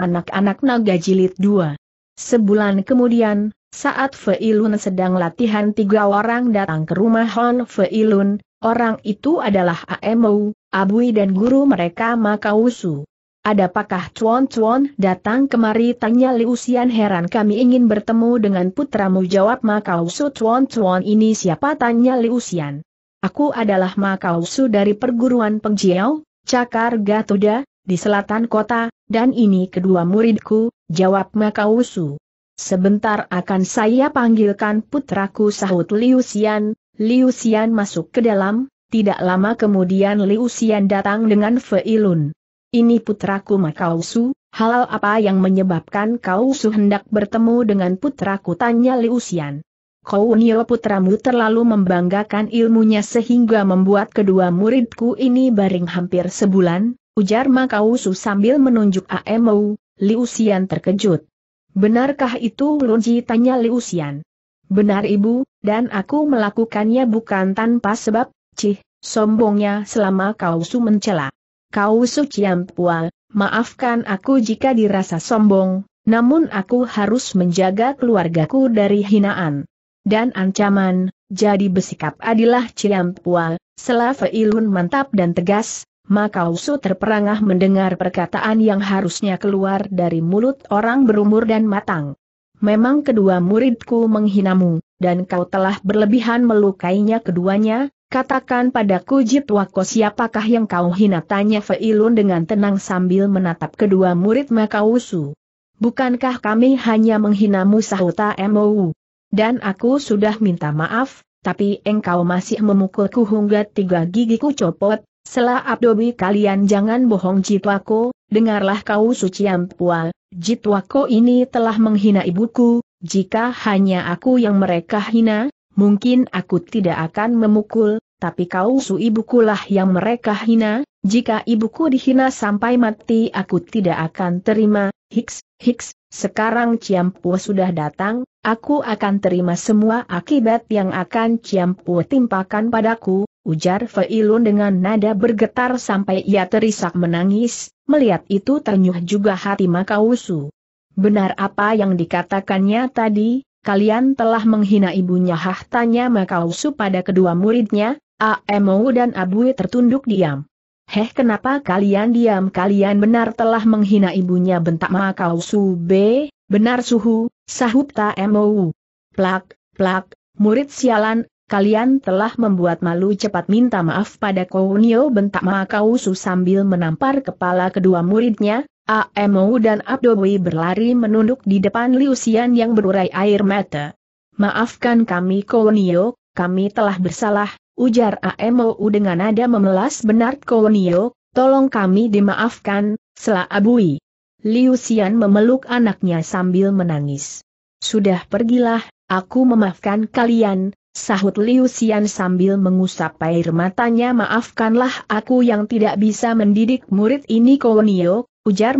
anak-anak naga jilid 2. Sebulan kemudian, saat Feilun sedang latihan tiga orang datang ke rumah Hon Feilun, orang itu adalah AMU, Abui dan guru mereka Makausu. Adapakah Chuan Chuan datang kemari tanya Liusian heran kami ingin bertemu dengan putramu jawab Makausu Chuan Chuan ini siapa tanya Liusian. Aku adalah Makausu dari perguruan Pengjiao, Cakar Gatuda, di selatan kota, dan ini kedua muridku, jawab Makausu. Sebentar akan saya panggilkan putraku sahut Liu Xian, Liu Xian masuk ke dalam, tidak lama kemudian Liu Xian datang dengan Feilun. Ini putraku Makausu, halal apa yang menyebabkan Kausu hendak bertemu dengan putraku tanya Liu Xian. Kau nio putramu terlalu membanggakan ilmunya sehingga membuat kedua muridku ini baring hampir sebulan, Ujar Makausu sambil menunjuk AMO, Liu Xian terkejut. Benarkah itu Lunji tanya Liu Xian? Benar ibu, dan aku melakukannya bukan tanpa sebab, cih, sombongnya selama Kausu mencela. Kausu Ciampual, maafkan aku jika dirasa sombong, namun aku harus menjaga keluargaku dari hinaan dan ancaman, jadi bersikap adilah Ciampual, Selafe Ilun mantap dan tegas, maka Usu terperangah mendengar perkataan yang harusnya keluar dari mulut orang berumur dan matang. Memang kedua muridku menghinamu, dan kau telah berlebihan melukainya keduanya, katakan padaku Jitwako siapakah yang kau hina tanya Feilun dengan tenang sambil menatap kedua murid maka Usu. Bukankah kami hanya menghinamu sahuta MOU? Dan aku sudah minta maaf, tapi engkau masih memukulku hingga tiga gigiku copot, Selah Abdobi kalian jangan bohong Jitwako, dengarlah kau suci ampua, Jitwako ini telah menghina ibuku, jika hanya aku yang mereka hina, mungkin aku tidak akan memukul, tapi kau su ibukulah yang mereka hina, jika ibuku dihina sampai mati aku tidak akan terima, Hiks, Hiks, sekarang Ciampua sudah datang, aku akan terima semua akibat yang akan Ciampua timpakan padaku, ujar Feilun dengan nada bergetar sampai ia terisak menangis, melihat itu ternyuh juga hati Makausu. Benar apa yang dikatakannya tadi, kalian telah menghina ibunya tanya Makausu pada kedua muridnya, Amo dan Abui tertunduk diam. Heh kenapa kalian diam kalian benar telah menghina ibunya bentak Makausu B, benar suhu, sahut Amo. Plak, plak, murid sialan, kalian telah membuat malu cepat minta maaf pada Kounio bentak Makausu sambil menampar kepala kedua muridnya, Amo dan Abdobui berlari menunduk di depan Liusian yang berurai air mata. Maafkan kami Kounio, kami telah bersalah, ujar Amo dengan nada memelas benar Kounio, tolong kami dimaafkan, Sela Abui. Liusian memeluk anaknya sambil menangis. Sudah pergilah, aku memaafkan kalian, Sahut Liu Xian sambil mengusap air matanya maafkanlah aku yang tidak bisa mendidik murid ini Kowonio, ujar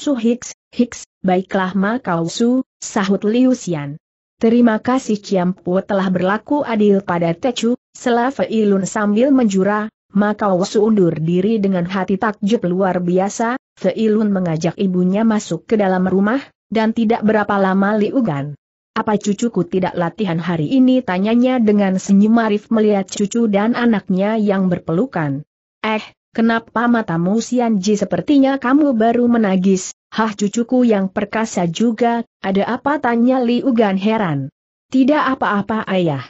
Su Hicks, Hicks, baiklah Su, sahut Liu Xian. Terima kasih Ciampu telah berlaku adil pada Teju, Selave Ilun sambil menjura, maka Su undur diri dengan hati takjub luar biasa, Feilun mengajak ibunya masuk ke dalam rumah, dan tidak berapa lama Liugan apa cucuku tidak latihan hari ini tanyanya dengan senyum marif melihat cucu dan anaknya yang berpelukan. Eh, kenapa matamu Sianji sepertinya kamu baru menagis, hah cucuku yang perkasa juga, ada apa tanya Liugan Ugan heran. Tidak apa-apa ayah.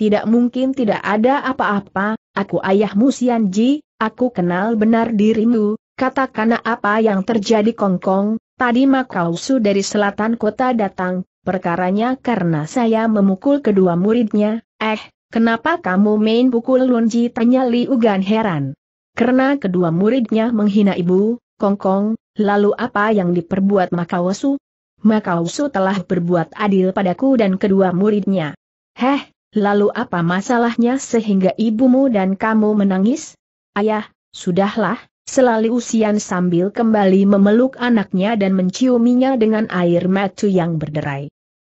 Tidak mungkin tidak ada apa-apa, aku ayahmu Sianji, aku kenal benar dirimu, katakan apa yang terjadi Kongkong, Tadi Makausu dari selatan kota datang, Perkaranya karena saya memukul kedua muridnya, eh, kenapa kamu main pukul Lunji tanya Li Ugan heran. Karena kedua muridnya menghina ibu, Kongkong, lalu apa yang diperbuat Makawasu? Makawasu telah berbuat adil padaku dan kedua muridnya. Heh, lalu apa masalahnya sehingga ibumu dan kamu menangis? Ayah, sudahlah, Selalu usian sambil kembali memeluk anaknya dan menciuminya dengan air mata yang berderai.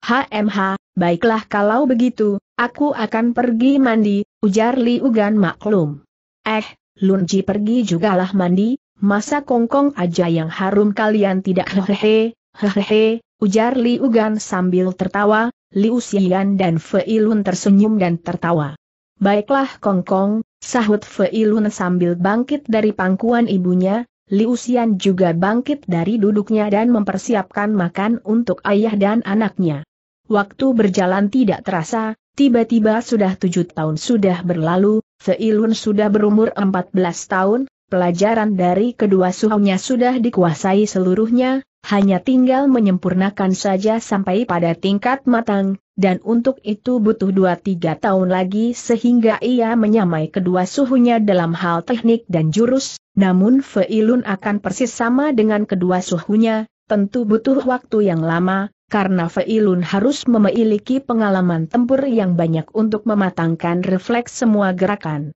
HMH, baiklah kalau begitu, aku akan pergi mandi, ujar Li Ugan maklum. Eh, Lunji pergi jugalah mandi, masa kongkong aja yang harum kalian tidak hehehe, hehehe, ujar Li Ugan sambil tertawa, Liu Xian dan Fei Lun tersenyum dan tertawa. Baiklah kongkong, sahut Fei Lun sambil bangkit dari pangkuan ibunya, Liu Xian juga bangkit dari duduknya dan mempersiapkan makan untuk ayah dan anaknya. Waktu berjalan tidak terasa, tiba-tiba sudah tujuh tahun sudah berlalu, Seilun sudah berumur empat belas tahun, pelajaran dari kedua suhunya sudah dikuasai seluruhnya, hanya tinggal menyempurnakan saja sampai pada tingkat matang, dan untuk itu butuh 2 tiga tahun lagi sehingga ia menyamai kedua suhunya dalam hal teknik dan jurus, namun Feilun akan persis sama dengan kedua suhunya, tentu butuh waktu yang lama, karena Feilun harus memiliki pengalaman tempur yang banyak untuk mematangkan refleks semua gerakan.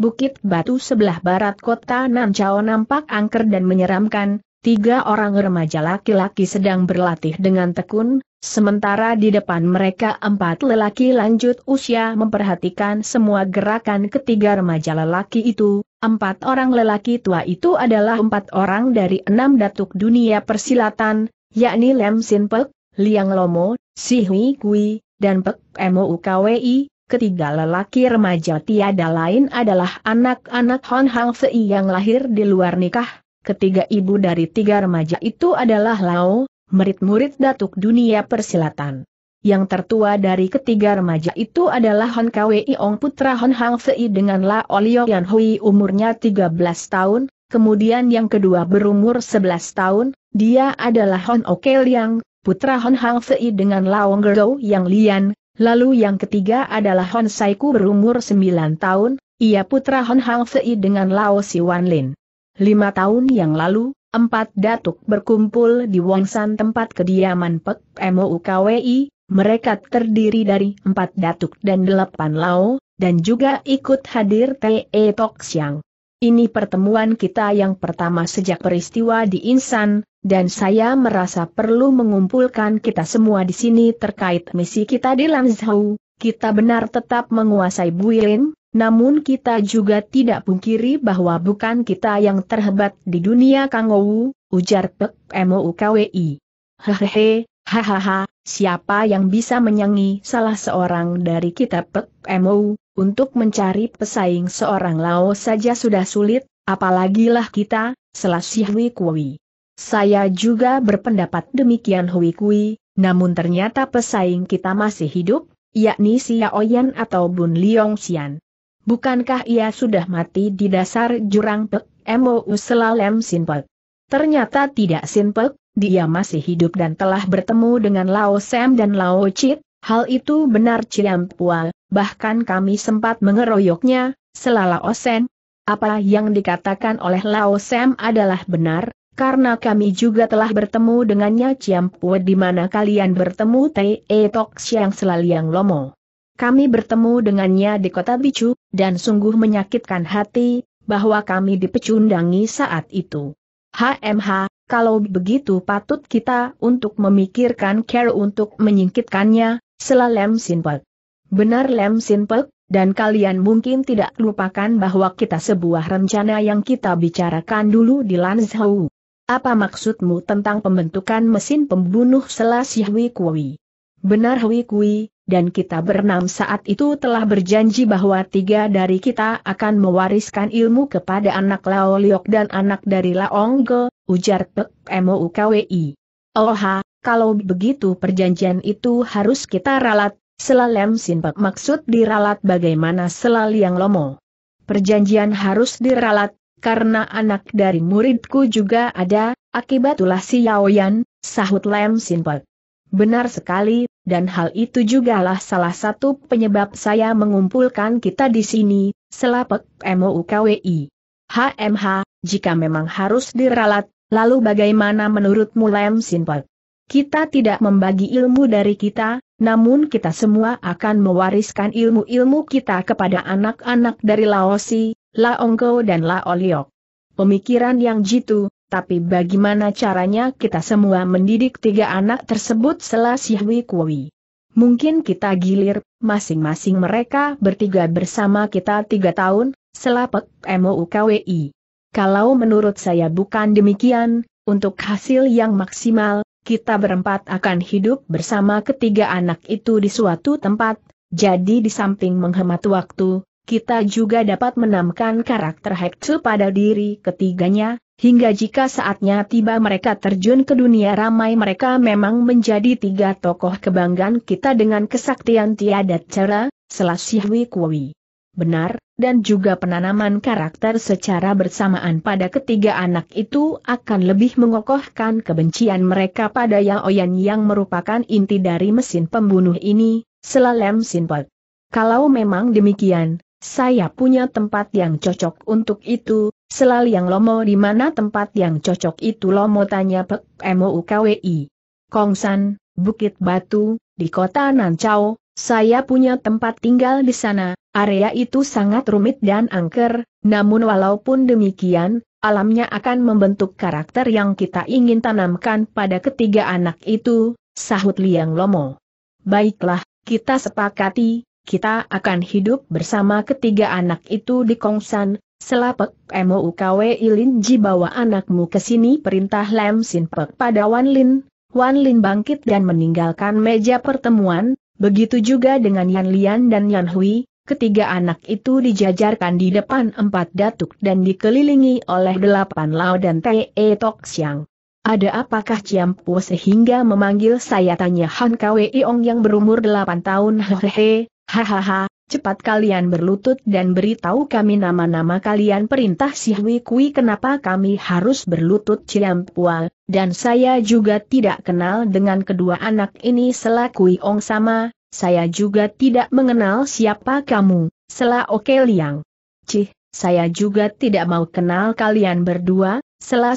Bukit batu sebelah barat kota Nancao nampak angker dan menyeramkan, tiga orang remaja laki-laki sedang berlatih dengan tekun, sementara di depan mereka empat lelaki lanjut usia memperhatikan semua gerakan ketiga remaja lelaki itu, empat orang lelaki tua itu adalah empat orang dari enam datuk dunia persilatan, yakni Lem Sinpek, Liang Lomo, Si Hui Kui, dan Pek Emo Ukwi, ketiga lelaki remaja tiada lain adalah anak-anak Hon Hang Sei yang lahir di luar nikah, ketiga ibu dari tiga remaja itu adalah Lao, murid-murid datuk dunia persilatan. Yang tertua dari ketiga remaja itu adalah Hon Kwei Ong putra Hon Hang Sei dengan La Olio Yan Hui umurnya 13 tahun, kemudian yang kedua berumur 11 tahun, dia adalah Hon Oke Liang, putra Hon Hang Fei dengan Laong Gerou yang Lian, lalu yang ketiga adalah Hon Saiku berumur 9 tahun, ia putra Hon Hang Fei dengan Lao Wan Lin. Lima tahun yang lalu, empat datuk berkumpul di Wangsan tempat kediaman Pek MOUKWI, mereka terdiri dari empat datuk dan delapan Lao, dan juga ikut hadir T.E. Tok Siang. Ini pertemuan kita yang pertama sejak peristiwa di Insan, dan saya merasa perlu mengumpulkan kita semua di sini terkait misi kita di Lanzhou. Kita benar tetap menguasai Builin, namun kita juga tidak pungkiri bahwa bukan kita yang terhebat di dunia Kangowu, ujar Pek MOUKWI. Hehehe, hahaha, siapa yang bisa menyangi salah seorang dari kita Pek Mo, untuk mencari pesaing seorang Lao saja sudah sulit, apalagi lah kita, selasih Hui Kui. Saya juga berpendapat demikian Hui Kui, namun ternyata pesaing kita masih hidup, yakni Xia Oyan atau Bun Liong Xian. Bukankah ia sudah mati di dasar jurang Pek Mo Selalem Sinpek? Ternyata tidak simple, dia masih hidup dan telah bertemu dengan Lao Sam dan Lao Chit, hal itu benar Pua. bahkan kami sempat mengeroyoknya, selala Osen. Apa yang dikatakan oleh Lao Sam adalah benar, karena kami juga telah bertemu dengannya Pua, di mana kalian bertemu Te Tok Siang Selaliang Lomo. Kami bertemu dengannya di kota Bicu, dan sungguh menyakitkan hati, bahwa kami dipecundangi saat itu. HMH, kalau begitu patut kita untuk memikirkan care untuk menyingkitkannya, sela Lem Sinpek. Benar Lem Sinpek, dan kalian mungkin tidak lupakan bahwa kita sebuah rencana yang kita bicarakan dulu di Lanzhou. Apa maksudmu tentang pembentukan mesin pembunuh selas Hui Kui? Benar Hui Kui, dan kita berenam saat itu telah berjanji bahwa tiga dari kita akan mewariskan ilmu kepada anak Lao Liok dan anak dari Laong Ge, ujar Pek MOUKWI. Oha, kalau begitu perjanjian itu harus kita ralat, selalem sinpek maksud diralat bagaimana selal yang lomo. Perjanjian harus diralat, karena anak dari muridku juga ada, Akibatulah ulah si Yaoyan, sahut Lem Sinpek. Benar sekali, dan hal itu jugalah salah satu penyebab saya mengumpulkan kita di sini, selapak MOUKWI. HMH, jika memang harus diralat, lalu bagaimana menurutmu Lem Sinpek? Kita tidak membagi ilmu dari kita, namun kita semua akan mewariskan ilmu-ilmu kita kepada anak-anak dari Laosi, Laongko dan Laoliok. Pemikiran yang jitu, tapi bagaimana caranya kita semua mendidik tiga anak tersebut selasihwi wikwi? Mungkin kita gilir, masing-masing mereka bertiga bersama kita tiga tahun, selapek MOUKWI. Kalau menurut saya bukan demikian, untuk hasil yang maksimal, kita berempat akan hidup bersama ketiga anak itu di suatu tempat, jadi di samping menghemat waktu, kita juga dapat menamkan karakter Hektu pada diri ketiganya, Hingga jika saatnya tiba mereka terjun ke dunia ramai mereka memang menjadi tiga tokoh kebanggaan kita dengan kesaktian tiada cara, selasihwi wikwi. Benar, dan juga penanaman karakter secara bersamaan pada ketiga anak itu akan lebih mengokohkan kebencian mereka pada Yang Yaoyan yang merupakan inti dari mesin pembunuh ini, selalem simpel. Kalau memang demikian, saya punya tempat yang cocok untuk itu, Selal yang lomo di mana tempat yang cocok itu lomo tanya Pek MOUKWI. Kongsan, Bukit Batu, di kota Nancao, saya punya tempat tinggal di sana, area itu sangat rumit dan angker, namun walaupun demikian, alamnya akan membentuk karakter yang kita ingin tanamkan pada ketiga anak itu, sahut Liang Lomo. Baiklah, kita sepakati, kita akan hidup bersama ketiga anak itu di Kongsan, Selapek MOUKW Ilin Ji bawa anakmu ke sini perintah Lem Sin pada Wan Lin. Wan Lin bangkit dan meninggalkan meja pertemuan, begitu juga dengan Yan Lian dan Yan Hui, ketiga anak itu dijajarkan di depan empat datuk dan dikelilingi oleh delapan Lao dan Te e Tok Siang. Ada apakah Ciampu sehingga memanggil saya tanya Han Kwei Ong yang berumur delapan tahun hehehe, hahaha, Cepat kalian berlutut dan beritahu kami nama-nama kalian perintah sihwi Kui kenapa kami harus berlutut Ciampua, dan saya juga tidak kenal dengan kedua anak ini kui Ong sama, saya juga tidak mengenal siapa kamu, Selah Oke Liang. Cih, saya juga tidak mau kenal kalian berdua,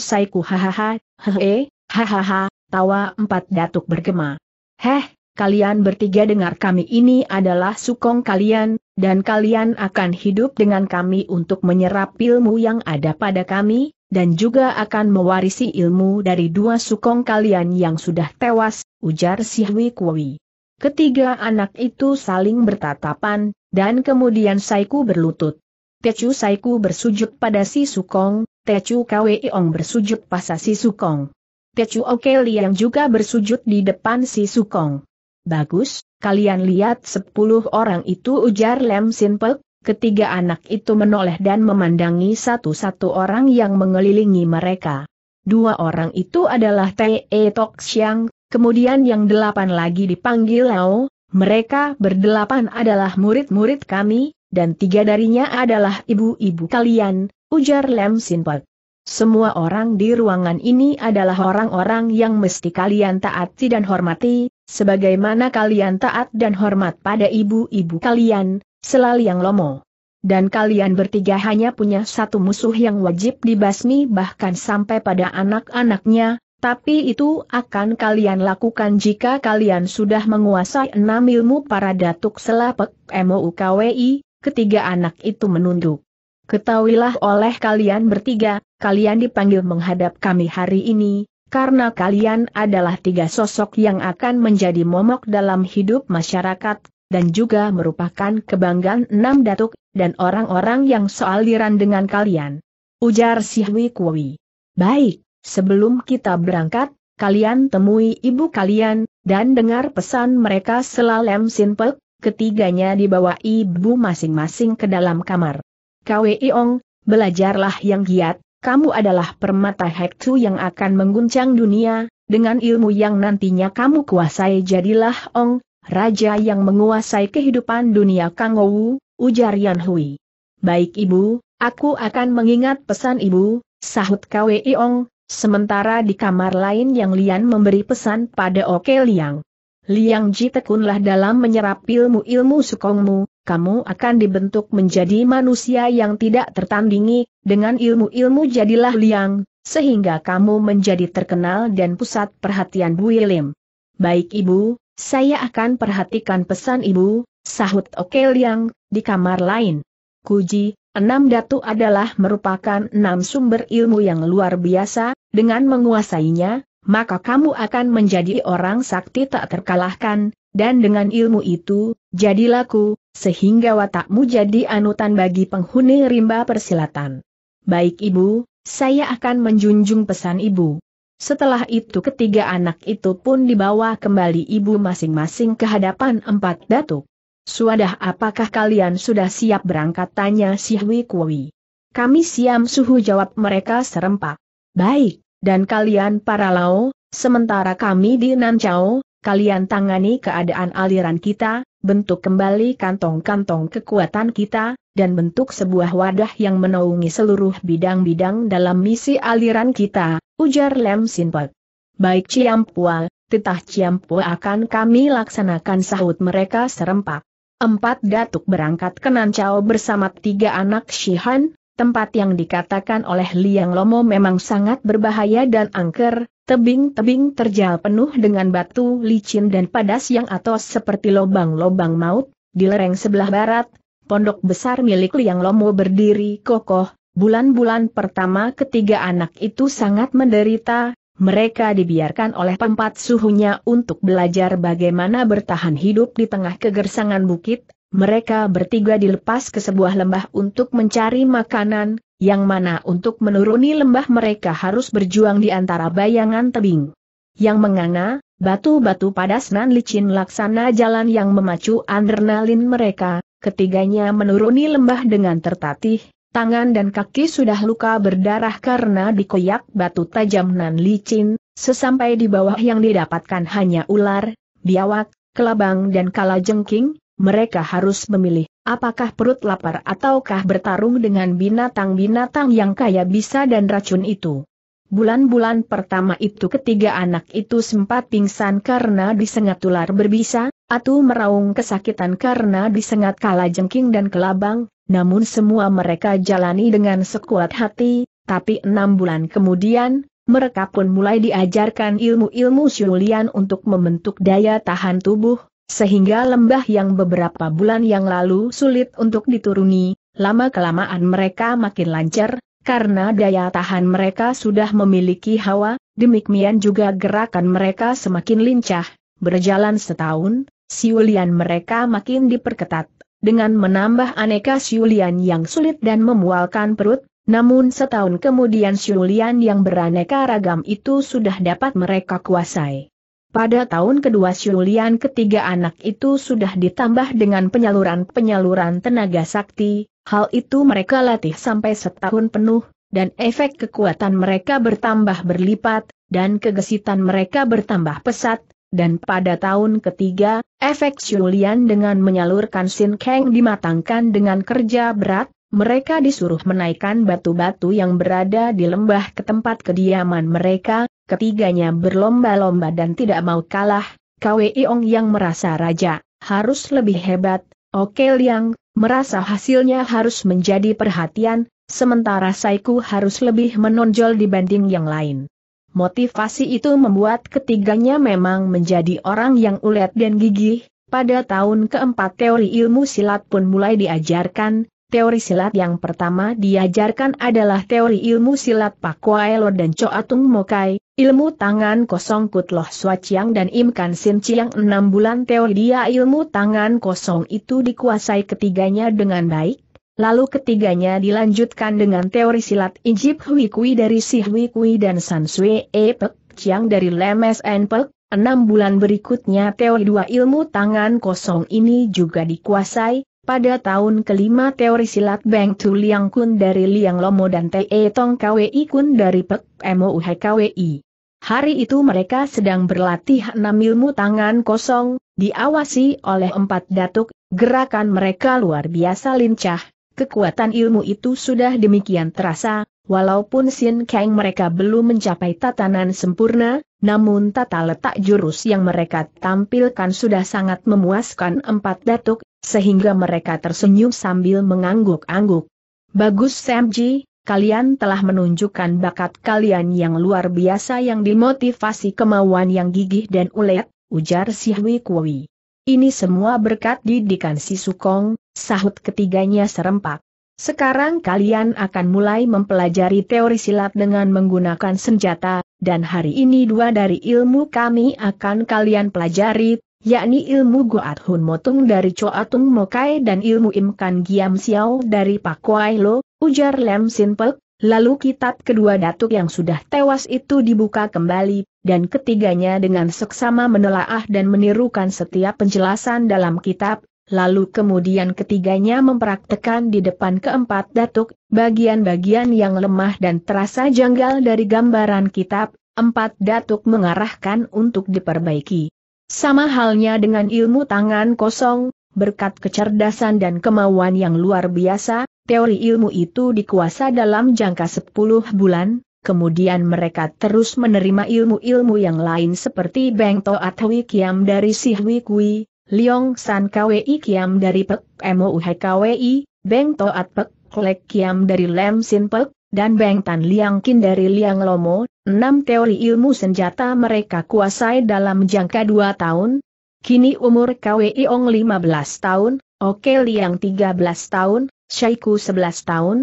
Saiku hahaha, hehe, hahaha, tawa empat datuk bergema. Heh, kalian bertiga dengar kami ini adalah sukong kalian, dan kalian akan hidup dengan kami untuk menyerap ilmu yang ada pada kami, dan juga akan mewarisi ilmu dari dua sukong kalian yang sudah tewas, ujar si Hui Kui. Ketiga anak itu saling bertatapan, dan kemudian Saiku berlutut. Tecu Saiku bersujud pada si Sukong, Tecu Ong bersujud pada si Sukong. Tecu Okeli yang juga bersujud di depan si Sukong. Bagus, kalian lihat sepuluh orang itu ujar Lem Sinpek, ketiga anak itu menoleh dan memandangi satu-satu orang yang mengelilingi mereka. Dua orang itu adalah Te E Tok Xiang, kemudian yang delapan lagi dipanggil Lao, mereka berdelapan adalah murid-murid kami, dan tiga darinya adalah ibu-ibu kalian, ujar Lem Sinpek. Semua orang di ruangan ini adalah orang-orang yang mesti kalian taati dan hormati, Sebagaimana kalian taat dan hormat pada ibu-ibu kalian, selal yang lomo. Dan kalian bertiga hanya punya satu musuh yang wajib dibasmi bahkan sampai pada anak-anaknya, tapi itu akan kalian lakukan jika kalian sudah menguasai enam ilmu para datuk selapek MOUKWI, ketiga anak itu menunduk. Ketahuilah oleh kalian bertiga, kalian dipanggil menghadap kami hari ini, karena kalian adalah tiga sosok yang akan menjadi momok dalam hidup masyarakat, dan juga merupakan kebanggaan enam datuk, dan orang-orang yang sealiran dengan kalian. Ujar Sihwi Kui. Baik, sebelum kita berangkat, kalian temui ibu kalian, dan dengar pesan mereka selalem simple, ketiganya dibawa ibu masing-masing ke dalam kamar. Ong, belajarlah yang giat, kamu adalah permata Hektu yang akan mengguncang dunia, dengan ilmu yang nantinya kamu kuasai jadilah Ong, raja yang menguasai kehidupan dunia Kangowu, ujar Yan Hui. Baik ibu, aku akan mengingat pesan ibu, sahut Kwei Ong, sementara di kamar lain yang Lian memberi pesan pada Oke Liang. Liang Ji tekunlah dalam menyerap ilmu-ilmu sukongmu, kamu akan dibentuk menjadi manusia yang tidak tertandingi, dengan ilmu-ilmu jadilah liang, sehingga kamu menjadi terkenal dan pusat perhatian Bu Ilim. Baik ibu, saya akan perhatikan pesan ibu, sahut Oke Liang, di kamar lain. Kuji, enam datu adalah merupakan enam sumber ilmu yang luar biasa, dengan menguasainya, maka kamu akan menjadi orang sakti tak terkalahkan, dan dengan ilmu itu, jadilah ku, sehingga watakmu jadi anutan bagi penghuni rimba persilatan. Baik ibu, saya akan menjunjung pesan ibu. Setelah itu ketiga anak itu pun dibawa kembali ibu masing-masing ke hadapan empat datuk. Suadah apakah kalian sudah siap berangkat tanya si Hui Kui. Kami siam suhu jawab mereka serempak. Baik, dan kalian para lao, sementara kami di Nancau, kalian tangani keadaan aliran kita, bentuk kembali kantong-kantong kekuatan kita, dan bentuk sebuah wadah yang menaungi seluruh bidang-bidang dalam misi aliran kita, ujar Lem Sinpek. Baik Ciampua, titah Ciampua akan kami laksanakan sahut mereka serempak. Empat datuk berangkat ke Nancao bersama tiga anak Shihan, Tempat yang dikatakan oleh Liang Lomo memang sangat berbahaya dan angker, tebing-tebing terjal penuh dengan batu licin dan padas yang atau seperti lobang-lobang maut, di lereng sebelah barat, pondok besar milik Liang Lomo berdiri kokoh, bulan-bulan pertama ketiga anak itu sangat menderita, mereka dibiarkan oleh pempat suhunya untuk belajar bagaimana bertahan hidup di tengah kegersangan bukit, mereka bertiga dilepas ke sebuah lembah untuk mencari makanan, yang mana untuk menuruni lembah mereka harus berjuang di antara bayangan tebing. Yang menganga, batu-batu padas nan licin laksana jalan yang memacu adrenalin mereka, ketiganya menuruni lembah dengan tertatih, tangan dan kaki sudah luka berdarah karena dikoyak batu tajam nan licin, sesampai di bawah yang didapatkan hanya ular, biawak, kelabang dan kalajengking, mereka harus memilih, apakah perut lapar ataukah bertarung dengan binatang-binatang yang kaya bisa dan racun itu. Bulan-bulan pertama itu ketiga anak itu sempat pingsan karena disengat ular berbisa, atau meraung kesakitan karena disengat kala jengking dan kelabang, namun semua mereka jalani dengan sekuat hati, tapi enam bulan kemudian, mereka pun mulai diajarkan ilmu-ilmu syulian untuk membentuk daya tahan tubuh, sehingga lembah yang beberapa bulan yang lalu sulit untuk dituruni, lama-kelamaan mereka makin lancar, karena daya tahan mereka sudah memiliki hawa, demikian juga gerakan mereka semakin lincah, berjalan setahun, siulian mereka makin diperketat, dengan menambah aneka siulian yang sulit dan memualkan perut, namun setahun kemudian siulian yang beraneka ragam itu sudah dapat mereka kuasai. Pada tahun kedua Siulian ketiga anak itu sudah ditambah dengan penyaluran-penyaluran tenaga sakti, hal itu mereka latih sampai setahun penuh, dan efek kekuatan mereka bertambah berlipat, dan kegesitan mereka bertambah pesat, dan pada tahun ketiga, efek Siulian dengan menyalurkan Sin Kang dimatangkan dengan kerja berat, mereka disuruh menaikkan batu-batu yang berada di lembah ke tempat kediaman mereka, Ketiganya berlomba-lomba dan tidak mau kalah, Kwee Ong yang merasa raja, harus lebih hebat, Oke Liang, merasa hasilnya harus menjadi perhatian, sementara Saiku harus lebih menonjol dibanding yang lain. Motivasi itu membuat ketiganya memang menjadi orang yang ulet dan gigih, pada tahun keempat teori ilmu silat pun mulai diajarkan, teori silat yang pertama diajarkan adalah teori ilmu silat Pakuaelo dan Coatung Mokai, Ilmu tangan kosong Kutloh Swaciang dan Imkan Sin Chiang enam bulan teoria ilmu tangan kosong itu dikuasai ketiganya dengan baik, lalu ketiganya dilanjutkan dengan teori silat Ijib Hui Kui dari Si Hui Kui dan San Sui E Pek Chiang dari Lemes En Pek, enam bulan berikutnya teori dua ilmu tangan kosong ini juga dikuasai, pada tahun kelima teori silat Beng Tu Liang Kun dari Liang Lomo dan Te e Tong Kwi Kun dari Pek Moh Kwi. Hari itu mereka sedang berlatih enam ilmu tangan kosong, diawasi oleh empat datuk, gerakan mereka luar biasa lincah, kekuatan ilmu itu sudah demikian terasa, walaupun Sin Kang mereka belum mencapai tatanan sempurna, namun tata letak jurus yang mereka tampilkan sudah sangat memuaskan empat datuk, sehingga mereka tersenyum sambil mengangguk-angguk. Bagus Samji, kalian telah menunjukkan bakat kalian yang luar biasa yang dimotivasi kemauan yang gigih dan ulet, ujar si Hui Kui. Ini semua berkat didikan si Sukong, sahut ketiganya serempak. Sekarang kalian akan mulai mempelajari teori silat dengan menggunakan senjata, dan hari ini dua dari ilmu kami akan kalian pelajari, yakni ilmu Goat Hun Motung dari Tung Mokai dan ilmu Imkan Giam Xiao dari pak Kuai Lo, ujar Lem Sin Pek, lalu kitab kedua datuk yang sudah tewas itu dibuka kembali, dan ketiganya dengan seksama menelaah dan menirukan setiap penjelasan dalam kitab, lalu kemudian ketiganya mempraktekan di depan keempat datuk, bagian-bagian yang lemah dan terasa janggal dari gambaran kitab, empat datuk mengarahkan untuk diperbaiki. Sama halnya dengan ilmu tangan kosong, berkat kecerdasan dan kemauan yang luar biasa, teori ilmu itu dikuasa dalam jangka 10 bulan, kemudian mereka terus menerima ilmu-ilmu yang lain seperti Beng Toat Hui Kiam dari Sihui Kui, Liong San Kwi Kiam dari Pek Mo Hkwi, Beng Toat Pek Lek Kiam dari Lem Sin Pek, dan Beng Tan Liang Kin dari Liang Lomo, enam teori ilmu senjata mereka kuasai dalam jangka dua tahun. Kini umur KWI Ong 15 tahun, Oke Liang 13 tahun, Syaiku 11 tahun.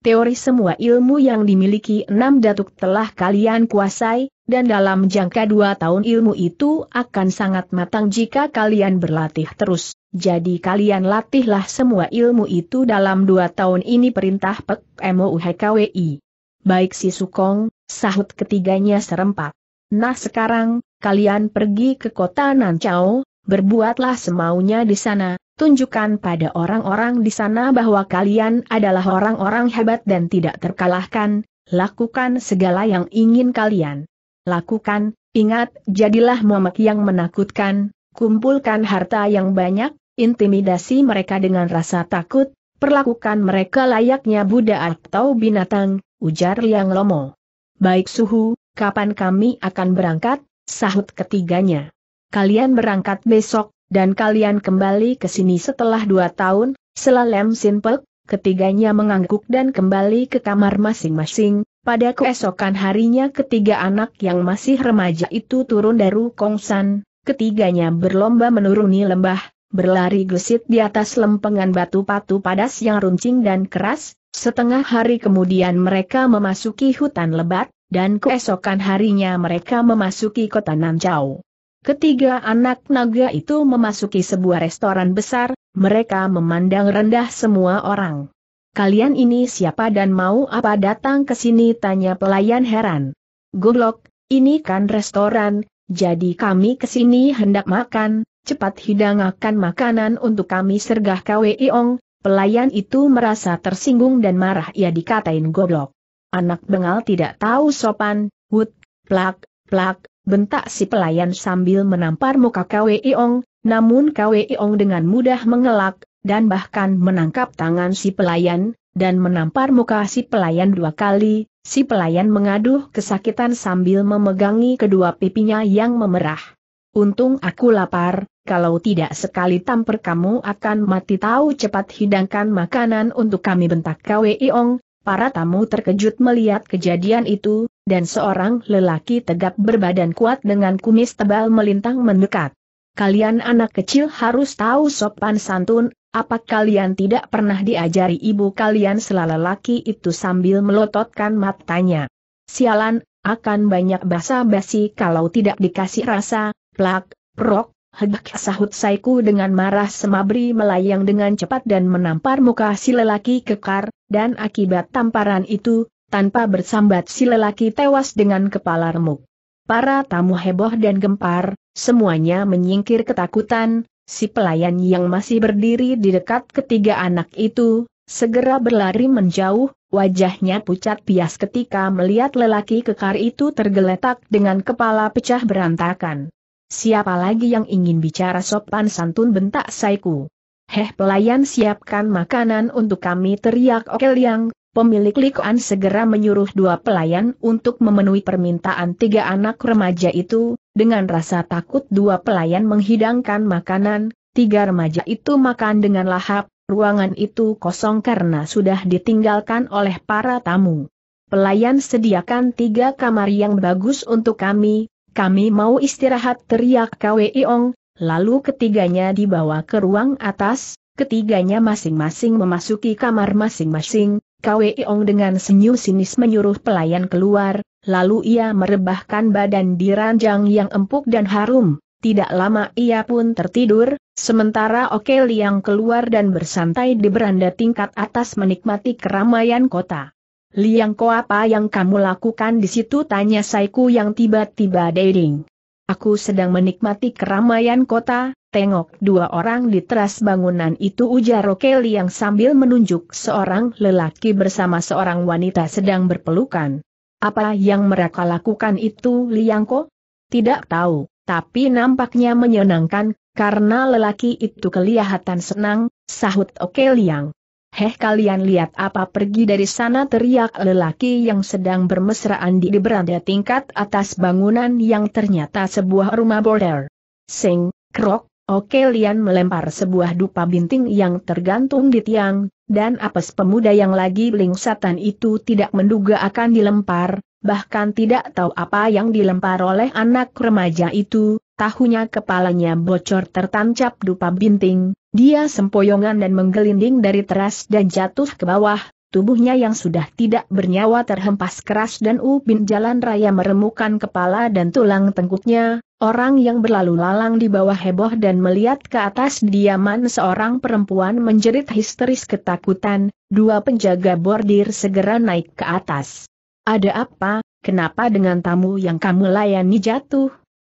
Teori semua ilmu yang dimiliki enam datuk telah kalian kuasai, dan dalam jangka dua tahun ilmu itu akan sangat matang jika kalian berlatih terus. Jadi kalian latihlah semua ilmu itu dalam dua tahun ini perintah Pek MOUHKWI. Baik si Sukong, sahut ketiganya serempak. Nah sekarang, kalian pergi ke kota Nancao, berbuatlah semaunya di sana, tunjukkan pada orang-orang di sana bahwa kalian adalah orang-orang hebat dan tidak terkalahkan, lakukan segala yang ingin kalian. Lakukan, ingat, jadilah Muhammad yang menakutkan, kumpulkan harta yang banyak, intimidasi mereka dengan rasa takut, perlakukan mereka layaknya budak atau binatang, ujar Liang Lomo. Baik suhu, kapan kami akan berangkat, sahut ketiganya. Kalian berangkat besok, dan kalian kembali ke sini setelah dua tahun, selalem simpel, ketiganya mengangguk dan kembali ke kamar masing-masing. Pada keesokan harinya ketiga anak yang masih remaja itu turun dari Kongsan, ketiganya berlomba menuruni lembah, berlari gesit di atas lempengan batu patu padas yang runcing dan keras, setengah hari kemudian mereka memasuki hutan lebat, dan keesokan harinya mereka memasuki kota Nanjau. Ketiga anak naga itu memasuki sebuah restoran besar, mereka memandang rendah semua orang. Kalian ini siapa dan mau apa datang ke sini tanya pelayan heran. Goblok, ini kan restoran, jadi kami ke sini hendak makan, cepat hidangkan makanan untuk kami sergah Kwe Iong, pelayan itu merasa tersinggung dan marah ia dikatain goblok. Anak bengal tidak tahu sopan, wut, plak, plak, bentak si pelayan sambil menampar muka Kwe Iong, namun Kwe Iong dengan mudah mengelak, dan bahkan menangkap tangan si pelayan, dan menampar muka si pelayan dua kali, si pelayan mengaduh kesakitan sambil memegangi kedua pipinya yang memerah. Untung aku lapar, kalau tidak sekali tamper kamu akan mati tahu cepat hidangkan makanan untuk kami bentak Kwe Iong, para tamu terkejut melihat kejadian itu, dan seorang lelaki tegap berbadan kuat dengan kumis tebal melintang mendekat. Kalian anak kecil harus tahu sopan santun, apa kalian tidak pernah diajari ibu kalian Selalu lelaki itu sambil melototkan matanya. Sialan, akan banyak basa-basi kalau tidak dikasih rasa, plak, prok, Hebak sahut saiku dengan marah semabri melayang dengan cepat dan menampar muka si lelaki kekar, dan akibat tamparan itu, tanpa bersambat si lelaki tewas dengan kepala remuk. Para tamu heboh dan gempar, semuanya menyingkir ketakutan, si pelayan yang masih berdiri di dekat ketiga anak itu, segera berlari menjauh, wajahnya pucat pias ketika melihat lelaki kekar itu tergeletak dengan kepala pecah berantakan. Siapa lagi yang ingin bicara sopan santun bentak saiku? Heh pelayan siapkan makanan untuk kami teriak Okel yang, pemilik likuan segera menyuruh dua pelayan untuk memenuhi permintaan tiga anak remaja itu, dengan rasa takut dua pelayan menghidangkan makanan, tiga remaja itu makan dengan lahap, ruangan itu kosong karena sudah ditinggalkan oleh para tamu. Pelayan sediakan tiga kamar yang bagus untuk kami, kami mau istirahat teriak Kweong, lalu ketiganya dibawa ke ruang atas, ketiganya masing-masing memasuki kamar masing-masing, Kweong dengan senyum sinis menyuruh pelayan keluar, lalu ia merebahkan badan di ranjang yang empuk dan harum, tidak lama ia pun tertidur, sementara Oke Liang keluar dan bersantai di beranda tingkat atas menikmati keramaian kota. Liang Ko apa yang kamu lakukan di situ tanya Saiku yang tiba-tiba dating. Aku sedang menikmati keramaian kota, tengok dua orang di teras bangunan itu ujar Roke yang sambil menunjuk seorang lelaki bersama seorang wanita sedang berpelukan. Apa yang mereka lakukan itu Liang Ko? Tidak tahu, tapi nampaknya menyenangkan, karena lelaki itu kelihatan senang, sahut Oke Liang. Heh kalian lihat apa pergi dari sana teriak lelaki yang sedang bermesraan di beranda tingkat atas bangunan yang ternyata sebuah rumah border. Sing, krok, Oke Lian melempar sebuah dupa binting yang tergantung di tiang, dan apes pemuda yang lagi lingsatan itu tidak menduga akan dilempar, bahkan tidak tahu apa yang dilempar oleh anak remaja itu, tahunya kepalanya bocor tertancap dupa binting, dia sempoyongan dan menggelinding dari teras dan jatuh ke bawah, tubuhnya yang sudah tidak bernyawa terhempas keras dan Upin jalan raya meremukan kepala dan tulang tengkuknya, orang yang berlalu lalang di bawah heboh dan melihat ke atas diaman seorang perempuan menjerit histeris ketakutan, dua penjaga bordir segera naik ke atas. Ada apa, kenapa dengan tamu yang kamu layani jatuh?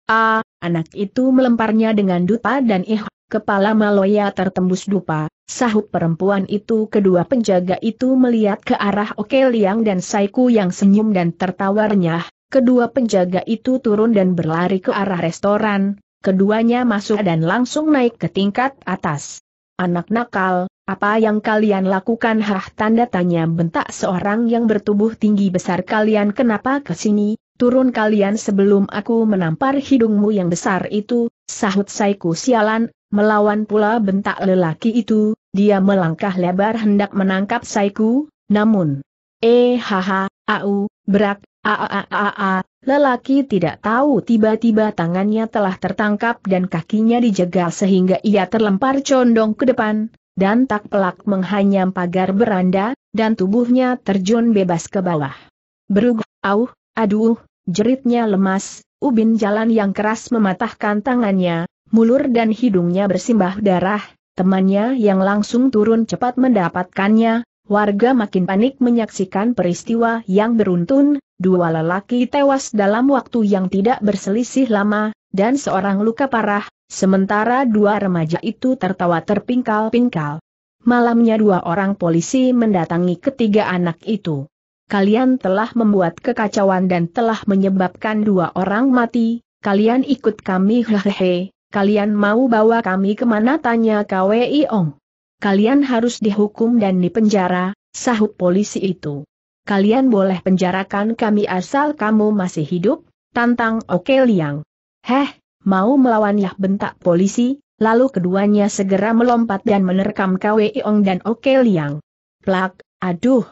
Ah, anak itu melemparnya dengan dupa dan ih, Kepala Maloya tertembus dupa, sahut perempuan itu kedua penjaga itu melihat ke arah Oke Liang dan Saiku yang senyum dan tertawa renyah, kedua penjaga itu turun dan berlari ke arah restoran, keduanya masuk dan langsung naik ke tingkat atas. Anak nakal, apa yang kalian lakukan hah tanda tanya bentak seorang yang bertubuh tinggi besar kalian kenapa ke sini, turun kalian sebelum aku menampar hidungmu yang besar itu, sahut Saiku sialan, Melawan pula bentak lelaki itu, dia melangkah lebar hendak menangkap saiku, namun. Eh haha, au, berak, a, lelaki tidak tahu tiba-tiba tangannya telah tertangkap dan kakinya dijegal sehingga ia terlempar condong ke depan, dan tak pelak menghanyam pagar beranda, dan tubuhnya terjun bebas ke bawah. Berug, au, aduh, jeritnya lemas, ubin jalan yang keras mematahkan tangannya, mulur dan hidungnya bersimbah darah, temannya yang langsung turun cepat mendapatkannya, warga makin panik menyaksikan peristiwa yang beruntun, dua lelaki tewas dalam waktu yang tidak berselisih lama, dan seorang luka parah, sementara dua remaja itu tertawa terpingkal-pingkal. Malamnya dua orang polisi mendatangi ketiga anak itu. Kalian telah membuat kekacauan dan telah menyebabkan dua orang mati, kalian ikut kami hehehe, Kalian mau bawa kami kemana tanya KWI Ong. Kalian harus dihukum dan dipenjara, sahut polisi itu. Kalian boleh penjarakan kami asal kamu masih hidup, tantang Oke Liang. Heh, mau melawan Yah bentak polisi, lalu keduanya segera melompat dan menerkam KWI Ong dan Oke Liang. Plak, aduh,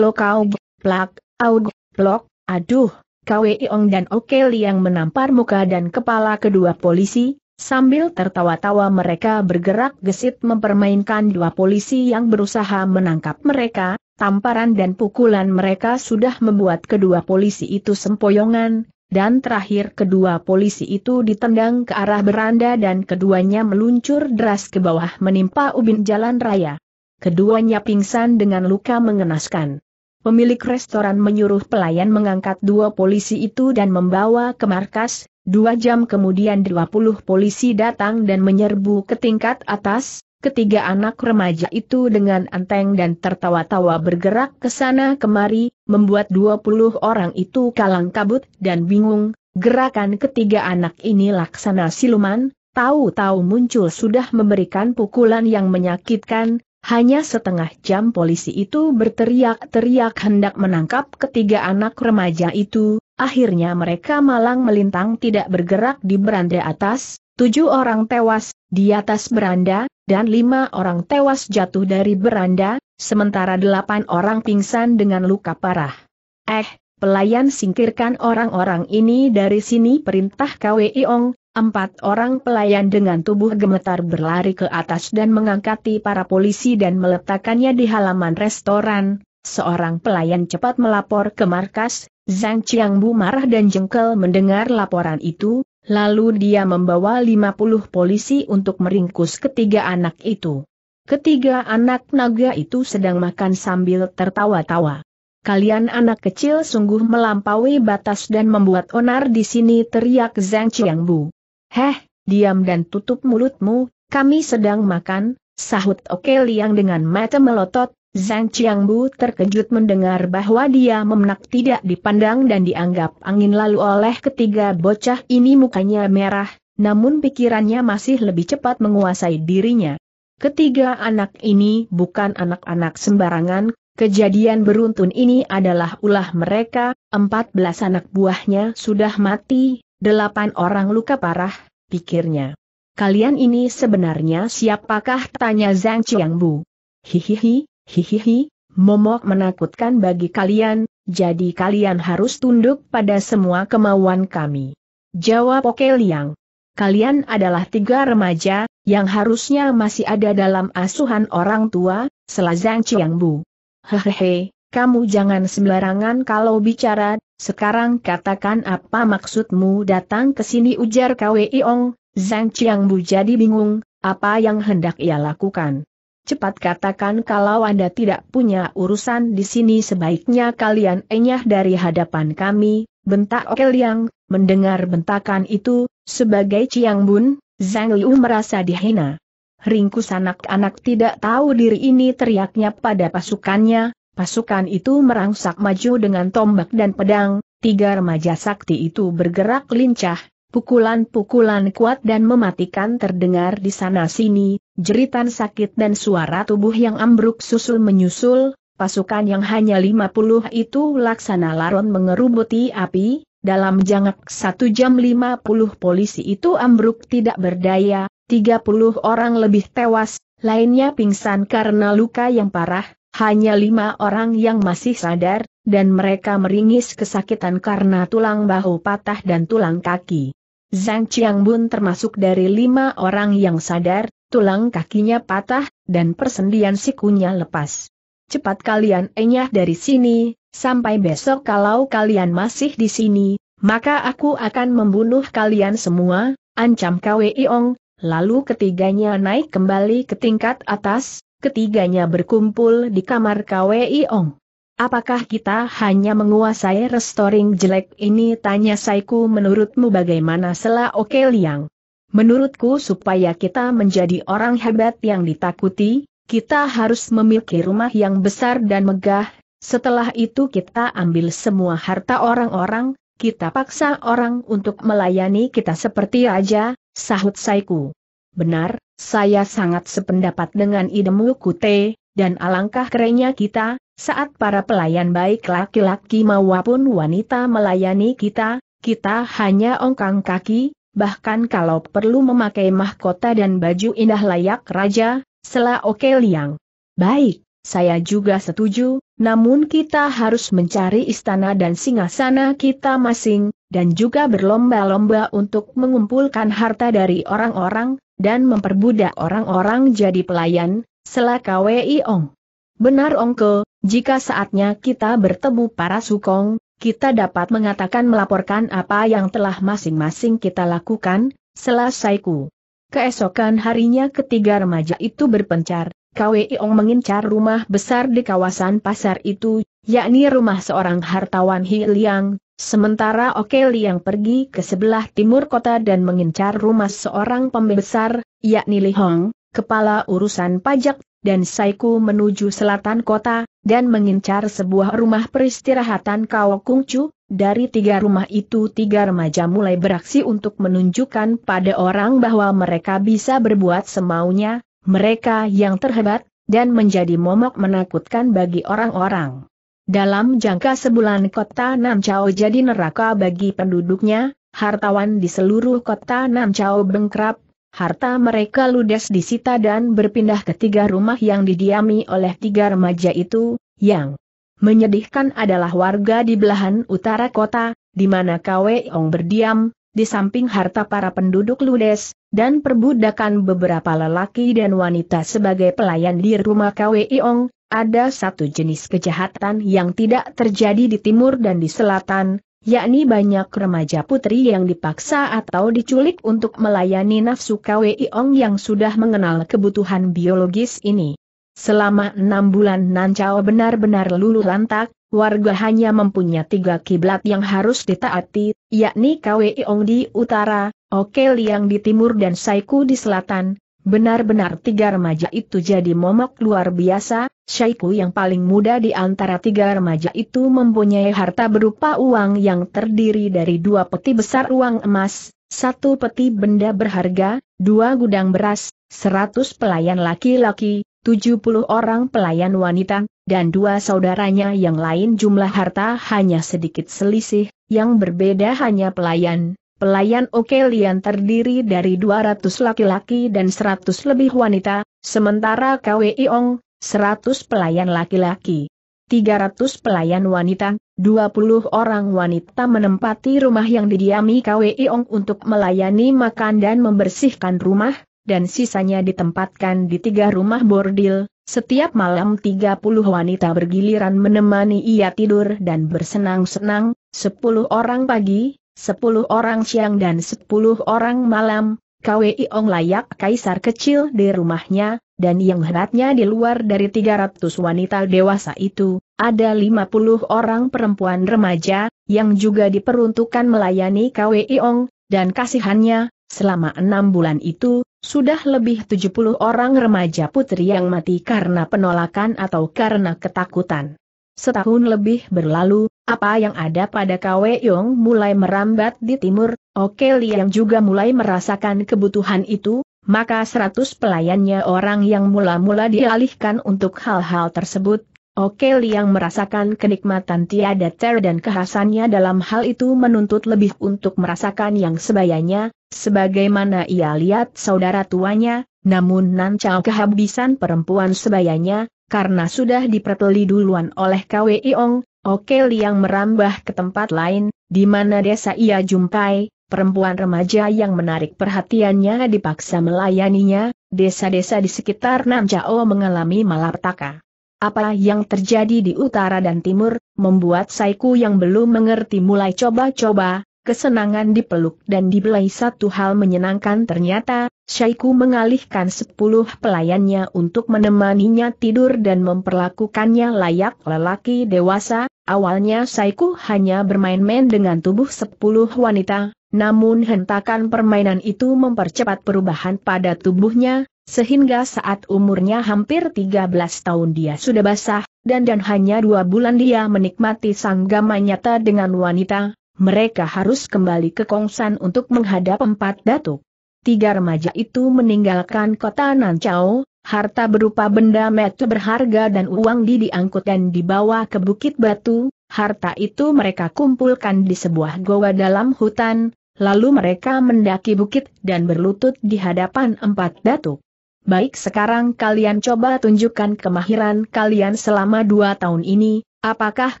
aug, plak, aug, plok, aduh, KWI Ong dan Oke Liang menampar muka dan kepala kedua polisi, Sambil tertawa-tawa mereka bergerak gesit mempermainkan dua polisi yang berusaha menangkap mereka, tamparan dan pukulan mereka sudah membuat kedua polisi itu sempoyongan, dan terakhir kedua polisi itu ditendang ke arah beranda dan keduanya meluncur deras ke bawah menimpa ubin jalan raya. Keduanya pingsan dengan luka mengenaskan pemilik restoran menyuruh pelayan mengangkat dua polisi itu dan membawa ke markas, dua jam kemudian puluh polisi datang dan menyerbu ke tingkat atas, Ketiga anak remaja itu dengan anteng dan tertawa-tawa bergerak ke sana kemari, membuat dua puluh orang itu kalang kabut dan bingung, gerakan ketiga anak ini laksana siluman, tahu-tahu muncul sudah memberikan pukulan yang menyakitkan, hanya setengah jam polisi itu berteriak-teriak hendak menangkap ketiga anak remaja itu, akhirnya mereka malang melintang tidak bergerak di beranda atas, tujuh orang tewas, di atas beranda, dan lima orang tewas jatuh dari beranda, sementara delapan orang pingsan dengan luka parah. Eh, pelayan singkirkan orang-orang ini dari sini perintah KWI Ong, Empat orang pelayan dengan tubuh gemetar berlari ke atas dan mengangkati para polisi dan meletakkannya di halaman restoran. Seorang pelayan cepat melapor ke markas, Zhang Qiangbu marah dan jengkel mendengar laporan itu, lalu dia membawa 50 polisi untuk meringkus ketiga anak itu. Ketiga anak naga itu sedang makan sambil tertawa-tawa. Kalian anak kecil sungguh melampaui batas dan membuat onar di sini teriak Zhang Qiangbu. Heh, diam dan tutup mulutmu, kami sedang makan, sahut Oke Liang dengan mata melotot, Zhang Qiangbu terkejut mendengar bahwa dia memenak tidak dipandang dan dianggap angin lalu oleh ketiga bocah ini mukanya merah, namun pikirannya masih lebih cepat menguasai dirinya. Ketiga anak ini bukan anak-anak sembarangan, kejadian beruntun ini adalah ulah mereka, Empat belas anak buahnya sudah mati, Delapan orang luka parah, pikirnya. Kalian ini sebenarnya siapakah? Tanya Zhang Chiangbu. Hihihi, hihihi, momok menakutkan bagi kalian, jadi kalian harus tunduk pada semua kemauan kami. Jawab Oke Liang. Kalian adalah tiga remaja, yang harusnya masih ada dalam asuhan orang tua, selazang Bu. Hehehe, kamu jangan sembarangan kalau bicara, sekarang katakan apa maksudmu datang ke sini ujar Kwei Ong, Zhang Qiangbu jadi bingung, apa yang hendak ia lakukan. Cepat katakan kalau Anda tidak punya urusan di sini sebaiknya kalian enyah dari hadapan kami, bentak Oke Liang, mendengar bentakan itu, sebagai Chiang Bun, Zhang Liu merasa dihina. Ringkus anak-anak tidak tahu diri ini teriaknya pada pasukannya, Pasukan itu merangsak maju dengan tombak dan pedang, tiga remaja sakti itu bergerak lincah, pukulan-pukulan kuat dan mematikan terdengar di sana-sini, jeritan sakit dan suara tubuh yang ambruk susul menyusul, pasukan yang hanya lima puluh itu laksana laron mengerubuti api, dalam jangak satu jam lima puluh polisi itu ambruk tidak berdaya, Tiga puluh orang lebih tewas, lainnya pingsan karena luka yang parah, hanya lima orang yang masih sadar, dan mereka meringis kesakitan karena tulang bahu patah dan tulang kaki. Zhang Qiangbun termasuk dari lima orang yang sadar, tulang kakinya patah, dan persendian sikunya lepas. Cepat kalian enyah dari sini, sampai besok kalau kalian masih di sini, maka aku akan membunuh kalian semua, ancam Iong, lalu ketiganya naik kembali ke tingkat atas, ketiganya berkumpul di kamar KWI Ong. Apakah kita hanya menguasai restoring jelek ini? Tanya Saiku menurutmu bagaimana selah Oke Liang? Menurutku supaya kita menjadi orang hebat yang ditakuti, kita harus memiliki rumah yang besar dan megah, setelah itu kita ambil semua harta orang-orang, kita paksa orang untuk melayani kita seperti raja, sahut Saiku. Benar, saya sangat sependapat dengan idemu Kute, dan alangkah kerennya kita, saat para pelayan baik laki-laki maupun wanita melayani kita, kita hanya ongkang kaki, bahkan kalau perlu memakai mahkota dan baju indah layak raja, Selah oke liang. Baik, saya juga setuju, namun kita harus mencari istana dan singasana kita masing, dan juga berlomba-lomba untuk mengumpulkan harta dari orang-orang, dan memperbudak orang-orang jadi pelayan, selaka Wei Ong. Benar Ongke, jika saatnya kita bertemu para sukong, kita dapat mengatakan melaporkan apa yang telah masing-masing kita lakukan, selesaiku. Keesokan harinya ketiga remaja itu berpencar, Kwei Ong mengincar rumah besar di kawasan pasar itu, yakni rumah seorang hartawan Hi Liang, sementara Oke Liang pergi ke sebelah timur kota dan mengincar rumah seorang pembesar, yakni Li Hong, kepala urusan pajak, dan Saiku menuju selatan kota, dan mengincar sebuah rumah peristirahatan Kao Kung Chu, dari tiga rumah itu tiga remaja mulai beraksi untuk menunjukkan pada orang bahwa mereka bisa berbuat semaunya, mereka yang terhebat, dan menjadi momok menakutkan bagi orang-orang. Dalam jangka sebulan kota Namcao jadi neraka bagi penduduknya, hartawan di seluruh kota Namcao bengkrap, harta mereka ludes disita dan berpindah ke tiga rumah yang didiami oleh tiga remaja itu, yang menyedihkan adalah warga di belahan utara kota, di mana Kwe Ong berdiam, di samping harta para penduduk ludes, dan perbudakan beberapa lelaki dan wanita sebagai pelayan di rumah Iong, ada satu jenis kejahatan yang tidak terjadi di timur dan di selatan, yakni banyak remaja putri yang dipaksa atau diculik untuk melayani nafsu Iong yang sudah mengenal kebutuhan biologis ini. Selama enam bulan Nancao benar-benar lulu lantak, warga hanya mempunyai tiga kiblat yang harus ditaati, yakni Kwei Ong di utara, Oke Liang di timur dan Saiku di selatan. Benar-benar tiga remaja itu jadi momok luar biasa, Saiku yang paling muda di antara tiga remaja itu mempunyai harta berupa uang yang terdiri dari dua peti besar uang emas, satu peti benda berharga, dua gudang beras, seratus pelayan laki-laki, 70 orang pelayan wanita, dan dua saudaranya yang lain jumlah harta hanya sedikit selisih, yang berbeda hanya pelayan. Pelayan Okelian terdiri dari 200 laki-laki dan 100 lebih wanita, sementara KWI Ong, 100 pelayan laki-laki. 300 pelayan wanita, 20 orang wanita menempati rumah yang didiami KWI Ong untuk melayani makan dan membersihkan rumah, dan sisanya ditempatkan di tiga rumah bordil, setiap malam 30 wanita bergiliran menemani ia tidur dan bersenang-senang, 10 orang pagi, 10 orang siang dan 10 orang malam, KWI Ong layak kaisar kecil di rumahnya, dan yang hebatnya di luar dari 300 wanita dewasa itu, ada 50 orang perempuan remaja, yang juga diperuntukkan melayani KWI Ong, dan kasihannya, Selama enam bulan itu, sudah lebih 70 orang remaja putri yang mati karena penolakan atau karena ketakutan. Setahun lebih berlalu, apa yang ada pada Kwe Yong mulai merambat di timur, Oke yang juga mulai merasakan kebutuhan itu, maka 100 pelayannya orang yang mula-mula dialihkan untuk hal-hal tersebut, Oke yang merasakan kenikmatan tiada ter dan kehasannya dalam hal itu menuntut lebih untuk merasakan yang sebayanya, Sebagaimana ia lihat saudara tuanya, namun Nancau kehabisan perempuan sebayanya, karena sudah diperteli duluan oleh Kwe Ong. Oke Liang merambah ke tempat lain, di mana desa ia jumpai, perempuan remaja yang menarik perhatiannya dipaksa melayaninya, desa-desa di sekitar Nancao mengalami malapetaka. Apa yang terjadi di utara dan timur, membuat Saiku yang belum mengerti mulai coba-coba, kesenangan dipeluk dan dibelai satu hal menyenangkan ternyata, Syaiku mengalihkan sepuluh pelayannya untuk menemaninya tidur dan memperlakukannya layak lelaki dewasa, awalnya Syaiku hanya bermain-main dengan tubuh sepuluh wanita, namun hentakan permainan itu mempercepat perubahan pada tubuhnya, sehingga saat umurnya hampir 13 tahun dia sudah basah, dan dan hanya dua bulan dia menikmati sanggama nyata dengan wanita, mereka harus kembali ke Kongsan untuk menghadap empat datuk. Tiga remaja itu meninggalkan kota Nancao, harta berupa benda metu berharga dan uang di diangkut dan dibawa ke Bukit Batu, harta itu mereka kumpulkan di sebuah goa dalam hutan, lalu mereka mendaki bukit dan berlutut di hadapan empat datuk. Baik sekarang kalian coba tunjukkan kemahiran kalian selama dua tahun ini, Apakah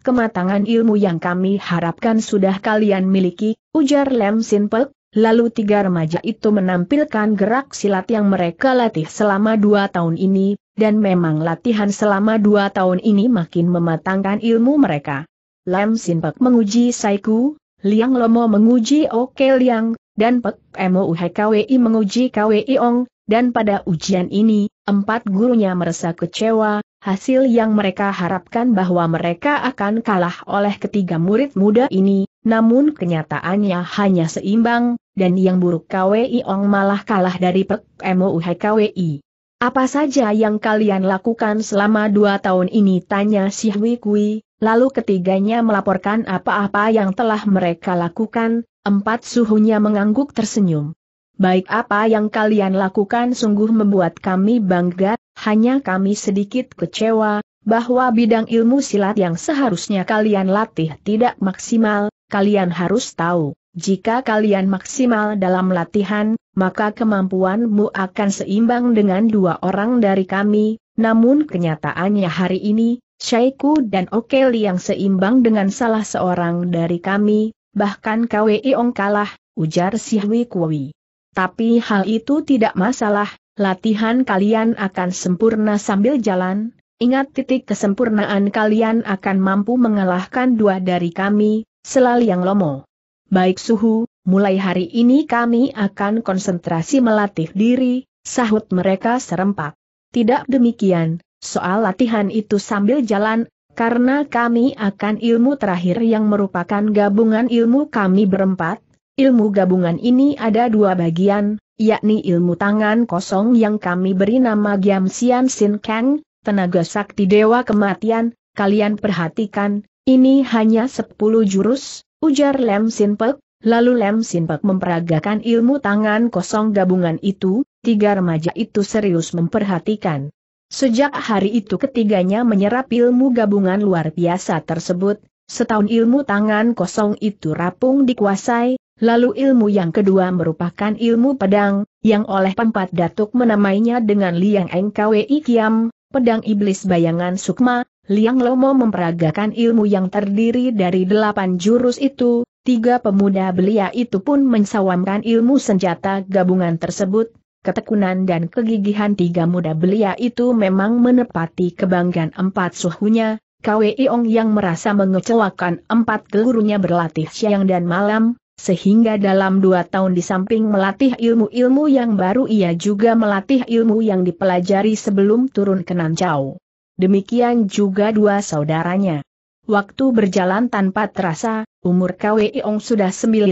kematangan ilmu yang kami harapkan sudah kalian miliki? Ujar Lem Sinpek, lalu tiga remaja itu menampilkan gerak silat yang mereka latih selama dua tahun ini, dan memang latihan selama dua tahun ini makin mematangkan ilmu mereka. Lem Sinpek menguji Saiku, Liang Lomo menguji Oke Liang, dan Pek Emo UHKWI menguji KWI Ong, dan pada ujian ini, empat gurunya merasa kecewa, hasil yang mereka harapkan bahwa mereka akan kalah oleh ketiga murid muda ini, namun kenyataannya hanya seimbang, dan yang buruk KWI Ong malah kalah dari Pek MOUH KWI. Apa saja yang kalian lakukan selama dua tahun ini tanya si Hui Kui, lalu ketiganya melaporkan apa-apa yang telah mereka lakukan, empat suhunya mengangguk tersenyum. Baik apa yang kalian lakukan sungguh membuat kami bangga, hanya kami sedikit kecewa, bahwa bidang ilmu silat yang seharusnya kalian latih tidak maksimal, kalian harus tahu, jika kalian maksimal dalam latihan, maka kemampuanmu akan seimbang dengan dua orang dari kami, namun kenyataannya hari ini, Syaiku dan Okeli yang seimbang dengan salah seorang dari kami, bahkan Kwei Ong kalah, ujar Sihwi Kuwi. Tapi hal itu tidak masalah, latihan kalian akan sempurna sambil jalan, ingat titik kesempurnaan kalian akan mampu mengalahkan dua dari kami, selalu yang lomo. Baik suhu, mulai hari ini kami akan konsentrasi melatih diri, sahut mereka serempak. Tidak demikian, soal latihan itu sambil jalan, karena kami akan ilmu terakhir yang merupakan gabungan ilmu kami berempat, ilmu gabungan ini ada dua bagian, yakni ilmu tangan kosong yang kami beri nama Giam Sian Sin Kang, tenaga sakti dewa kematian, kalian perhatikan, ini hanya 10 jurus, ujar Lem Sin Pek, lalu Lem Sin Pek memperagakan ilmu tangan kosong gabungan itu, tiga remaja itu serius memperhatikan. Sejak hari itu ketiganya menyerap ilmu gabungan luar biasa tersebut, setahun ilmu tangan kosong itu rapung dikuasai, Lalu ilmu yang kedua merupakan ilmu pedang, yang oleh pempat datuk menamainya dengan Liang Eng Kiam, pedang iblis bayangan sukma, Liang Lomo memperagakan ilmu yang terdiri dari delapan jurus itu, tiga pemuda belia itu pun mensawamkan ilmu senjata gabungan tersebut, ketekunan dan kegigihan tiga muda belia itu memang menepati kebanggaan empat suhunya, KWI Ong yang merasa mengecewakan empat gelurunya berlatih siang dan malam, sehingga dalam dua tahun di samping melatih ilmu-ilmu yang baru ia juga melatih ilmu yang dipelajari sebelum turun ke Nancau. Demikian juga dua saudaranya. Waktu berjalan tanpa terasa, umur KW Ong sudah 19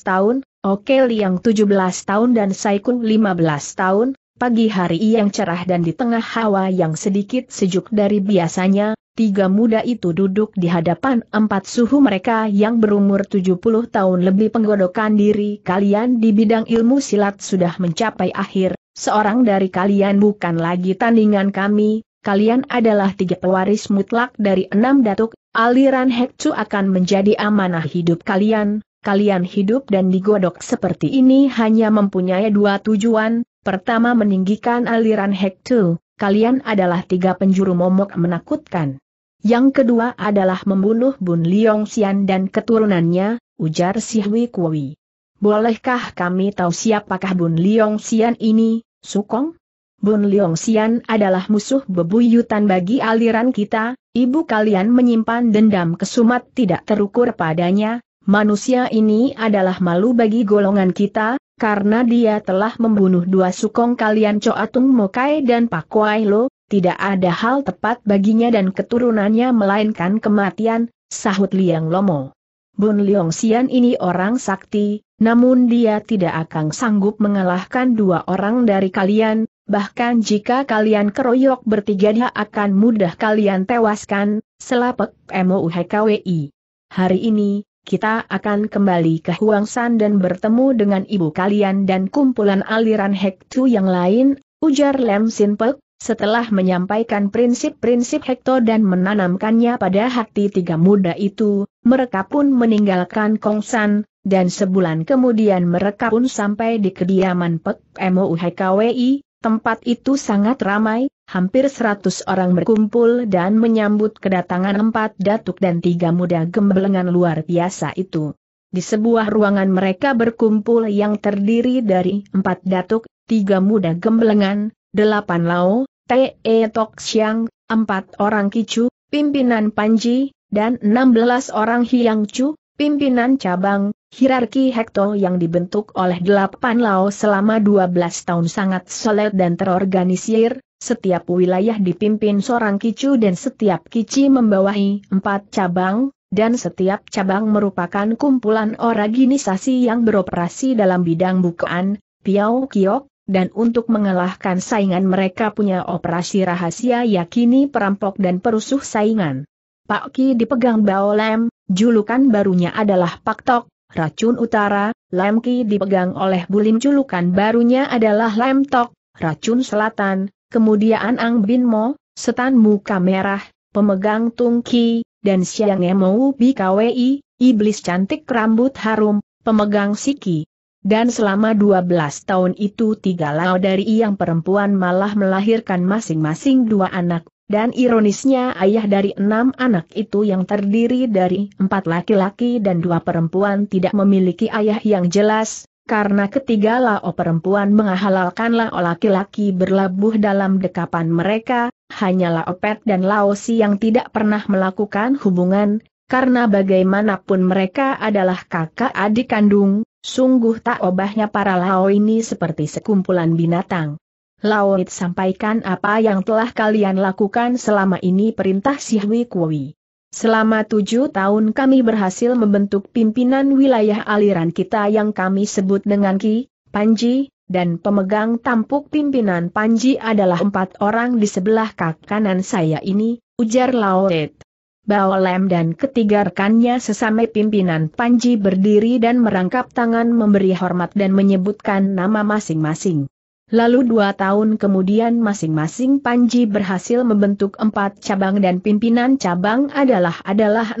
tahun, Oke Liang 17 tahun dan Saikun 15 tahun, pagi hari yang cerah dan di tengah hawa yang sedikit sejuk dari biasanya, Tiga muda itu duduk di hadapan empat suhu mereka yang berumur 70 tahun lebih penggodokan diri kalian di bidang ilmu silat sudah mencapai akhir, seorang dari kalian bukan lagi tandingan kami, kalian adalah tiga pewaris mutlak dari enam datuk, aliran Hekcu akan menjadi amanah hidup kalian, kalian hidup dan digodok seperti ini hanya mempunyai dua tujuan, pertama meninggikan aliran Hekcu, kalian adalah tiga penjuru momok menakutkan. Yang kedua adalah membunuh Bun Liong Xian dan keturunannya, ujar si Hui Kui. Bolehkah kami tahu siapakah Bun Liong Xian ini, Sukong? Bun Liong Xian adalah musuh bebuyutan bagi aliran kita, ibu kalian menyimpan dendam kesumat tidak terukur padanya, manusia ini adalah malu bagi golongan kita, karena dia telah membunuh dua sukong kalian Coatung Mokai dan Pak Pakuai Lo, tidak ada hal tepat baginya dan keturunannya melainkan kematian, sahut Liang Lomo. Bun Leong Sian ini orang sakti, namun dia tidak akan sanggup mengalahkan dua orang dari kalian, bahkan jika kalian keroyok bertiga dia akan mudah kalian tewaskan, selapek MOUHKWI. Hari ini, kita akan kembali ke San dan bertemu dengan ibu kalian dan kumpulan aliran Hektu yang lain, ujar Lem Sin setelah menyampaikan prinsip-prinsip Hekto dan menanamkannya pada hati tiga muda itu, mereka pun meninggalkan Kongsan, dan sebulan kemudian mereka pun sampai di kediaman Pek MOUHKWI, tempat itu sangat ramai, hampir seratus orang berkumpul dan menyambut kedatangan empat datuk dan tiga muda gembelengan luar biasa itu. Di sebuah ruangan mereka berkumpul yang terdiri dari empat datuk, tiga muda gembelengan, delapan Lao, Te e, Tok Siang, empat orang Kicu, pimpinan Panji, dan enam belas orang Hiang Chu, pimpinan cabang, hierarki Hekto yang dibentuk oleh delapan Lao selama 12 tahun sangat solid dan terorganisir, setiap wilayah dipimpin seorang Kicu dan setiap Kici membawahi empat cabang, dan setiap cabang merupakan kumpulan organisasi yang beroperasi dalam bidang bukaan, Piao Kiok, dan untuk mengalahkan saingan mereka punya operasi rahasia yakini perampok dan perusuh saingan. Pak Ki dipegang Bao Lem, julukan barunya adalah Pak Tok, Racun Utara, Lem Ki dipegang oleh Bulim julukan barunya adalah Lem Tok, Racun Selatan, kemudian Ang Bin Mo, Setan Muka Merah, Pemegang Tung Ki, dan Siang Emou Bikawi, Iblis Cantik Rambut Harum, Pemegang Siki dan selama 12 tahun itu tiga lao dari yang perempuan malah melahirkan masing-masing dua anak, dan ironisnya ayah dari enam anak itu yang terdiri dari empat laki-laki dan dua perempuan tidak memiliki ayah yang jelas, karena ketiga lao perempuan menghalalkan lao laki-laki berlabuh dalam dekapan mereka, hanya lao pet dan lao si yang tidak pernah melakukan hubungan, karena bagaimanapun mereka adalah kakak adik kandung, Sungguh tak obahnya para Lao ini seperti sekumpulan binatang. Laoit sampaikan apa yang telah kalian lakukan selama ini perintah sihwi Kui. Selama tujuh tahun kami berhasil membentuk pimpinan wilayah aliran kita yang kami sebut dengan Ki, Panji, dan pemegang tampuk pimpinan Panji adalah empat orang di sebelah kak kanan saya ini, ujar laoit. Bao Lem dan ketiga rekannya sesama pimpinan Panji berdiri dan merangkap tangan memberi hormat dan menyebutkan nama masing-masing. Lalu dua tahun kemudian masing-masing Panji berhasil membentuk empat cabang dan pimpinan cabang adalah adalah 16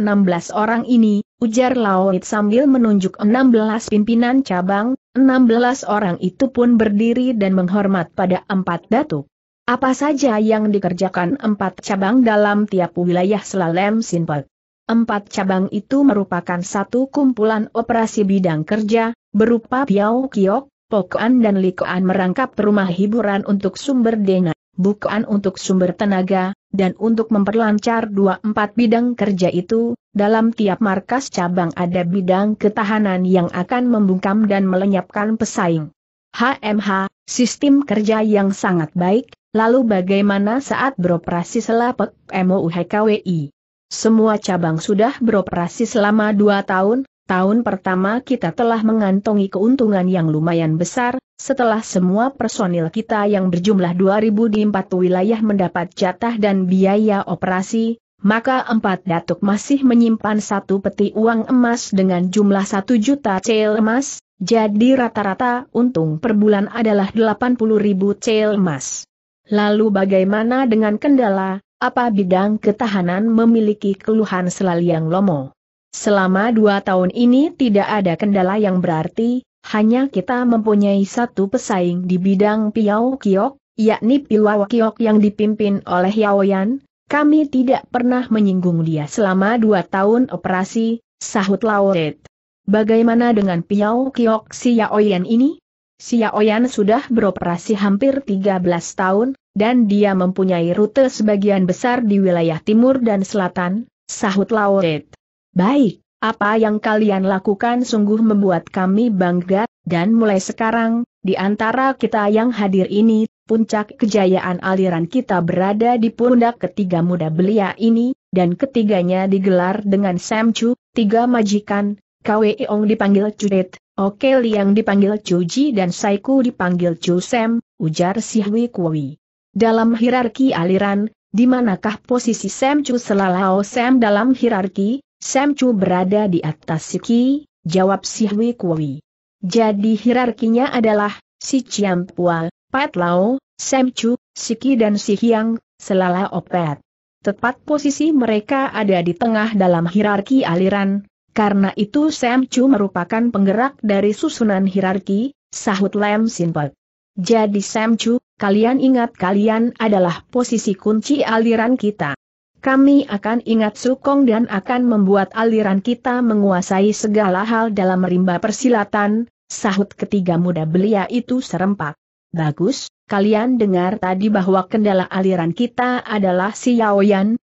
orang ini, ujar Lawit sambil menunjuk 16 pimpinan cabang, 16 orang itu pun berdiri dan menghormat pada empat datuk. Apa saja yang dikerjakan empat cabang dalam tiap wilayah Selalem Sinpel. Empat cabang itu merupakan satu kumpulan operasi bidang kerja, berupa Piau Kiok, Pokoan dan Likoan merangkap rumah hiburan untuk sumber dana, bukaan untuk sumber tenaga, dan untuk memperlancar dua empat bidang kerja itu, dalam tiap markas cabang ada bidang ketahanan yang akan membungkam dan melenyapkan pesaing. HMH, sistem kerja yang sangat baik, Lalu bagaimana saat beroperasi selapak MOUHKWI? Semua cabang sudah beroperasi selama dua tahun, tahun pertama kita telah mengantongi keuntungan yang lumayan besar, setelah semua personil kita yang berjumlah 2000 di empat wilayah mendapat jatah dan biaya operasi, maka empat datuk masih menyimpan satu peti uang emas dengan jumlah satu juta cel emas, jadi rata-rata untung per bulan adalah 80 ribu cel emas. Lalu bagaimana dengan kendala, apa bidang ketahanan memiliki keluhan selaliang lomo? Selama dua tahun ini tidak ada kendala yang berarti, hanya kita mempunyai satu pesaing di bidang Piao Kiok, yakni Piao Kiok yang dipimpin oleh Yao Yan. kami tidak pernah menyinggung dia selama dua tahun operasi, sahut Lauret. Bagaimana dengan Piao Kiok si Yao Yan ini? Xiaoyan sudah beroperasi hampir 13 tahun, dan dia mempunyai rute sebagian besar di wilayah timur dan selatan, sahut Laoret. Baik, apa yang kalian lakukan sungguh membuat kami bangga, dan mulai sekarang, di antara kita yang hadir ini, puncak kejayaan aliran kita berada di pundak ketiga muda belia ini, dan ketiganya digelar dengan Sam Chu, tiga majikan, Kwee Ong dipanggil Cudet, Oke Liang dipanggil Cuji dan Saiku dipanggil Sem, ujar si Hui Kui. Dalam hierarki aliran, di manakah posisi Sam Chu selalau Sam dalam hierarki, Sam Chu berada di atas Siki, jawab si Hui Kui. Jadi hierarkinya adalah, si Chiam Pual, Pat Lao, Sam Chu, Siki dan Si Hiang, selalu Pat. Tepat posisi mereka ada di tengah dalam hierarki aliran, karena itu Sam Chu merupakan penggerak dari susunan hierarki, sahut Lem Sinpek. Jadi Sam Chu, kalian ingat kalian adalah posisi kunci aliran kita. Kami akan ingat Sukong dan akan membuat aliran kita menguasai segala hal dalam rimba persilatan, sahut ketiga muda belia itu serempak. Bagus, kalian dengar tadi bahwa kendala aliran kita adalah si Yaoyan,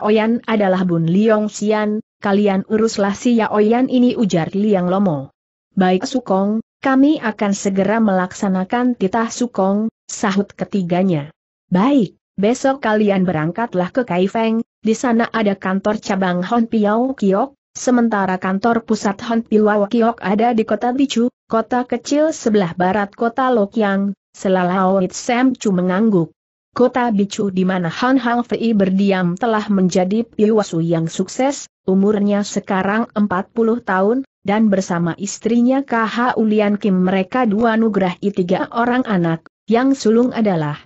Oyan adalah Bun Liong Xian, kalian uruslah Oyan ini ujar Liang Lomo. Baik Sukong, kami akan segera melaksanakan titah Sukong, sahut ketiganya. Baik, besok kalian berangkatlah ke Kaifeng, di sana ada kantor cabang Hon Piao Kiok, Sementara kantor pusat Hon Piao Kiok ada di kota Bicu, kota kecil sebelah barat kota Lokyang, Selalao Sam Chu mengangguk. Kota Bicu di mana Han Hang Fei berdiam telah menjadi piwasu yang sukses, umurnya sekarang 40 tahun, dan bersama istrinya KH Ulian Kim mereka dua nugrahi tiga orang anak, yang sulung adalah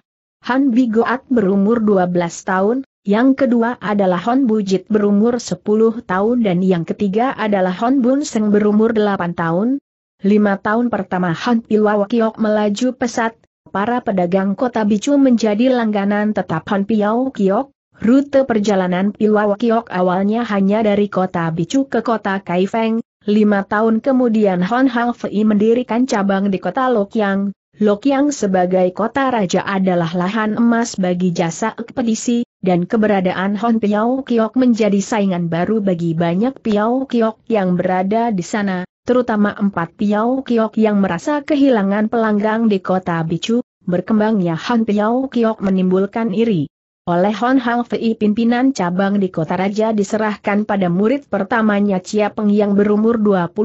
Han Bigoat berumur 12 tahun, yang kedua adalah Hon Bujit berumur 10 tahun dan yang ketiga adalah Hon Bun Seng berumur 8 tahun. Lima tahun pertama Han Pilwawakiok melaju pesat, para pedagang kota Bicu menjadi langganan tetap Han Piao Kiok, rute perjalanan Piao Kiok awalnya hanya dari kota Bicu ke kota Kaifeng, lima tahun kemudian Han Fei mendirikan cabang di kota Lokyang, Lokyang sebagai kota raja adalah lahan emas bagi jasa ekspedisi, dan keberadaan Hon Piau Kiok menjadi saingan baru bagi banyak Piau Kiok yang berada di sana, terutama empat Piau Kiok yang merasa kehilangan pelanggang di kota Bicu, Berkembangnya Han Piao Kiok menimbulkan iri. Oleh Hon Hang Fei pimpinan cabang di Kota Raja diserahkan pada murid pertamanya Cia Peng yang berumur 25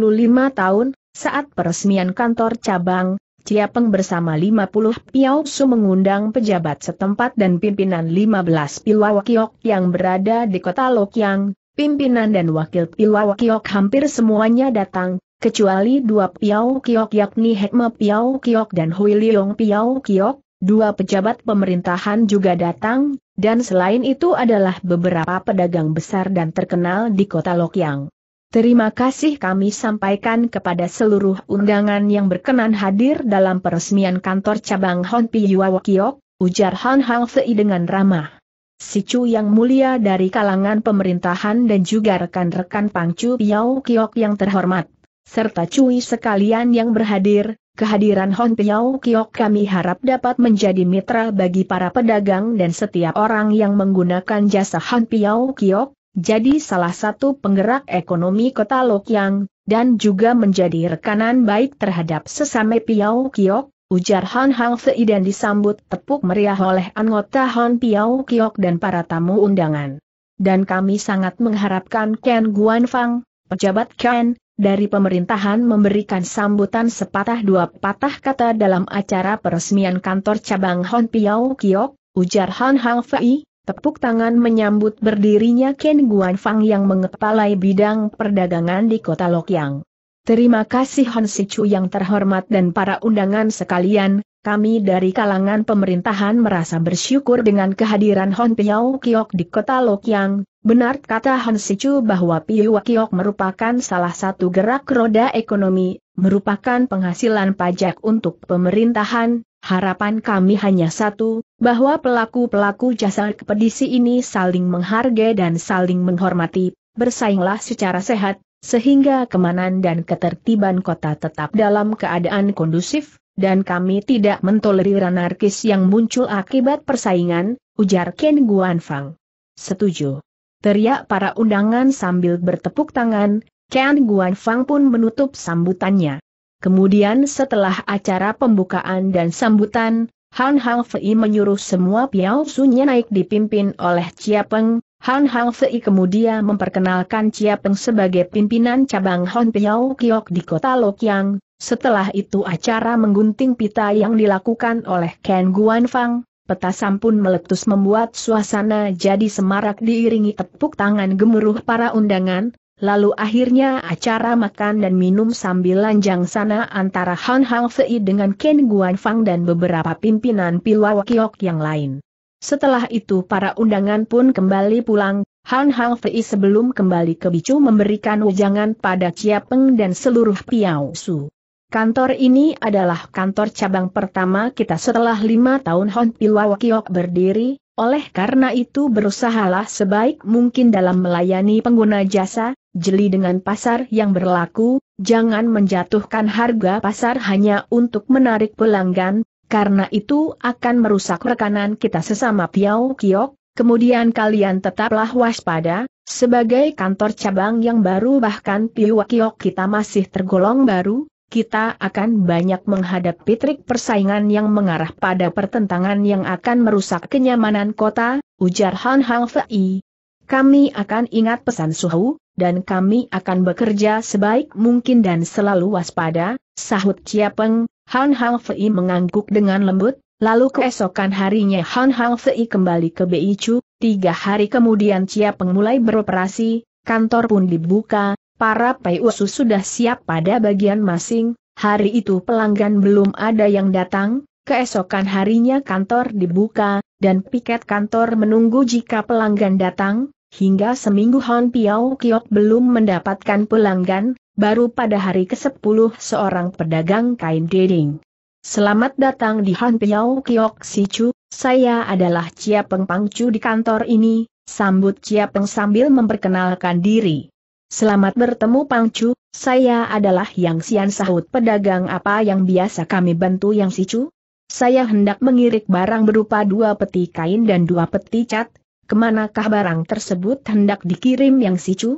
tahun, saat peresmian kantor cabang, Cia Peng bersama 50 Piao Su mengundang pejabat setempat dan pimpinan 15 Piao Kiok yang berada di Kota Lokyang, pimpinan dan wakil Piao Kiok hampir semuanya datang, kecuali dua piau Kiok yakni Hekme Piao Kiok dan Hui piau Piao Kiok, dua pejabat pemerintahan juga datang, dan selain itu adalah beberapa pedagang besar dan terkenal di kota Lokyang. Terima kasih kami sampaikan kepada seluruh undangan yang berkenan hadir dalam peresmian kantor cabang Hon Piyawo Kiok, ujar Han Hang Fei dengan ramah. Si Chu yang mulia dari kalangan pemerintahan dan juga rekan-rekan Pangcu piau Kiok yang terhormat serta Cui sekalian yang berhadir, kehadiran Hon Piao Kiok kami harap dapat menjadi mitra bagi para pedagang dan setiap orang yang menggunakan jasa Hon Piao Kiok, jadi salah satu penggerak ekonomi kota Lokyang, dan juga menjadi rekanan baik terhadap sesama Piao Kiok, ujar Han Hang Fei dan disambut tepuk meriah oleh anggota Hon Piao Kiok dan para tamu undangan. Dan kami sangat mengharapkan Ken Guan Fang, pejabat Ken, dari pemerintahan memberikan sambutan sepatah dua patah kata dalam acara peresmian kantor cabang Hon Piao Kiok, ujar Han Hang Fei, tepuk tangan menyambut berdirinya Ken Guanfang yang mengepalai bidang perdagangan di kota Lokyang. Terima kasih Hon Sichu yang terhormat dan para undangan sekalian, kami dari kalangan pemerintahan merasa bersyukur dengan kehadiran Hon Piao Kiok di kota Lokyang, Benar kata Han Sichu bahwa Piwakiok merupakan salah satu gerak roda ekonomi, merupakan penghasilan pajak untuk pemerintahan, harapan kami hanya satu, bahwa pelaku-pelaku jasa kepedisi ini saling menghargai dan saling menghormati, bersainglah secara sehat, sehingga kemanan dan ketertiban kota tetap dalam keadaan kondusif, dan kami tidak mentolerir anarkis yang muncul akibat persaingan, ujar Ken Guanfang. Setuju teriak para undangan sambil bertepuk tangan, Ken Guanfang pun menutup sambutannya. Kemudian setelah acara pembukaan dan sambutan, Han Hang Fei menyuruh semua Piao Sunya naik dipimpin oleh Chia Peng, Han Hang Fei kemudian memperkenalkan Chia Peng sebagai pimpinan cabang Hon Piao Kiok di kota Lokyang, setelah itu acara menggunting pita yang dilakukan oleh Ken Guanfang, Petasan pun meletus membuat suasana jadi semarak diiringi tepuk tangan gemuruh para undangan, lalu akhirnya acara makan dan minum sambil lanjang sana antara Han Hang Fei dengan Ken Guan Fang dan beberapa pimpinan Wakiok yang lain. Setelah itu para undangan pun kembali pulang, Han Hang Fei sebelum kembali ke Bicu memberikan wejangan pada Chia Peng dan seluruh Piao Su. Kantor ini adalah kantor cabang pertama kita setelah lima tahun Hon Pilwawakiok berdiri, oleh karena itu berusahalah sebaik mungkin dalam melayani pengguna jasa, jeli dengan pasar yang berlaku, jangan menjatuhkan harga pasar hanya untuk menarik pelanggan, karena itu akan merusak rekanan kita sesama Piau Kiok, kemudian kalian tetaplah waspada, sebagai kantor cabang yang baru bahkan Piau Kiok kita masih tergolong baru, kita akan banyak menghadapi trik persaingan yang mengarah pada pertentangan yang akan merusak kenyamanan kota, ujar Han Hang Fei. Kami akan ingat pesan Suhu, dan kami akan bekerja sebaik mungkin dan selalu waspada, sahut Chia Peng, Han Hang Fei mengangguk dengan lembut, lalu keesokan harinya Han Hang Fei kembali ke Beichu. tiga hari kemudian Chia Peng mulai beroperasi, kantor pun dibuka, para Paiwusu sudah siap pada bagian masing, hari itu pelanggan belum ada yang datang, keesokan harinya kantor dibuka, dan piket kantor menunggu jika pelanggan datang, hingga seminggu Hon Piao Kiok belum mendapatkan pelanggan, baru pada hari ke-10 seorang pedagang kain dinding. Selamat datang di Han Piao Kiok Sichu, saya adalah Chia Peng Pangcu di kantor ini, sambut Chia Peng sambil memperkenalkan diri. Selamat bertemu Pangcu, saya adalah Yang Sian sahut pedagang apa yang biasa kami bantu Yang Sicu. Saya hendak mengirik barang berupa dua peti kain dan dua peti cat, kemanakah barang tersebut hendak dikirim Yang Sicu?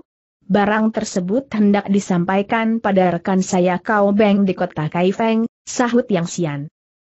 Barang tersebut hendak disampaikan pada rekan saya Kau Beng di kota Kaifeng, sahut Yang Sian.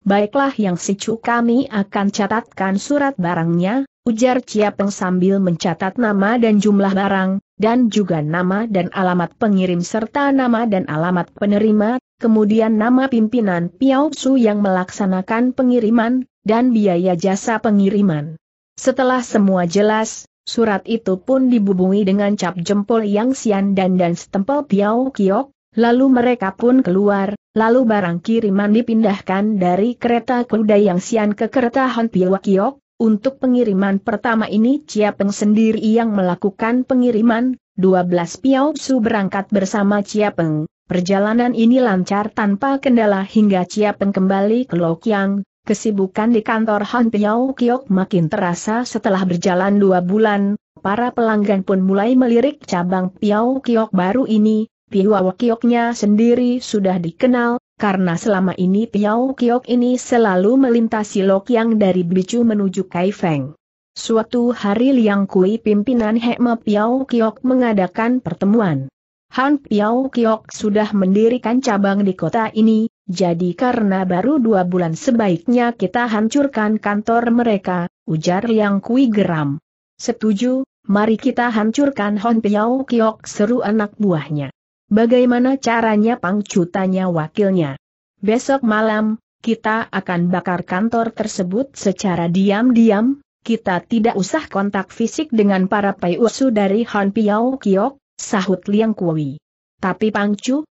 Baiklah Yang Sicu kami akan catatkan surat barangnya, ujar Peng sambil mencatat nama dan jumlah barang, dan juga nama dan alamat pengirim serta nama dan alamat penerima, kemudian nama pimpinan Piao Su yang melaksanakan pengiriman, dan biaya jasa pengiriman. Setelah semua jelas, surat itu pun dibubungi dengan cap jempol yang sian dan dan stempel Piao Kiok, lalu mereka pun keluar, lalu barang kiriman dipindahkan dari kereta kuda yang sian ke kereta Han Piao Kiok, untuk pengiriman pertama ini Chia Peng sendiri yang melakukan pengiriman, 12 Piao Su berangkat bersama Chia Peng. Perjalanan ini lancar tanpa kendala hingga Chia Peng kembali ke Lokyang. Kesibukan di kantor Han Piao Kiok makin terasa setelah berjalan dua bulan, para pelanggan pun mulai melirik cabang Piao Kiok baru ini, Piao Kioknya sendiri sudah dikenal, karena selama ini Piao Kiok ini selalu melintasi lok yang dari Bicu menuju Kai Feng. Suatu hari Liang Kui pimpinan Hekma Piao Kiok mengadakan pertemuan. Han Piao Kiok sudah mendirikan cabang di kota ini, jadi karena baru dua bulan sebaiknya kita hancurkan kantor mereka, ujar Liang Kui geram. Setuju, mari kita hancurkan Han Piao Kiok seru anak buahnya. Bagaimana caranya Pangcu tanya wakilnya. Besok malam, kita akan bakar kantor tersebut secara diam-diam, kita tidak usah kontak fisik dengan para payusu dari Han Piao Kiok, sahut Liang Kui. Tapi Pangcu,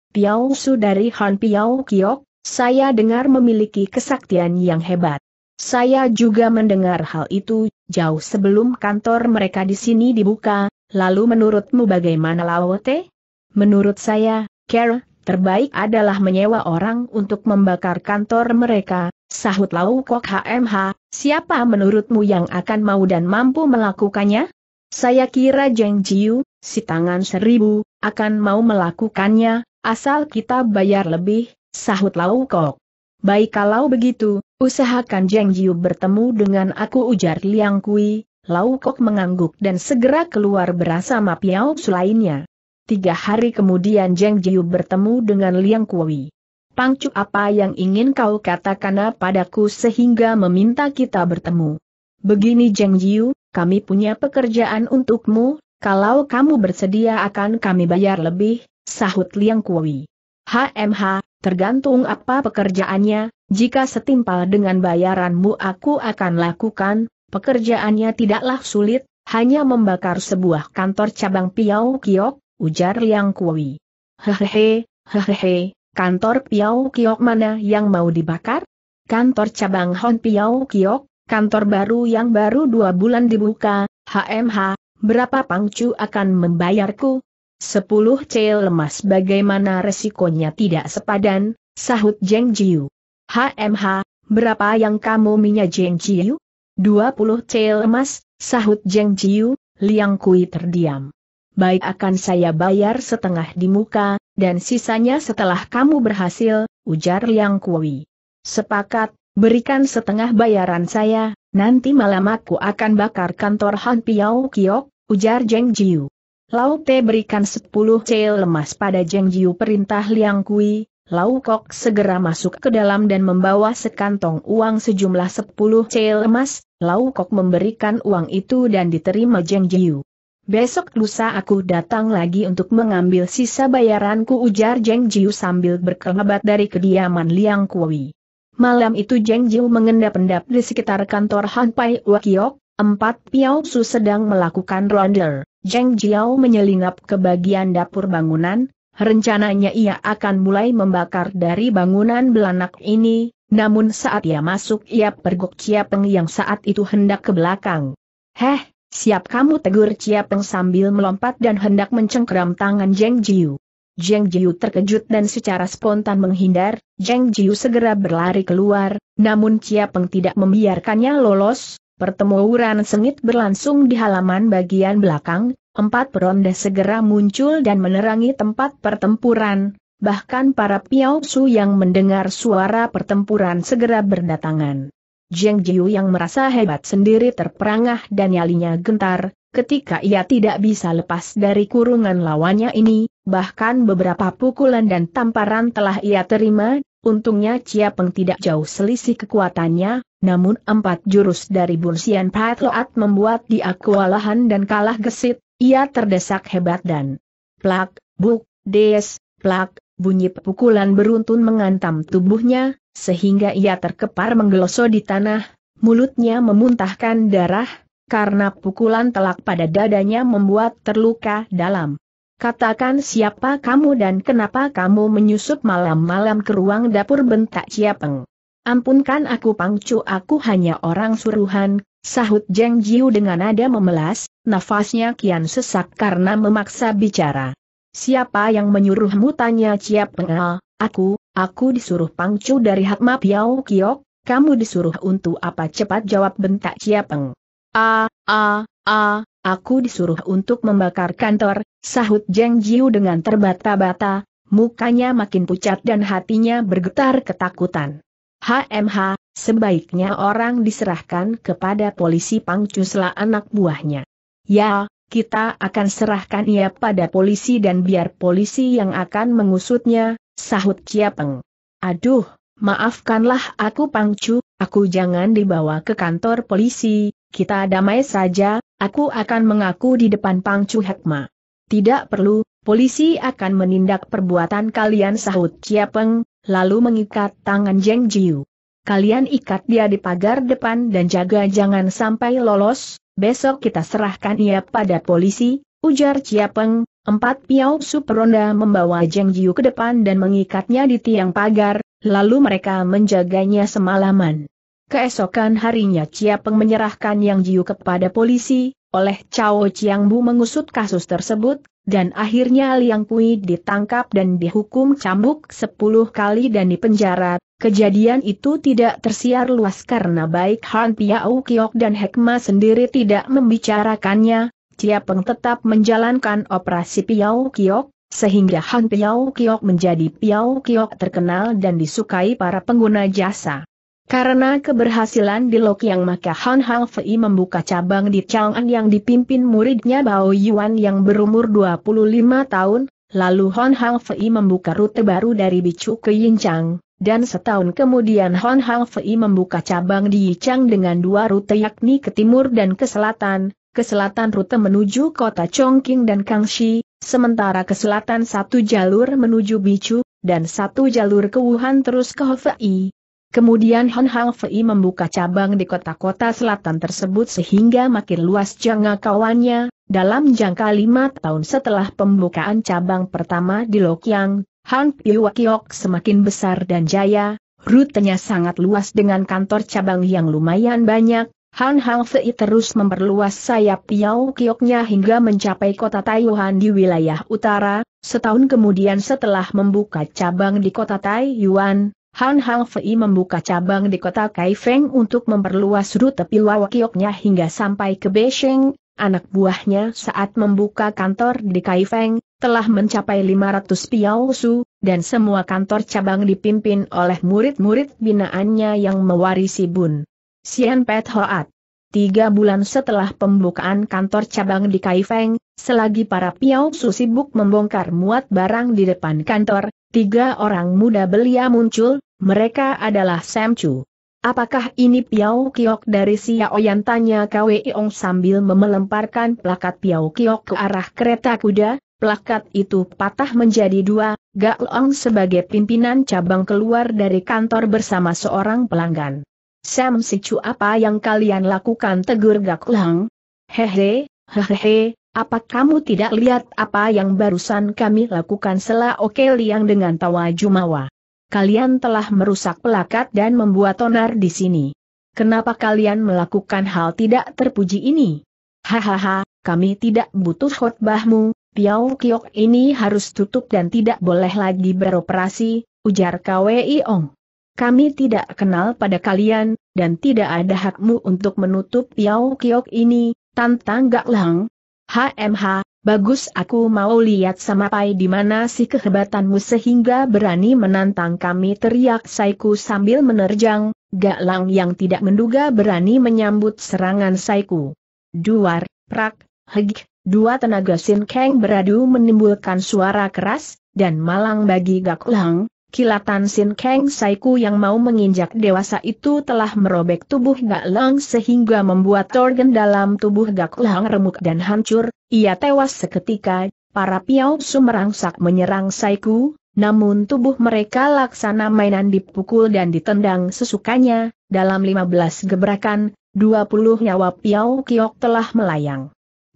su dari Han Piao Kiok, saya dengar memiliki kesaktian yang hebat. Saya juga mendengar hal itu, jauh sebelum kantor mereka di sini dibuka, lalu menurutmu bagaimana Laote? Menurut saya, care, terbaik adalah menyewa orang untuk membakar kantor mereka, sahut Lau Kok HMH, siapa menurutmu yang akan mau dan mampu melakukannya? Saya kira Jeng Jiu, si tangan seribu, akan mau melakukannya, asal kita bayar lebih, sahut Lau Kok. Baik kalau begitu, usahakan Jeng Jiu bertemu dengan aku ujar Liang Kui, Lau Kok mengangguk dan segera keluar bersama Piao lainnya. Tiga hari kemudian Jeng Jiu bertemu dengan Liang Kui. Pangcu apa yang ingin kau katakan padaku sehingga meminta kita bertemu? Begini Jeng Jiu, kami punya pekerjaan untukmu, kalau kamu bersedia akan kami bayar lebih, sahut Liang Kui. HMH, tergantung apa pekerjaannya, jika setimpal dengan bayaranmu aku akan lakukan, pekerjaannya tidaklah sulit, hanya membakar sebuah kantor cabang Piau Kiok, ujar Liang Kui. Hehehe, hehehe, kantor Piau Kiok mana yang mau dibakar? Kantor cabang Hon Piau Kiok, kantor baru yang baru dua bulan dibuka, HMH, berapa pangcu akan membayarku? Sepuluh C lemas bagaimana resikonya tidak sepadan, sahut Jeng Jiu. HMH, berapa yang kamu minya Jeng Jiu? Dua puluh C lemas, sahut Jeng Jiu, Liang Kui terdiam baik akan saya bayar setengah di muka, dan sisanya setelah kamu berhasil, ujar Liang Kui. Sepakat, berikan setengah bayaran saya, nanti malam aku akan bakar kantor Han Piao Kiok, ujar Jeng Jiu. Lau Te berikan sepuluh cel lemas pada Jeng Jiu perintah Liang Kui, Lau Kok segera masuk ke dalam dan membawa sekantong uang sejumlah sepuluh cel emas, Lau Kok memberikan uang itu dan diterima Jeng Jiu. Besok lusa aku datang lagi untuk mengambil sisa bayaranku ujar Jeng Jiu sambil berkelebat dari kediaman Liang Kui. Malam itu Jeng Jiu mengendap-endap di sekitar kantor Han Pai Wakiok, empat Piao Su sedang melakukan ronder. Jeng Jiao menyelingap ke bagian dapur bangunan, rencananya ia akan mulai membakar dari bangunan belanak ini, namun saat ia masuk ia pergok Chia Peng yang saat itu hendak ke belakang. Heh, Siap kamu tegur Cia Peng sambil melompat dan hendak mencengkram tangan Jeng Jiu. Jeng Jiu terkejut dan secara spontan menghindar, Jeng Jiu segera berlari keluar, namun Cia Peng tidak membiarkannya lolos, pertemuan sengit berlangsung di halaman bagian belakang, empat peronda segera muncul dan menerangi tempat pertempuran, bahkan para Piao Su yang mendengar suara pertempuran segera berdatangan. Jeng Jiu yang merasa hebat sendiri terperangah dan nyalinya gentar, ketika ia tidak bisa lepas dari kurungan lawannya ini, bahkan beberapa pukulan dan tamparan telah ia terima, untungnya Chia Peng tidak jauh selisih kekuatannya, namun empat jurus dari Bursian Patloat membuat dia kewalahan dan kalah gesit, ia terdesak hebat dan plak, buk, des, plak, bunyi pukulan beruntun mengantam tubuhnya, sehingga ia terkepar menggeloso di tanah, mulutnya memuntahkan darah, karena pukulan telak pada dadanya membuat terluka dalam. Katakan siapa kamu dan kenapa kamu menyusup malam-malam ke ruang dapur bentak Ciapeng. Ampunkan aku pangcu aku hanya orang suruhan, sahut Jeng Jiu dengan nada memelas, nafasnya kian sesak karena memaksa bicara. Siapa yang menyuruhmu tanya Ciapeng? Ah, aku, Aku disuruh pangcu dari Hatma Piao Kiok, kamu disuruh untuk apa cepat jawab bentak Ciapeng. A, a, a, aku disuruh untuk membakar kantor, sahut Jeng Jiu dengan terbata-bata, mukanya makin pucat dan hatinya bergetar ketakutan. HMH, sebaiknya orang diserahkan kepada polisi pangcu selah anak buahnya. Ya, kita akan serahkan ia pada polisi dan biar polisi yang akan mengusutnya, Sahut Kiapeng. Aduh, maafkanlah aku Pangcu, aku jangan dibawa ke kantor polisi, kita damai saja, aku akan mengaku di depan Pangcu Hekma. Tidak perlu, polisi akan menindak perbuatan kalian sahut Kiapeng, lalu mengikat tangan Jeng Jiu. Kalian ikat dia di pagar depan dan jaga jangan sampai lolos, besok kita serahkan ia pada polisi, ujar Ciapeng, Empat piau superonda membawa Jeng Jiu ke depan dan mengikatnya di tiang pagar, lalu mereka menjaganya semalaman. Keesokan harinya Chia Peng menyerahkan Yang Jiu kepada polisi, oleh Cao Chiang Bu mengusut kasus tersebut, dan akhirnya Liang Kui ditangkap dan dihukum cambuk sepuluh kali dan dipenjara. Kejadian itu tidak tersiar luas karena baik Han Piao Kiok dan Hekma sendiri tidak membicarakannya, Peng tetap menjalankan operasi piau Kiok, sehingga Han piau Kiok menjadi piau Kiok terkenal dan disukai para pengguna jasa. Karena keberhasilan di Lok yang maka Han Hang Fei membuka cabang di Chang'an yang dipimpin muridnya Bao Yuan yang berumur 25 tahun. Lalu Han Hang Fei membuka rute baru dari Bicu ke Yinchang, dan setahun kemudian Han Hang Fei membuka cabang di Yichang dengan dua rute yakni ke timur dan ke selatan, ke selatan rute menuju kota Chongqing dan Kangxi, sementara ke selatan satu jalur menuju Bichu, dan satu jalur ke Wuhan terus ke Hefei. Kemudian Han Fei membuka cabang di kota-kota selatan tersebut sehingga makin luas jangkauannya. Dalam jangka lima tahun setelah pembukaan cabang pertama di Lokyang, Han Piwakiok semakin besar dan jaya, rutenya sangat luas dengan kantor cabang yang lumayan banyak, Han Hang Sei terus memperluas sayap Piao Kioknya hingga mencapai kota Taiyuan di wilayah utara, setahun kemudian setelah membuka cabang di kota Taiyuan, Han Hang Fei membuka cabang di kota Kaifeng untuk memperluas rute Piao Kioknya hingga sampai ke Beijing, anak buahnya saat membuka kantor di Kaifeng, telah mencapai 500 piau su, dan semua kantor cabang dipimpin oleh murid-murid binaannya yang mewarisi bun. Sien Pet Hoat. Tiga bulan setelah pembukaan kantor cabang di Kaifeng, selagi para Su sibuk membongkar muat barang di depan kantor, tiga orang muda belia muncul, mereka adalah Sam Chu. Apakah ini Piao Kiok dari Xiaoyan tanya Kwe Iong sambil memelemparkan plakat Piao Kiok ke arah kereta kuda, plakat itu patah menjadi dua, Gak Ong sebagai pimpinan cabang keluar dari kantor bersama seorang pelanggan. Sam Sicu apa yang kalian lakukan tegur Gak Lang? Hehe, hehehe, apa kamu tidak lihat apa yang barusan kami lakukan Sela Oke Liang dengan tawa Jumawa? Kalian telah merusak pelakat dan membuat onar di sini. Kenapa kalian melakukan hal tidak terpuji ini? Hahaha, kami tidak butuh khotbahmu, Piao Kiok ini harus tutup dan tidak boleh lagi beroperasi, ujar Kwei Ong. Kami tidak kenal pada kalian, dan tidak ada hakmu untuk menutup Yao Kiok ini, tantang Gak Lang. HMH, bagus aku mau lihat sama Pai di mana si kehebatanmu sehingga berani menantang kami teriak Saiku sambil menerjang, Gak Lang yang tidak menduga berani menyambut serangan Saiku. Duar, prak, hegik, Dua tenaga Sin Kang beradu menimbulkan suara keras, dan malang bagi Gak Lang, Kilatan Sin Kang Saiku yang mau menginjak dewasa itu telah merobek tubuh Gak Lang sehingga membuat organ dalam tubuh Gak Lang remuk dan hancur, ia tewas seketika, para Piao su merangsak menyerang Saiku, namun tubuh mereka laksana mainan dipukul dan ditendang sesukanya, dalam 15 gebrakan, 20 nyawa Piao kiok telah melayang.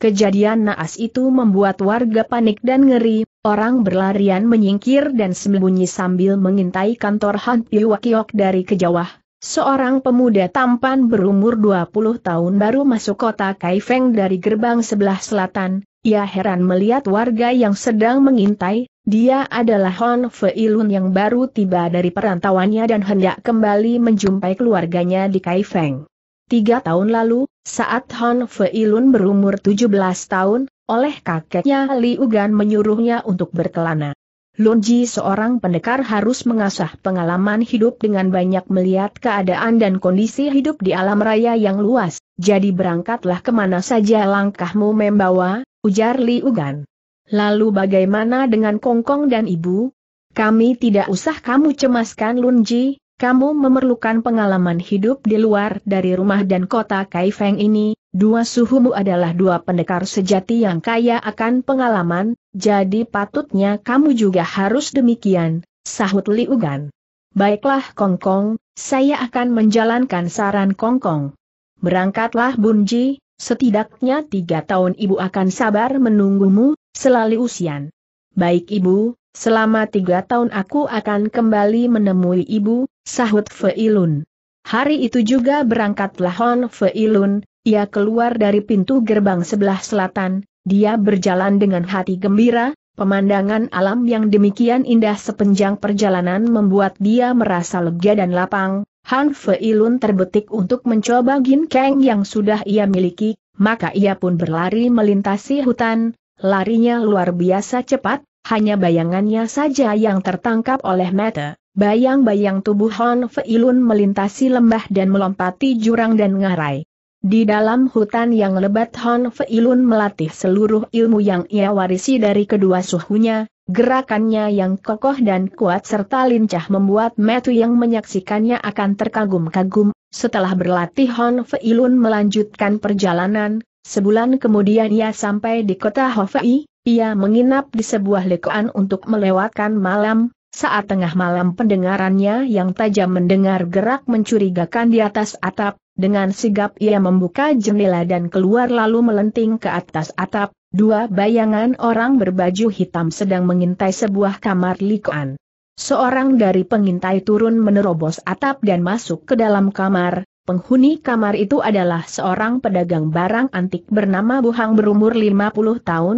Kejadian naas itu membuat warga panik dan ngeri, orang berlarian menyingkir dan sembunyi sambil mengintai kantor Han Piwakiok dari kejauh. Seorang pemuda tampan berumur 20 tahun baru masuk kota Kaifeng dari gerbang sebelah selatan, ia heran melihat warga yang sedang mengintai, dia adalah Hon Feilun yang baru tiba dari perantauannya dan hendak kembali menjumpai keluarganya di Kaifeng. Tiga tahun lalu, saat Han Feilun berumur 17 tahun, oleh kakeknya Li Ugan menyuruhnya untuk berkelana. Lunji seorang pendekar harus mengasah pengalaman hidup dengan banyak melihat keadaan dan kondisi hidup di alam raya yang luas, jadi berangkatlah kemana saja langkahmu membawa, ujar Li Ugan. Lalu bagaimana dengan Kongkong dan ibu? Kami tidak usah kamu cemaskan Lunji, kamu memerlukan pengalaman hidup di luar dari rumah dan kota Kaifeng ini, dua suhumu adalah dua pendekar sejati yang kaya akan pengalaman, jadi patutnya kamu juga harus demikian, sahut Liugan. Baiklah Kongkong, saya akan menjalankan saran Kongkong. Berangkatlah Bunji, setidaknya tiga tahun ibu akan sabar menunggumu, selalu usian. Baik ibu, Selama tiga tahun aku akan kembali menemui ibu, sahut Feilun. Hari itu juga berangkatlah Hon Feilun, ia keluar dari pintu gerbang sebelah selatan, dia berjalan dengan hati gembira, pemandangan alam yang demikian indah sepanjang perjalanan membuat dia merasa lega dan lapang. Han Feilun terbetik untuk mencoba ginkeng yang sudah ia miliki, maka ia pun berlari melintasi hutan, larinya luar biasa cepat, hanya bayangannya saja yang tertangkap oleh mata, bayang-bayang tubuh Hon Feilun melintasi lembah dan melompati jurang dan ngarai. Di dalam hutan yang lebat Hon Feilun melatih seluruh ilmu yang ia warisi dari kedua suhunya, gerakannya yang kokoh dan kuat serta lincah membuat Metu yang menyaksikannya akan terkagum-kagum. Setelah berlatih Hon Feilun melanjutkan perjalanan, sebulan kemudian ia sampai di kota Hofei, ia menginap di sebuah lekoan untuk melewatkan malam, saat tengah malam pendengarannya yang tajam mendengar gerak mencurigakan di atas atap, dengan sigap ia membuka jendela dan keluar lalu melenting ke atas atap, dua bayangan orang berbaju hitam sedang mengintai sebuah kamar likoan. Seorang dari pengintai turun menerobos atap dan masuk ke dalam kamar, Penghuni kamar itu adalah seorang pedagang barang antik bernama Buhang berumur 50 tahun,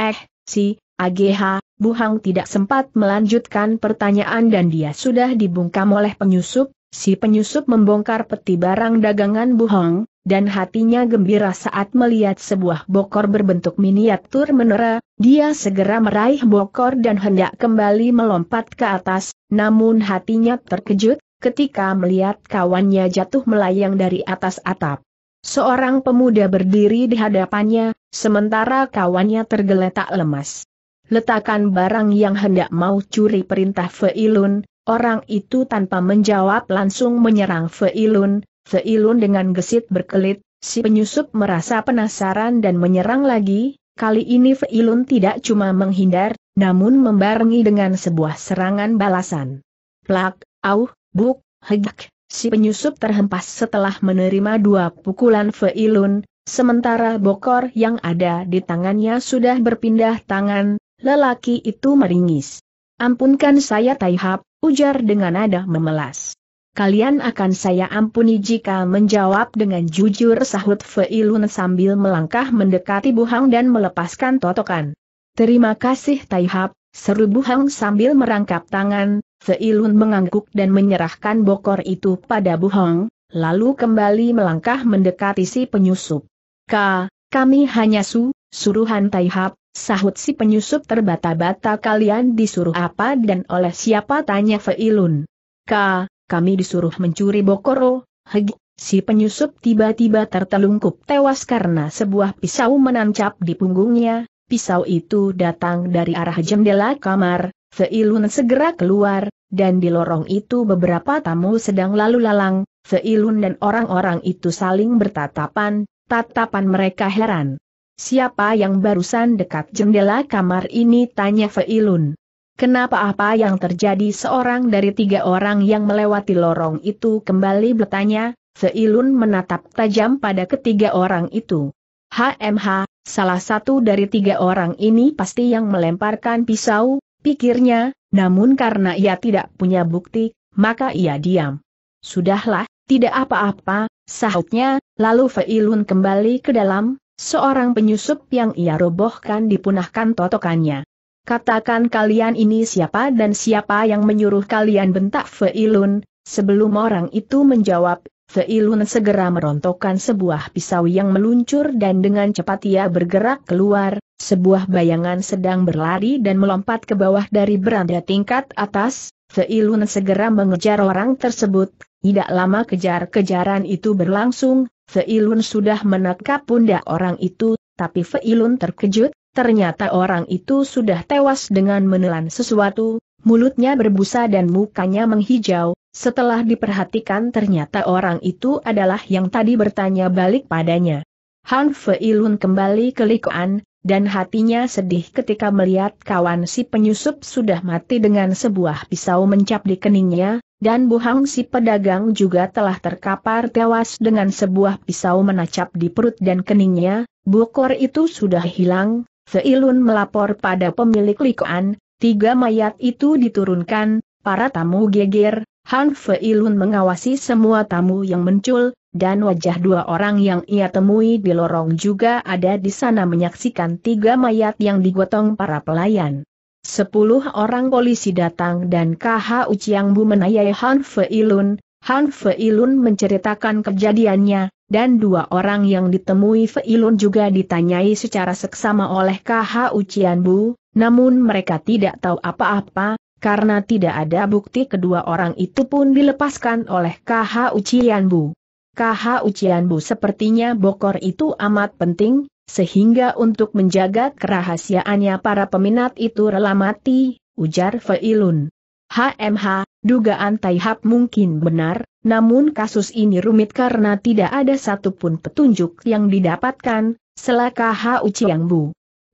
Eh, si, AGH, Hang tidak sempat melanjutkan pertanyaan dan dia sudah dibungkam oleh penyusup, si penyusup membongkar peti barang dagangan Bu Hang dan hatinya gembira saat melihat sebuah bokor berbentuk miniatur menara, dia segera meraih bokor dan hendak kembali melompat ke atas, namun hatinya terkejut, ketika melihat kawannya jatuh melayang dari atas atap. Seorang pemuda berdiri di hadapannya, sementara kawannya tergeletak lemas. Letakkan barang yang hendak mau curi perintah Feilun, orang itu tanpa menjawab langsung menyerang Feilun, Feilun dengan gesit berkelit, si penyusup merasa penasaran dan menyerang lagi, kali ini Feilun tidak cuma menghindar, namun membarengi dengan sebuah serangan balasan. Plak, au, buk, hegak si penyusup terhempas setelah menerima dua pukulan Feilun, sementara bokor yang ada di tangannya sudah berpindah tangan, lelaki itu meringis. Ampunkan saya Taihap, ujar dengan nada memelas. Kalian akan saya ampuni jika menjawab dengan jujur sahut Feilun sambil melangkah mendekati Buhang dan melepaskan totokan. Terima kasih Taihap, seru Buhang sambil merangkap tangan, Seilun mengangguk dan menyerahkan bokor itu pada Bu Hong, lalu kembali melangkah mendekati si penyusup. Ka, kami hanya su, suruhan Taihap, sahut si penyusup terbata-bata kalian disuruh apa dan oleh siapa tanya Feilun. Ka, kami disuruh mencuri bokoro, heg, si penyusup tiba-tiba tertelungkup tewas karena sebuah pisau menancap di punggungnya, pisau itu datang dari arah jendela kamar, Seilun segera keluar, dan di lorong itu beberapa tamu sedang lalu-lalang, Seilun dan orang-orang itu saling bertatapan, tatapan mereka heran. Siapa yang barusan dekat jendela kamar ini tanya Feilun. Kenapa apa yang terjadi seorang dari tiga orang yang melewati lorong itu kembali bertanya, Feilun menatap tajam pada ketiga orang itu. HMH, salah satu dari tiga orang ini pasti yang melemparkan pisau, pikirnya, namun karena ia tidak punya bukti, maka ia diam. Sudahlah, tidak apa-apa, sahutnya, lalu Feilun kembali ke dalam, seorang penyusup yang ia robohkan dipunahkan totokannya. Katakan kalian ini siapa dan siapa yang menyuruh kalian bentak Feilun, sebelum orang itu menjawab, Seilun segera merontokkan sebuah pisau yang meluncur dan dengan cepat ia bergerak keluar, sebuah bayangan sedang berlari dan melompat ke bawah dari beranda tingkat atas, Seilun segera mengejar orang tersebut, tidak lama kejar-kejaran itu berlangsung, Seilun sudah menekap pundak orang itu, tapi Feilun terkejut, Ternyata orang itu sudah tewas dengan menelan sesuatu, mulutnya berbusa dan mukanya menghijau, setelah diperhatikan ternyata orang itu adalah yang tadi bertanya balik padanya. Han Feilun kembali ke Likuan, dan hatinya sedih ketika melihat kawan si penyusup sudah mati dengan sebuah pisau mencap di keningnya, dan buhang si pedagang juga telah terkapar tewas dengan sebuah pisau menacap di perut dan keningnya, bukor itu sudah hilang, Seilun melapor pada pemilik likoan, tiga mayat itu diturunkan, para tamu geger, Han Feilun mengawasi semua tamu yang muncul, dan wajah dua orang yang ia temui di lorong juga ada di sana menyaksikan tiga mayat yang digotong para pelayan. Sepuluh orang polisi datang dan KH Uciangbu Bu menayai Han Feilun, Han Feilun menceritakan kejadiannya, dan dua orang yang ditemui Feilun juga ditanyai secara seksama oleh KH Ucian Bu, namun mereka tidak tahu apa-apa, karena tidak ada bukti kedua orang itu pun dilepaskan oleh KH Ucian Bu. KH Ucian Bu sepertinya bokor itu amat penting, sehingga untuk menjaga kerahasiaannya para peminat itu rela mati, ujar Feilun. HMH, Dugaan Taihap mungkin benar, namun kasus ini rumit karena tidak ada satupun petunjuk yang didapatkan, selaka H.U. Bu.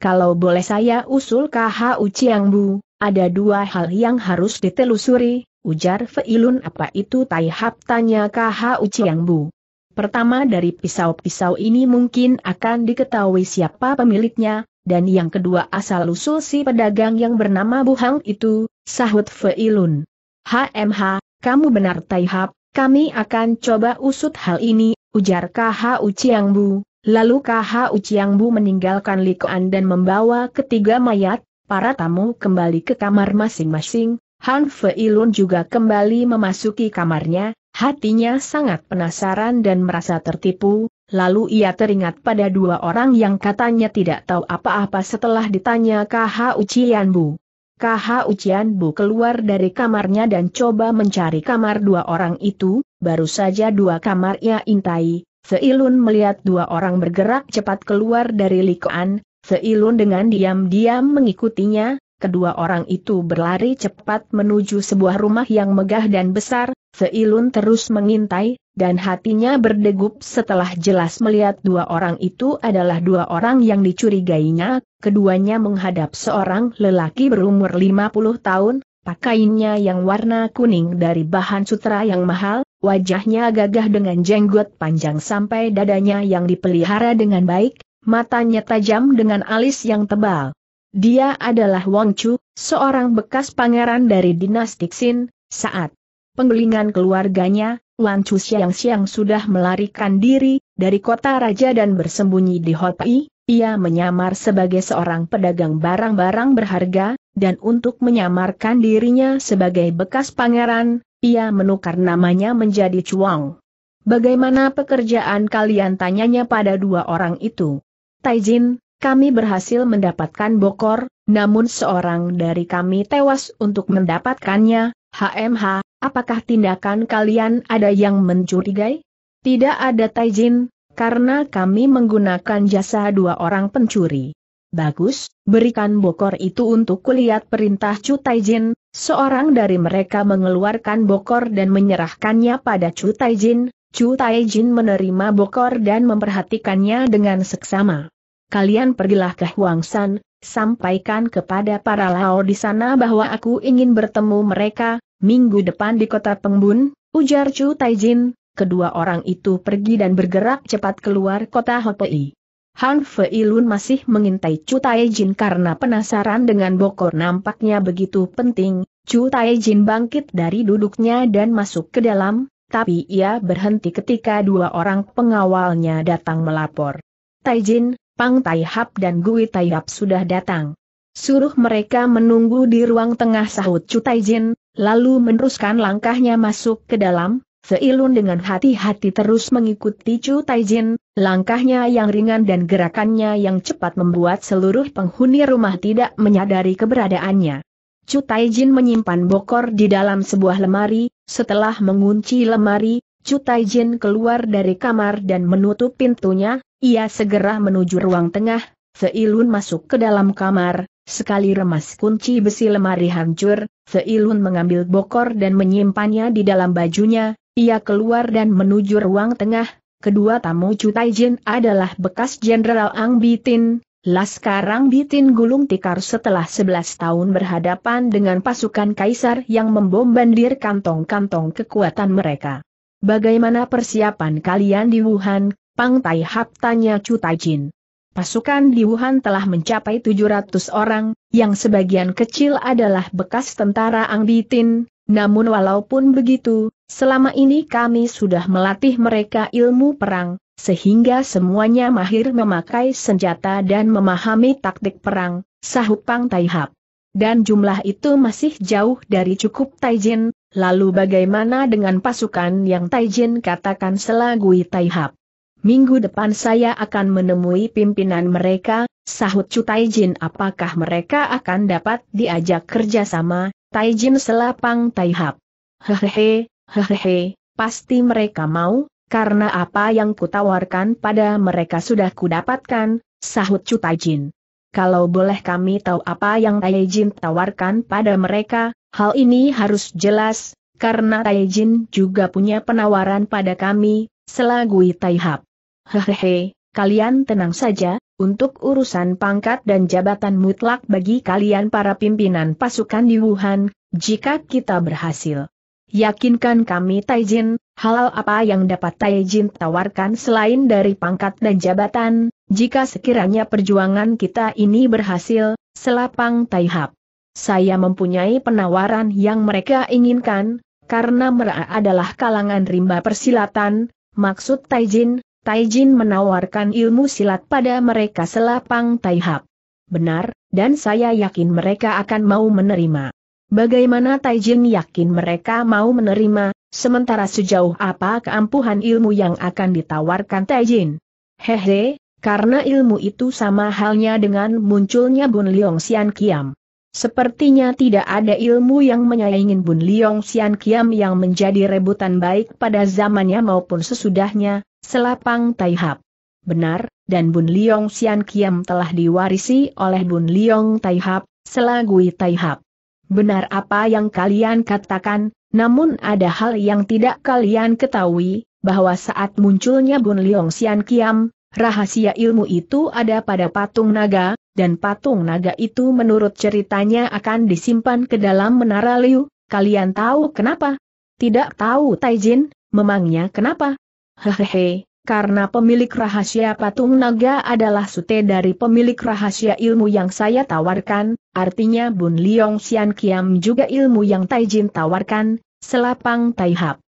Kalau boleh saya usul H.U. Bu, ada dua hal yang harus ditelusuri, ujar Feilun apa itu Taihap tanya H.U. Bu. Pertama dari pisau-pisau ini mungkin akan diketahui siapa pemiliknya, dan yang kedua asal-usul si pedagang yang bernama Buhang itu, sahut Feilun. HMH, kamu benar Taihap, kami akan coba usut hal ini, ujar KHU Chiangbu. Lalu KHU Chiangbu meninggalkan Likuan dan membawa ketiga mayat, para tamu kembali ke kamar masing-masing, Han Feilun juga kembali memasuki kamarnya, hatinya sangat penasaran dan merasa tertipu, lalu ia teringat pada dua orang yang katanya tidak tahu apa-apa setelah ditanya KHU Chiangbu. KH ujian Bu keluar dari kamarnya dan coba mencari kamar dua orang itu, baru saja dua kamar ia intai, Seilun melihat dua orang bergerak cepat keluar dari likoan, Seilun dengan diam-diam mengikutinya, Kedua orang itu berlari cepat menuju sebuah rumah yang megah dan besar, Seilun terus mengintai, dan hatinya berdegup setelah jelas melihat dua orang itu adalah dua orang yang dicurigainya, keduanya menghadap seorang lelaki berumur 50 tahun, pakainya yang warna kuning dari bahan sutra yang mahal, wajahnya gagah dengan jenggot panjang sampai dadanya yang dipelihara dengan baik, matanya tajam dengan alis yang tebal. Dia adalah Wang Chu, seorang bekas pangeran dari dinasti Xin, saat penggelingan keluarganya, Wan Chu siang Siang sudah melarikan diri dari kota raja dan bersembunyi di Hotai, ia menyamar sebagai seorang pedagang barang-barang berharga, dan untuk menyamarkan dirinya sebagai bekas pangeran, ia menukar namanya menjadi Chuang. Bagaimana pekerjaan kalian tanyanya pada dua orang itu? Taijin, kami berhasil mendapatkan bokor, namun seorang dari kami tewas untuk mendapatkannya, HMH, apakah tindakan kalian ada yang mencurigai? Tidak ada Taijin, karena kami menggunakan jasa dua orang pencuri. Bagus, berikan bokor itu untuk kulihat perintah Chu Taijin, seorang dari mereka mengeluarkan bokor dan menyerahkannya pada Chu Taijin, Chu Taijin menerima bokor dan memperhatikannya dengan seksama. Kalian pergilah ke Huangshan, sampaikan kepada para lao di sana bahwa aku ingin bertemu mereka, minggu depan di kota Pengbun, ujar Chu Taijin, kedua orang itu pergi dan bergerak cepat keluar kota Hopei. Han Fei Lun masih mengintai Chu Taijin karena penasaran dengan Bokor nampaknya begitu penting. Chu Taijin bangkit dari duduknya dan masuk ke dalam, tapi ia berhenti ketika dua orang pengawalnya datang melapor. Taijin, Pang Tai Hap dan Gui Tai Hap sudah datang. Suruh mereka menunggu di ruang tengah sahut Chu Tai Jin, lalu meneruskan langkahnya masuk ke dalam, Seilun dengan hati-hati terus mengikuti Chu Taijin, langkahnya yang ringan dan gerakannya yang cepat membuat seluruh penghuni rumah tidak menyadari keberadaannya. Chu Taijin menyimpan bokor di dalam sebuah lemari, setelah mengunci lemari, Chu Taijin keluar dari kamar dan menutup pintunya, ia segera menuju ruang tengah, Seilun masuk ke dalam kamar, sekali remas kunci besi lemari hancur, Seilun mengambil bokor dan menyimpannya di dalam bajunya, ia keluar dan menuju ruang tengah, kedua tamu Chu Taijin adalah bekas Jenderal Ang Bitin, Laskar Ang Bitin gulung tikar setelah 11 tahun berhadapan dengan pasukan kaisar yang membombardir kantong-kantong kekuatan mereka. Bagaimana persiapan kalian di Wuhan, Pang Tai Hap tanya Chu Taijin. Pasukan di Wuhan telah mencapai 700 orang, yang sebagian kecil adalah bekas tentara Ang Bitin, namun walaupun begitu, selama ini kami sudah melatih mereka ilmu perang, sehingga semuanya mahir memakai senjata dan memahami taktik perang, sahut Pang Tai Hap. Dan jumlah itu masih jauh dari cukup Taijin, Lalu bagaimana dengan pasukan yang Taijin katakan selagui Taihap? Minggu depan saya akan menemui pimpinan mereka, sahut Chu Taijin apakah mereka akan dapat diajak kerjasama, Taijin selapang Taihap. Hehehe, hehehe, pasti mereka mau, karena apa yang kutawarkan pada mereka sudah kudapatkan, sahut Chu Taijin kalau boleh kami tahu apa yang Taijin tawarkan pada mereka, hal ini harus jelas, karena Taijin juga punya penawaran pada kami, selagui Hap. Hehehe, kalian tenang saja, untuk urusan pangkat dan jabatan mutlak bagi kalian para pimpinan pasukan di Wuhan, jika kita berhasil. Yakinkan kami Taijin, halal apa yang dapat Taijin tawarkan selain dari pangkat dan jabatan, jika sekiranya perjuangan kita ini berhasil, selapang Taihap. Saya mempunyai penawaran yang mereka inginkan, karena mereka adalah kalangan rimba persilatan, maksud Taijin, Taijin menawarkan ilmu silat pada mereka selapang Taihap. Benar, dan saya yakin mereka akan mau menerima. Bagaimana Taijin yakin mereka mau menerima, sementara sejauh apa keampuhan ilmu yang akan ditawarkan Taijin? Hehe, karena ilmu itu sama halnya dengan munculnya Bun Liong Xian Kiam. Sepertinya tidak ada ilmu yang menyaingin Bun Liong Xian Kiam yang menjadi rebutan baik pada zamannya maupun sesudahnya, selapang Taihap. Benar, dan Bun Liong Xian Kiam telah diwarisi oleh Bun Liong Taihap, selagui Taihap. Benar apa yang kalian katakan, namun ada hal yang tidak kalian ketahui, bahwa saat munculnya Bun Liong Xian Kiam, Rahasia ilmu itu ada pada patung naga, dan patung naga itu menurut ceritanya akan disimpan ke dalam menara Liu. Kalian tahu kenapa? Tidak tahu Taijin, memangnya kenapa? Hehehe, karena pemilik rahasia patung naga adalah sute dari pemilik rahasia ilmu yang saya tawarkan, artinya Bun Liong Xian Kiam juga ilmu yang Taijin tawarkan, selapang Taihap.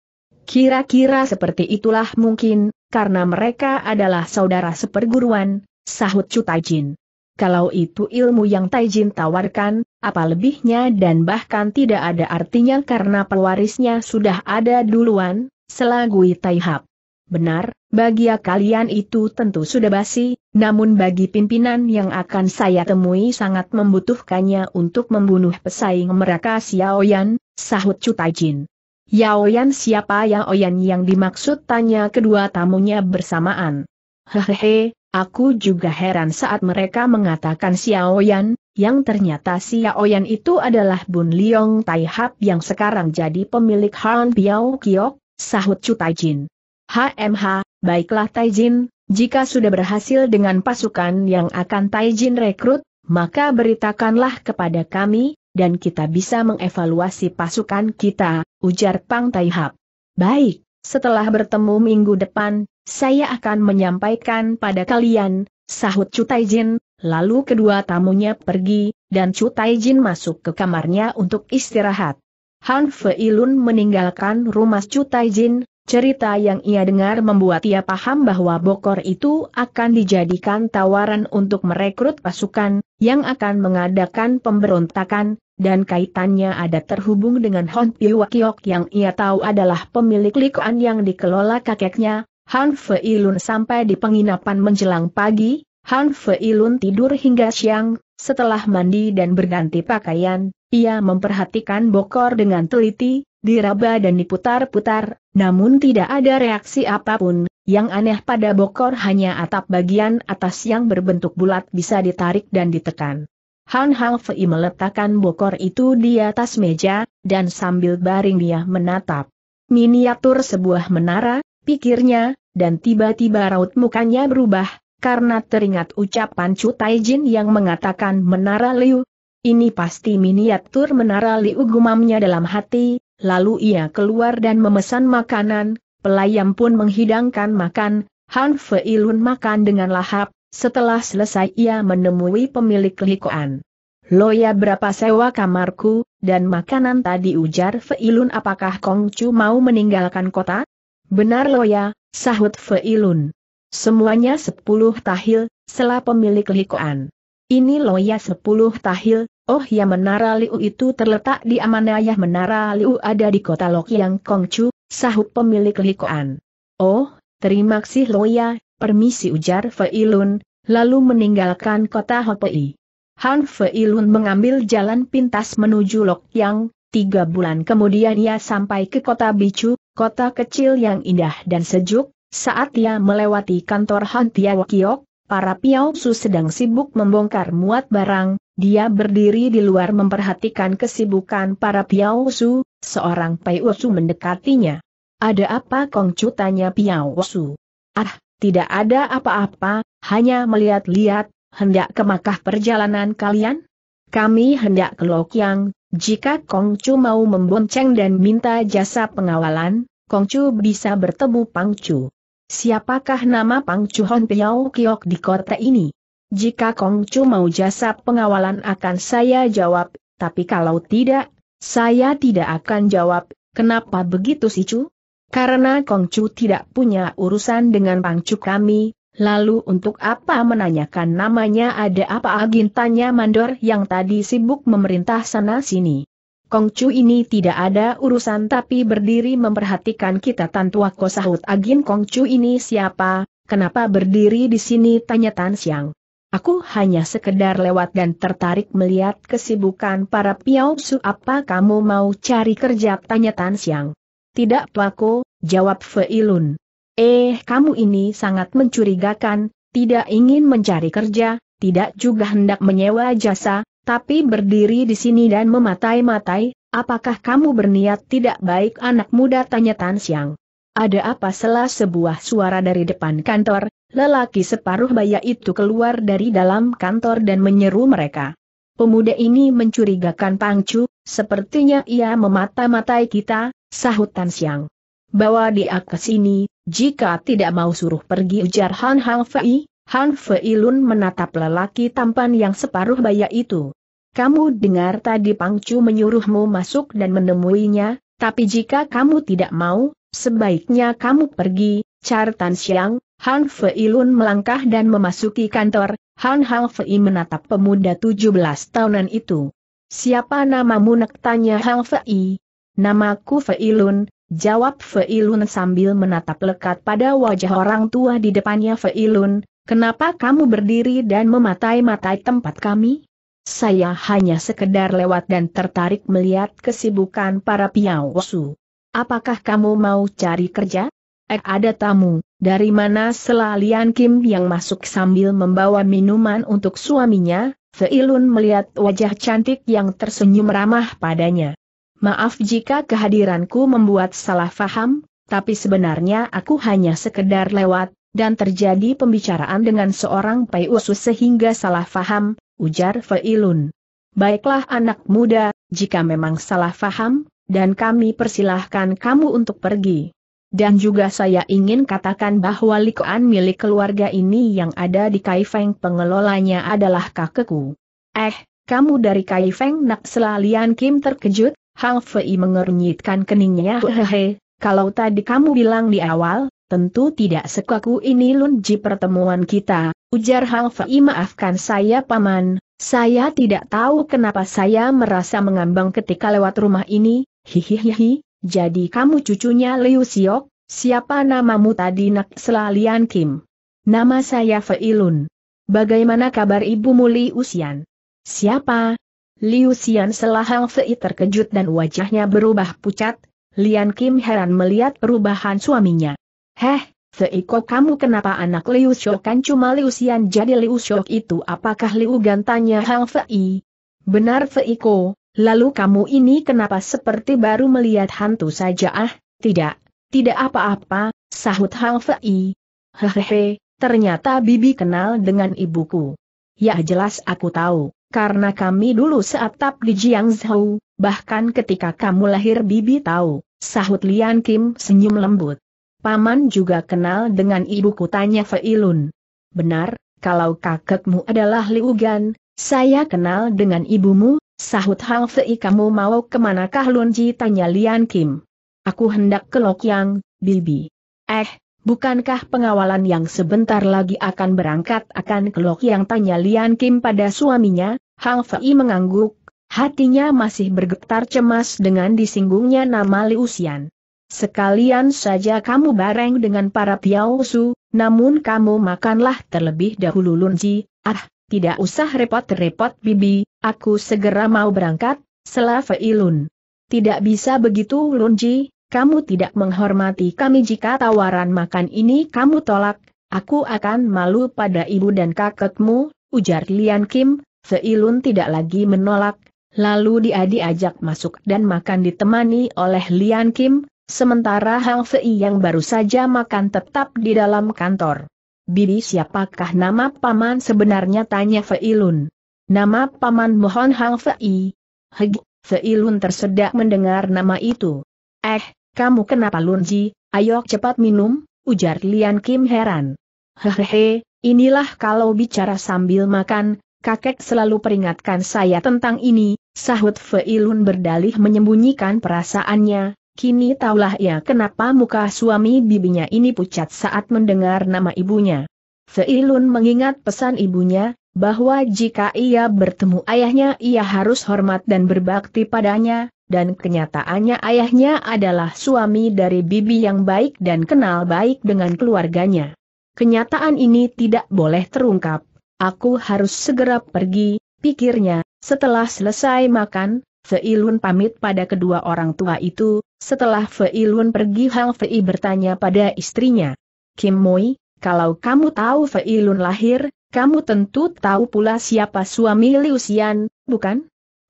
Kira-kira seperti itulah mungkin, karena mereka adalah saudara seperguruan, sahut Chu Taijin. Kalau itu ilmu yang Taijin tawarkan, apa lebihnya dan bahkan tidak ada artinya karena pewarisnya sudah ada duluan, selagui Taihap. Benar, bagi kalian itu tentu sudah basi, namun bagi pimpinan yang akan saya temui sangat membutuhkannya untuk membunuh pesaing mereka Xiaoyan, sahut Chu Taijin. Yaoyan siapa Yaoyan oh, yang dimaksud tanya kedua tamunya bersamaan. Hehehe, aku juga heran saat mereka mengatakan Xiaoyan, yang ternyata Xiaoyan itu adalah Bun Liong Taihap yang sekarang jadi pemilik Han Piao Kiok, sahut Chu Taijin. HMH, baiklah Taijin, jika sudah berhasil dengan pasukan yang akan Taijin rekrut, maka beritakanlah kepada kami, dan kita bisa mengevaluasi pasukan kita, ujar Pang Taihap. Baik, setelah bertemu minggu depan, saya akan menyampaikan pada kalian, sahut Chu Taijin, lalu kedua tamunya pergi, dan Chu Taijin masuk ke kamarnya untuk istirahat. Han Feilun meninggalkan rumah Chu Taijin, Cerita yang ia dengar membuat ia paham bahwa Bokor itu akan dijadikan tawaran untuk merekrut pasukan, yang akan mengadakan pemberontakan, dan kaitannya ada terhubung dengan Hon Piwakiok yang ia tahu adalah pemilik likuan yang dikelola kakeknya, Han Feilun sampai di penginapan menjelang pagi, Han Feilun tidur hingga siang, setelah mandi dan berganti pakaian, ia memperhatikan Bokor dengan teliti, diraba dan diputar-putar, namun tidak ada reaksi apapun, yang aneh pada Bokor hanya atap bagian atas yang berbentuk bulat bisa ditarik dan ditekan. Han Hang Fei meletakkan bokor itu di atas meja, dan sambil baring dia menatap. Miniatur sebuah menara, pikirnya, dan tiba-tiba raut mukanya berubah, karena teringat ucapan Chu Taijin yang mengatakan menara Liu. Ini pasti miniatur menara Liu gumamnya dalam hati, lalu ia keluar dan memesan makanan, pelayan pun menghidangkan makan, Han Fei Lun makan dengan lahap, setelah selesai ia menemui pemilik likoan. Loya berapa sewa kamarku, dan makanan tadi ujar Feilun apakah Kongcu mau meninggalkan kota? Benar Loya, sahut Feilun. Semuanya sepuluh tahil, selah pemilik likoan. Ini Loya sepuluh tahil, oh ya menara Liu itu terletak di Amanayah menara Liu ada di kota Lokyang Kongcu, sahut pemilik likoan. Oh, terima kasih Loya, Permisi ujar Feilun, lalu meninggalkan kota Hopei. Han Feilun mengambil jalan pintas menuju Lokyang, tiga bulan kemudian ia sampai ke kota Bicu, kota kecil yang indah dan sejuk, saat ia melewati kantor Han Tiawokiok, para Su sedang sibuk membongkar muat barang, dia berdiri di luar memperhatikan kesibukan para Su, seorang Piausu mendekatinya. Ada apa Kongcu tanya Su? Ah, tidak ada apa-apa, hanya melihat-lihat, hendak ke Makkah perjalanan kalian? Kami hendak ke Lokyang, jika Kongcu mau membonceng dan minta jasa pengawalan, Kongcu bisa bertemu Pangcu. Siapakah nama Pangcu Hon Piao Kiok di kota ini? Jika Kongcu mau jasa pengawalan akan saya jawab, tapi kalau tidak, saya tidak akan jawab, kenapa begitu sih Cu? Karena Kongcu tidak punya urusan dengan pangcu kami, lalu untuk apa menanyakan namanya ada apa agintanya mandor yang tadi sibuk memerintah sana-sini. Kongcu ini tidak ada urusan tapi berdiri memperhatikan kita tantua ko sahut agin Kongcu ini siapa, kenapa berdiri di sini tanya Tan Siang. Aku hanya sekedar lewat dan tertarik melihat kesibukan para piau su apa kamu mau cari kerja tanya Tan Siang. Tidak pelaku, jawab Feilun. Eh, kamu ini sangat mencurigakan, tidak ingin mencari kerja, tidak juga hendak menyewa jasa, tapi berdiri di sini dan mematai-matai, apakah kamu berniat tidak baik anak muda tanya Tan Siang. Ada apa selah sebuah suara dari depan kantor, lelaki separuh baya itu keluar dari dalam kantor dan menyeru mereka. Pemuda ini mencurigakan Pangcu, sepertinya ia memata-matai kita, sahut Tan Siang. Bawa dia ke sini, jika tidak mau suruh pergi ujar Han Hang Fei, Han Fei Lun menatap lelaki tampan yang separuh baya itu. Kamu dengar tadi Pang Chu menyuruhmu masuk dan menemuinya, tapi jika kamu tidak mau, sebaiknya kamu pergi, Cari Tan Siang, Han Fei Lun melangkah dan memasuki kantor, Han Hang Fei menatap pemuda 17 tahunan itu. Siapa namamu nak tanya Hang Fei, Namaku Feilun, jawab Feilun sambil menatap lekat pada wajah orang tua di depannya Feilun, kenapa kamu berdiri dan mematai-matai tempat kami? Saya hanya sekedar lewat dan tertarik melihat kesibukan para piawasu. Apakah kamu mau cari kerja? Eh ada tamu, dari mana Selalian Kim yang masuk sambil membawa minuman untuk suaminya, Feilun melihat wajah cantik yang tersenyum ramah padanya. Maaf jika kehadiranku membuat salah faham, tapi sebenarnya aku hanya sekedar lewat, dan terjadi pembicaraan dengan seorang pai sehingga salah faham, ujar Feilun. Baiklah anak muda, jika memang salah faham, dan kami persilahkan kamu untuk pergi. Dan juga saya ingin katakan bahwa likuan milik keluarga ini yang ada di Kaifeng pengelolanya adalah kakekku. Eh, kamu dari Kaifeng Nak Selalian Kim terkejut, Hang Fei mengernyitkan keningnya hehehe, kalau tadi kamu bilang di awal, tentu tidak sekaku ini lunji pertemuan kita, ujar Hang Fei maafkan saya paman, saya tidak tahu kenapa saya merasa mengambang ketika lewat rumah ini, hihihihi, jadi kamu cucunya Liu Siok, siapa namamu tadi nak selalian Kim? Nama saya Fei Lun. Bagaimana kabar ibu Muli Usian? Siapa, Liu Xian Selahang Fei terkejut dan wajahnya berubah pucat, Lian Kim heran melihat perubahan suaminya. Heh, Fei kok kamu kenapa anak Liu Shou kan cuma Liu Xian jadi Liu Shou itu apakah Liu Tanya Hang Fei? Benar Fei ko, lalu kamu ini kenapa seperti baru melihat hantu saja ah? Tidak, tidak apa-apa, sahut Hang Fei. Hehehe, ternyata bibi kenal dengan ibuku. Ya jelas aku tahu karena kami dulu seatap di Jiang Zhou, bahkan ketika kamu lahir bibi tahu, sahut Lian Kim senyum lembut. Paman juga kenal dengan ibuku tanya Feilun. Benar, kalau kakekmu adalah Liu Gan, saya kenal dengan ibumu, sahut Hang Fei kamu mau kemanakah Lunji tanya Lian Kim. Aku hendak ke Lokyang, bibi. Eh, Bukankah pengawalan yang sebentar lagi akan berangkat akan kelok yang tanya Lian Kim pada suaminya? Hang Fei mengangguk, hatinya masih bergetar cemas dengan disinggungnya nama Liu Xian. Sekalian saja kamu bareng dengan para Piao namun kamu makanlah terlebih dahulu Lunji, ah, tidak usah repot-repot bibi, aku segera mau berangkat, Sela Lun. Tidak bisa begitu Lunji, kamu tidak menghormati kami jika tawaran makan ini kamu tolak, aku akan malu pada ibu dan kakekmu, ujar Lian Kim, Seilun tidak lagi menolak, lalu dia diajak masuk dan makan ditemani oleh Lian Kim, sementara Hang Fei yang baru saja makan tetap di dalam kantor. Bibi siapakah nama paman sebenarnya tanya Feilun. Nama paman mohon Hang Fei. Heg, Feilun tersedak mendengar nama itu. Eh, kamu kenapa Lunji, ayo cepat minum, ujar Lian Kim heran. Hehehe, inilah kalau bicara sambil makan, kakek selalu peringatkan saya tentang ini, sahut Feilun berdalih menyembunyikan perasaannya, kini taulah ya kenapa muka suami bibinya ini pucat saat mendengar nama ibunya. Feilun mengingat pesan ibunya, bahwa jika ia bertemu ayahnya ia harus hormat dan berbakti padanya, dan kenyataannya ayahnya adalah suami dari bibi yang baik dan kenal baik dengan keluarganya. Kenyataan ini tidak boleh terungkap. Aku harus segera pergi, pikirnya, setelah selesai makan, Feilun pamit pada kedua orang tua itu, setelah Feilun pergi Hang Fei bertanya pada istrinya. Kim Moi, kalau kamu tahu Feilun lahir, kamu tentu tahu pula siapa suami Liu Xian, bukan?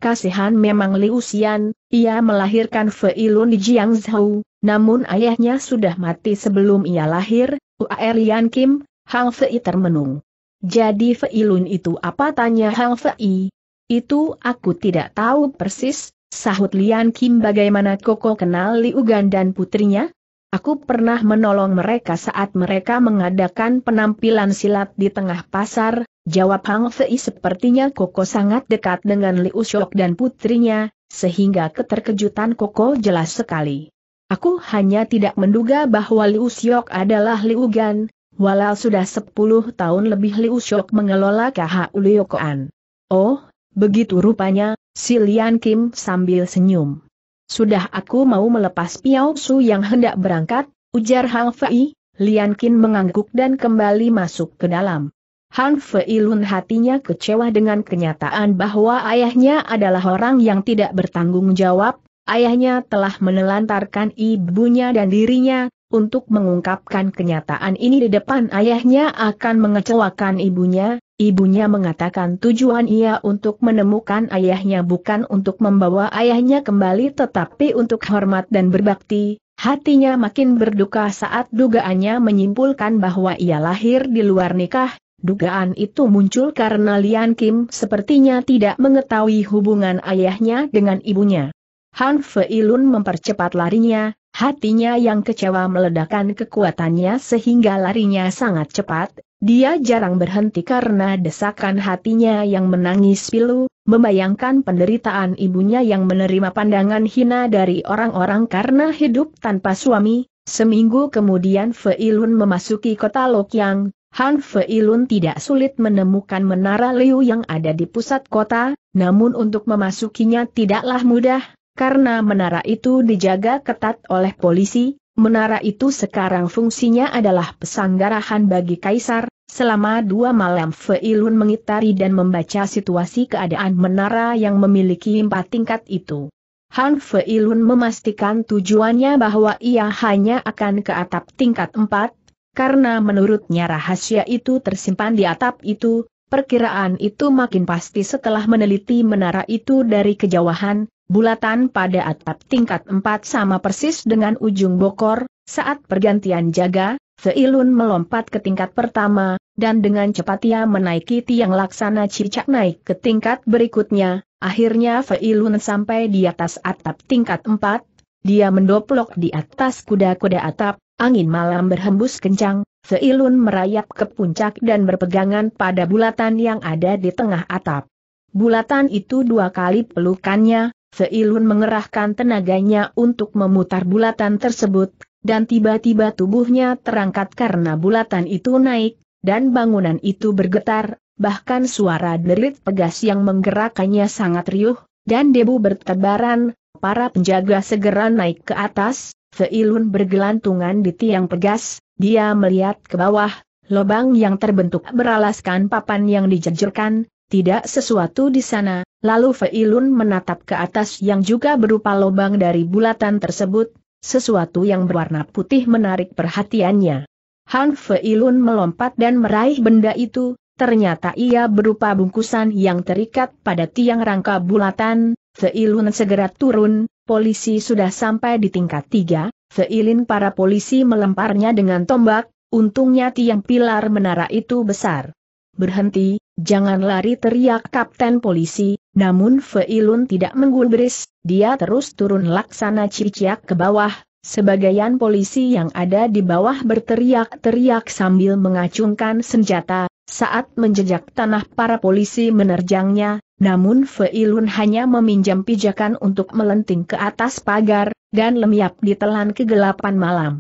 Kasihan memang Liu Xian, ia melahirkan Fei Lun di Zhou, namun ayahnya sudah mati sebelum ia lahir, Lian Kim, Hang Fei termenung. Jadi Fei Lun itu apa tanya Hang Fei? Itu aku tidak tahu persis, sahut Lian Kim bagaimana Koko kenal Liu Gan dan putrinya? Aku pernah menolong mereka saat mereka mengadakan penampilan silat di tengah pasar, Jawab Hang Fei sepertinya Koko sangat dekat dengan Liu Shok dan putrinya, sehingga keterkejutan Koko jelas sekali. Aku hanya tidak menduga bahwa Liu Shok adalah Liu Gan, walau sudah 10 tahun lebih Liu Shok mengelola KH Liu Koan. Oh, begitu rupanya, si Lian Kim sambil senyum. Sudah aku mau melepas Piao Su yang hendak berangkat, ujar Hang Fei, Lian Kim mengangguk dan kembali masuk ke dalam. Han Feilun hatinya kecewa dengan kenyataan bahwa ayahnya adalah orang yang tidak bertanggung jawab, ayahnya telah menelantarkan ibunya dan dirinya, untuk mengungkapkan kenyataan ini di depan ayahnya akan mengecewakan ibunya, ibunya mengatakan tujuan ia untuk menemukan ayahnya bukan untuk membawa ayahnya kembali tetapi untuk hormat dan berbakti, Hatinya makin berduka saat dugaannya menyimpulkan bahwa ia lahir di luar nikah, Dugaan itu muncul karena Lian Kim sepertinya tidak mengetahui hubungan ayahnya dengan ibunya. Han Feilun mempercepat larinya, hatinya yang kecewa meledakkan kekuatannya sehingga larinya sangat cepat, dia jarang berhenti karena desakan hatinya yang menangis pilu, membayangkan penderitaan ibunya yang menerima pandangan hina dari orang-orang karena hidup tanpa suami. Seminggu kemudian Feilun memasuki kota Lokyang, Han Fei Lun tidak sulit menemukan menara Liu yang ada di pusat kota, namun untuk memasukinya tidaklah mudah, karena menara itu dijaga ketat oleh polisi, menara itu sekarang fungsinya adalah pesanggarahan bagi Kaisar, selama dua malam Fei Lun mengitari dan membaca situasi keadaan menara yang memiliki empat tingkat itu. Han Feilun memastikan tujuannya bahwa ia hanya akan ke atap tingkat empat karena menurutnya rahasia itu tersimpan di atap itu, perkiraan itu makin pasti setelah meneliti menara itu dari kejauhan, bulatan pada atap tingkat 4 sama persis dengan ujung bokor, saat pergantian jaga, Feilun melompat ke tingkat pertama, dan dengan cepat ia menaiki tiang laksana cicak naik ke tingkat berikutnya, akhirnya Feilun sampai di atas atap tingkat 4, dia mendoplok di atas kuda-kuda atap, Angin malam berhembus kencang, seilun merayap ke puncak dan berpegangan pada bulatan yang ada di tengah atap. Bulatan itu dua kali pelukannya, seilun mengerahkan tenaganya untuk memutar bulatan tersebut, dan tiba-tiba tubuhnya terangkat karena bulatan itu naik, dan bangunan itu bergetar, bahkan suara derit pegas yang menggerakkannya sangat riuh, dan debu bertebaran, para penjaga segera naik ke atas, Seilun bergelantungan di tiang pegas, dia melihat ke bawah, lubang yang terbentuk beralaskan papan yang dijejerkan, tidak sesuatu di sana, lalu Feilun menatap ke atas yang juga berupa lubang dari bulatan tersebut, sesuatu yang berwarna putih menarik perhatiannya. Han Feilun melompat dan meraih benda itu, ternyata ia berupa bungkusan yang terikat pada tiang rangka bulatan, Seilun segera turun, polisi sudah sampai di tingkat tiga, seilin para polisi melemparnya dengan tombak, untungnya tiang pilar menara itu besar. Berhenti, jangan lari teriak kapten polisi, namun Feilun tidak menggulbris, dia terus turun laksana ciciak ke bawah, sebagian polisi yang ada di bawah berteriak-teriak sambil mengacungkan senjata, saat menjejak tanah para polisi menerjangnya, namun Feilun hanya meminjam pijakan untuk melenting ke atas pagar, dan lemiap ditelan kegelapan malam.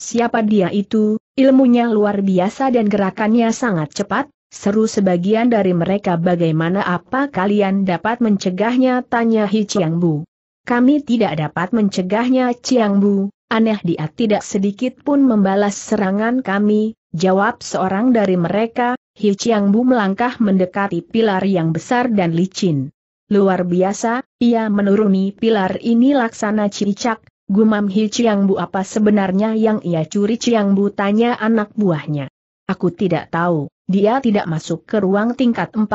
Siapa dia itu, ilmunya luar biasa dan gerakannya sangat cepat, seru sebagian dari mereka bagaimana apa kalian dapat mencegahnya tanya Hi Chiang Bu. Kami tidak dapat mencegahnya Chiang Bu, aneh dia tidak sedikit pun membalas serangan kami, Jawab seorang dari mereka, Hi Chiang Bu melangkah mendekati pilar yang besar dan licin. Luar biasa, ia menuruni pilar ini laksana cicak, gumam Hi Chiang Bu apa sebenarnya yang ia curi Chiang Bu tanya anak buahnya. Aku tidak tahu, dia tidak masuk ke ruang tingkat 4,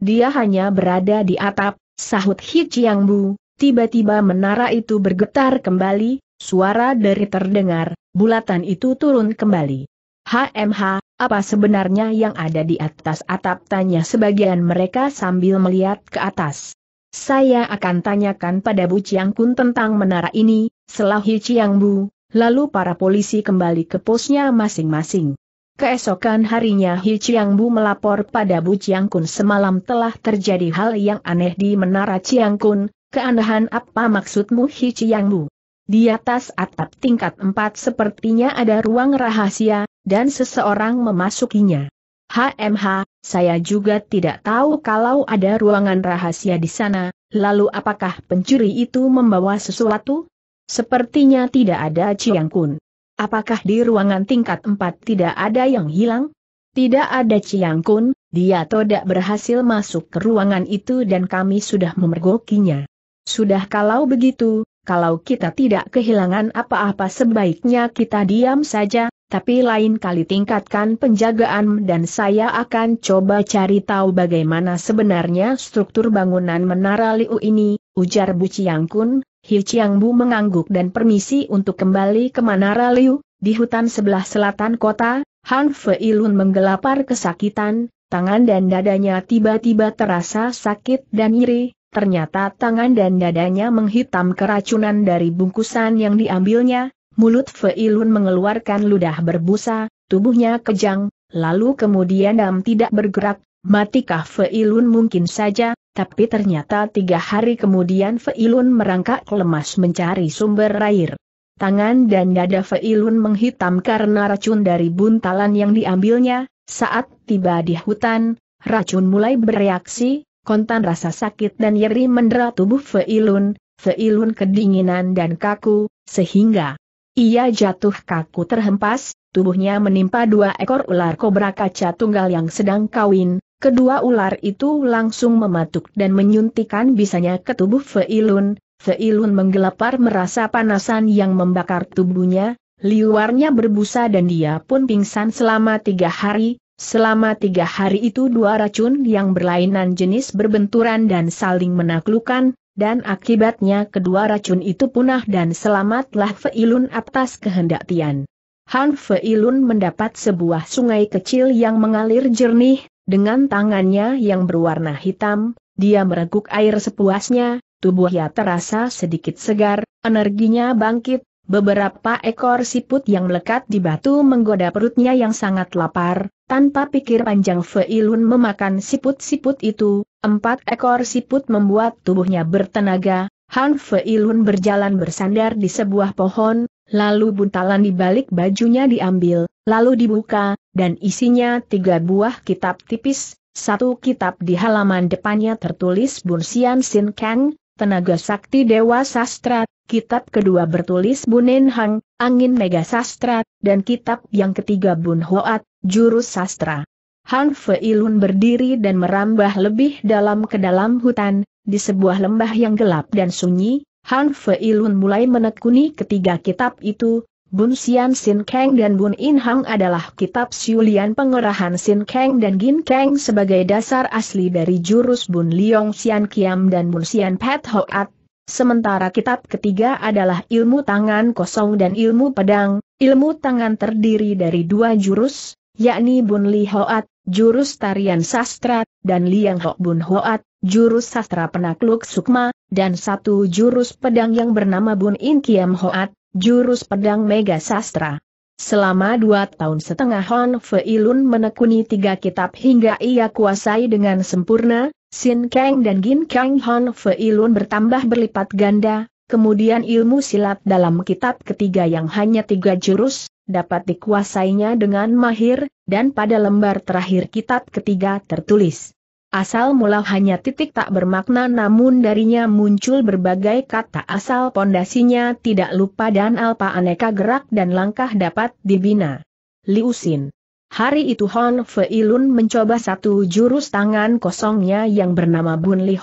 dia hanya berada di atap, sahut Hi Chiang Bu, tiba-tiba menara itu bergetar kembali, suara dari terdengar, bulatan itu turun kembali. HMH, apa sebenarnya yang ada di atas atap tanya sebagian mereka sambil melihat ke atas. Saya akan tanyakan pada Bu Chiang Kun tentang menara ini, selahi Chiang Bu, lalu para polisi kembali ke posnya masing-masing. Keesokan harinya Hi Chiang Bu melapor pada Bu Chiang Kun semalam telah terjadi hal yang aneh di menara Chiang Kun, keanehan apa maksudmu Hi Chiang Bu? Di atas atap tingkat 4 sepertinya ada ruang rahasia, dan seseorang memasukinya. HMH, saya juga tidak tahu kalau ada ruangan rahasia di sana, lalu apakah pencuri itu membawa sesuatu? Sepertinya tidak ada Ciang Kun. Apakah di ruangan tingkat 4 tidak ada yang hilang? Tidak ada Ciang Kun, dia tidak berhasil masuk ke ruangan itu dan kami sudah memergokinya. Sudah kalau begitu, kalau kita tidak kehilangan apa-apa sebaiknya kita diam saja, tapi lain kali tingkatkan penjagaan dan saya akan coba cari tahu bagaimana sebenarnya struktur bangunan menara Liu ini, ujar Bu Chiang Kun, Hiu Chiang Bu mengangguk dan permisi untuk kembali ke menara Liu, di hutan sebelah selatan kota, Han Fei Lun menggelapar kesakitan, tangan dan dadanya tiba-tiba terasa sakit dan nyeri, ternyata tangan dan dadanya menghitam keracunan dari bungkusan yang diambilnya, Mulut Feilun mengeluarkan ludah berbusa, tubuhnya kejang, lalu kemudian Dam tidak bergerak, matikah Feilun mungkin saja, tapi ternyata tiga hari kemudian Feilun merangkak lemas mencari sumber air. Tangan dan dada Feilun menghitam karena racun dari buntalan yang diambilnya, saat tiba di hutan, racun mulai bereaksi, kontan rasa sakit dan nyeri mendera tubuh Feilun, Feilun kedinginan dan kaku, sehingga ia jatuh kaku terhempas, tubuhnya menimpa dua ekor ular kobra kaca tunggal yang sedang kawin, kedua ular itu langsung mematuk dan menyuntikan bisanya ke tubuh Feilun, Feilun menggelepar merasa panasan yang membakar tubuhnya, liwarnya berbusa dan dia pun pingsan selama tiga hari, selama tiga hari itu dua racun yang berlainan jenis berbenturan dan saling menaklukkan, dan akibatnya kedua racun itu punah dan selamatlah Feilun atas kehendak Tian. Han Feilun mendapat sebuah sungai kecil yang mengalir jernih, dengan tangannya yang berwarna hitam, dia mereguk air sepuasnya, tubuhnya terasa sedikit segar, energinya bangkit, beberapa ekor siput yang melekat di batu menggoda perutnya yang sangat lapar, tanpa pikir panjang Feilun memakan siput-siput itu, Empat ekor siput membuat tubuhnya bertenaga, Han Fei berjalan bersandar di sebuah pohon, lalu buntalan di balik bajunya diambil, lalu dibuka, dan isinya tiga buah kitab tipis, satu kitab di halaman depannya tertulis Bunsian Sin Kang, Tenaga Sakti Dewa Sastra, kitab kedua bertulis Bunen Hang, Angin Mega Sastra, dan kitab yang ketiga Bun Hoat, Jurus Sastra. Han Feilun berdiri dan merambah lebih dalam ke dalam hutan, di sebuah lembah yang gelap dan sunyi, Han Feilun mulai menekuni ketiga kitab itu, Bun Xian Sin Kang dan Bun In Hang adalah kitab siulian pengerahan Sin Kang dan Gin Kang sebagai dasar asli dari jurus Bun Liong Xian Kiam dan Bun Xian Pet Hoat, Sementara kitab ketiga adalah ilmu tangan kosong dan ilmu pedang, ilmu tangan terdiri dari dua jurus, yakni Bun Li Hoat jurus tarian sastra, dan Liang Hok Bun Hoat, jurus sastra penakluk Sukma, dan satu jurus pedang yang bernama Bun In Kiam Hoat, jurus pedang mega sastra. Selama dua tahun setengah Hon Fei menekuni tiga kitab hingga ia kuasai dengan sempurna, Sin Kang dan Gin Kang Hon Fei bertambah berlipat ganda, kemudian ilmu silat dalam kitab ketiga yang hanya tiga jurus, dapat dikuasainya dengan mahir, dan pada lembar terakhir kitab ketiga tertulis. Asal mula hanya titik tak bermakna namun darinya muncul berbagai kata asal pondasinya tidak lupa dan alpa aneka gerak dan langkah dapat dibina. Liusin. Hari itu Hon Feilun mencoba satu jurus tangan kosongnya yang bernama Bun Li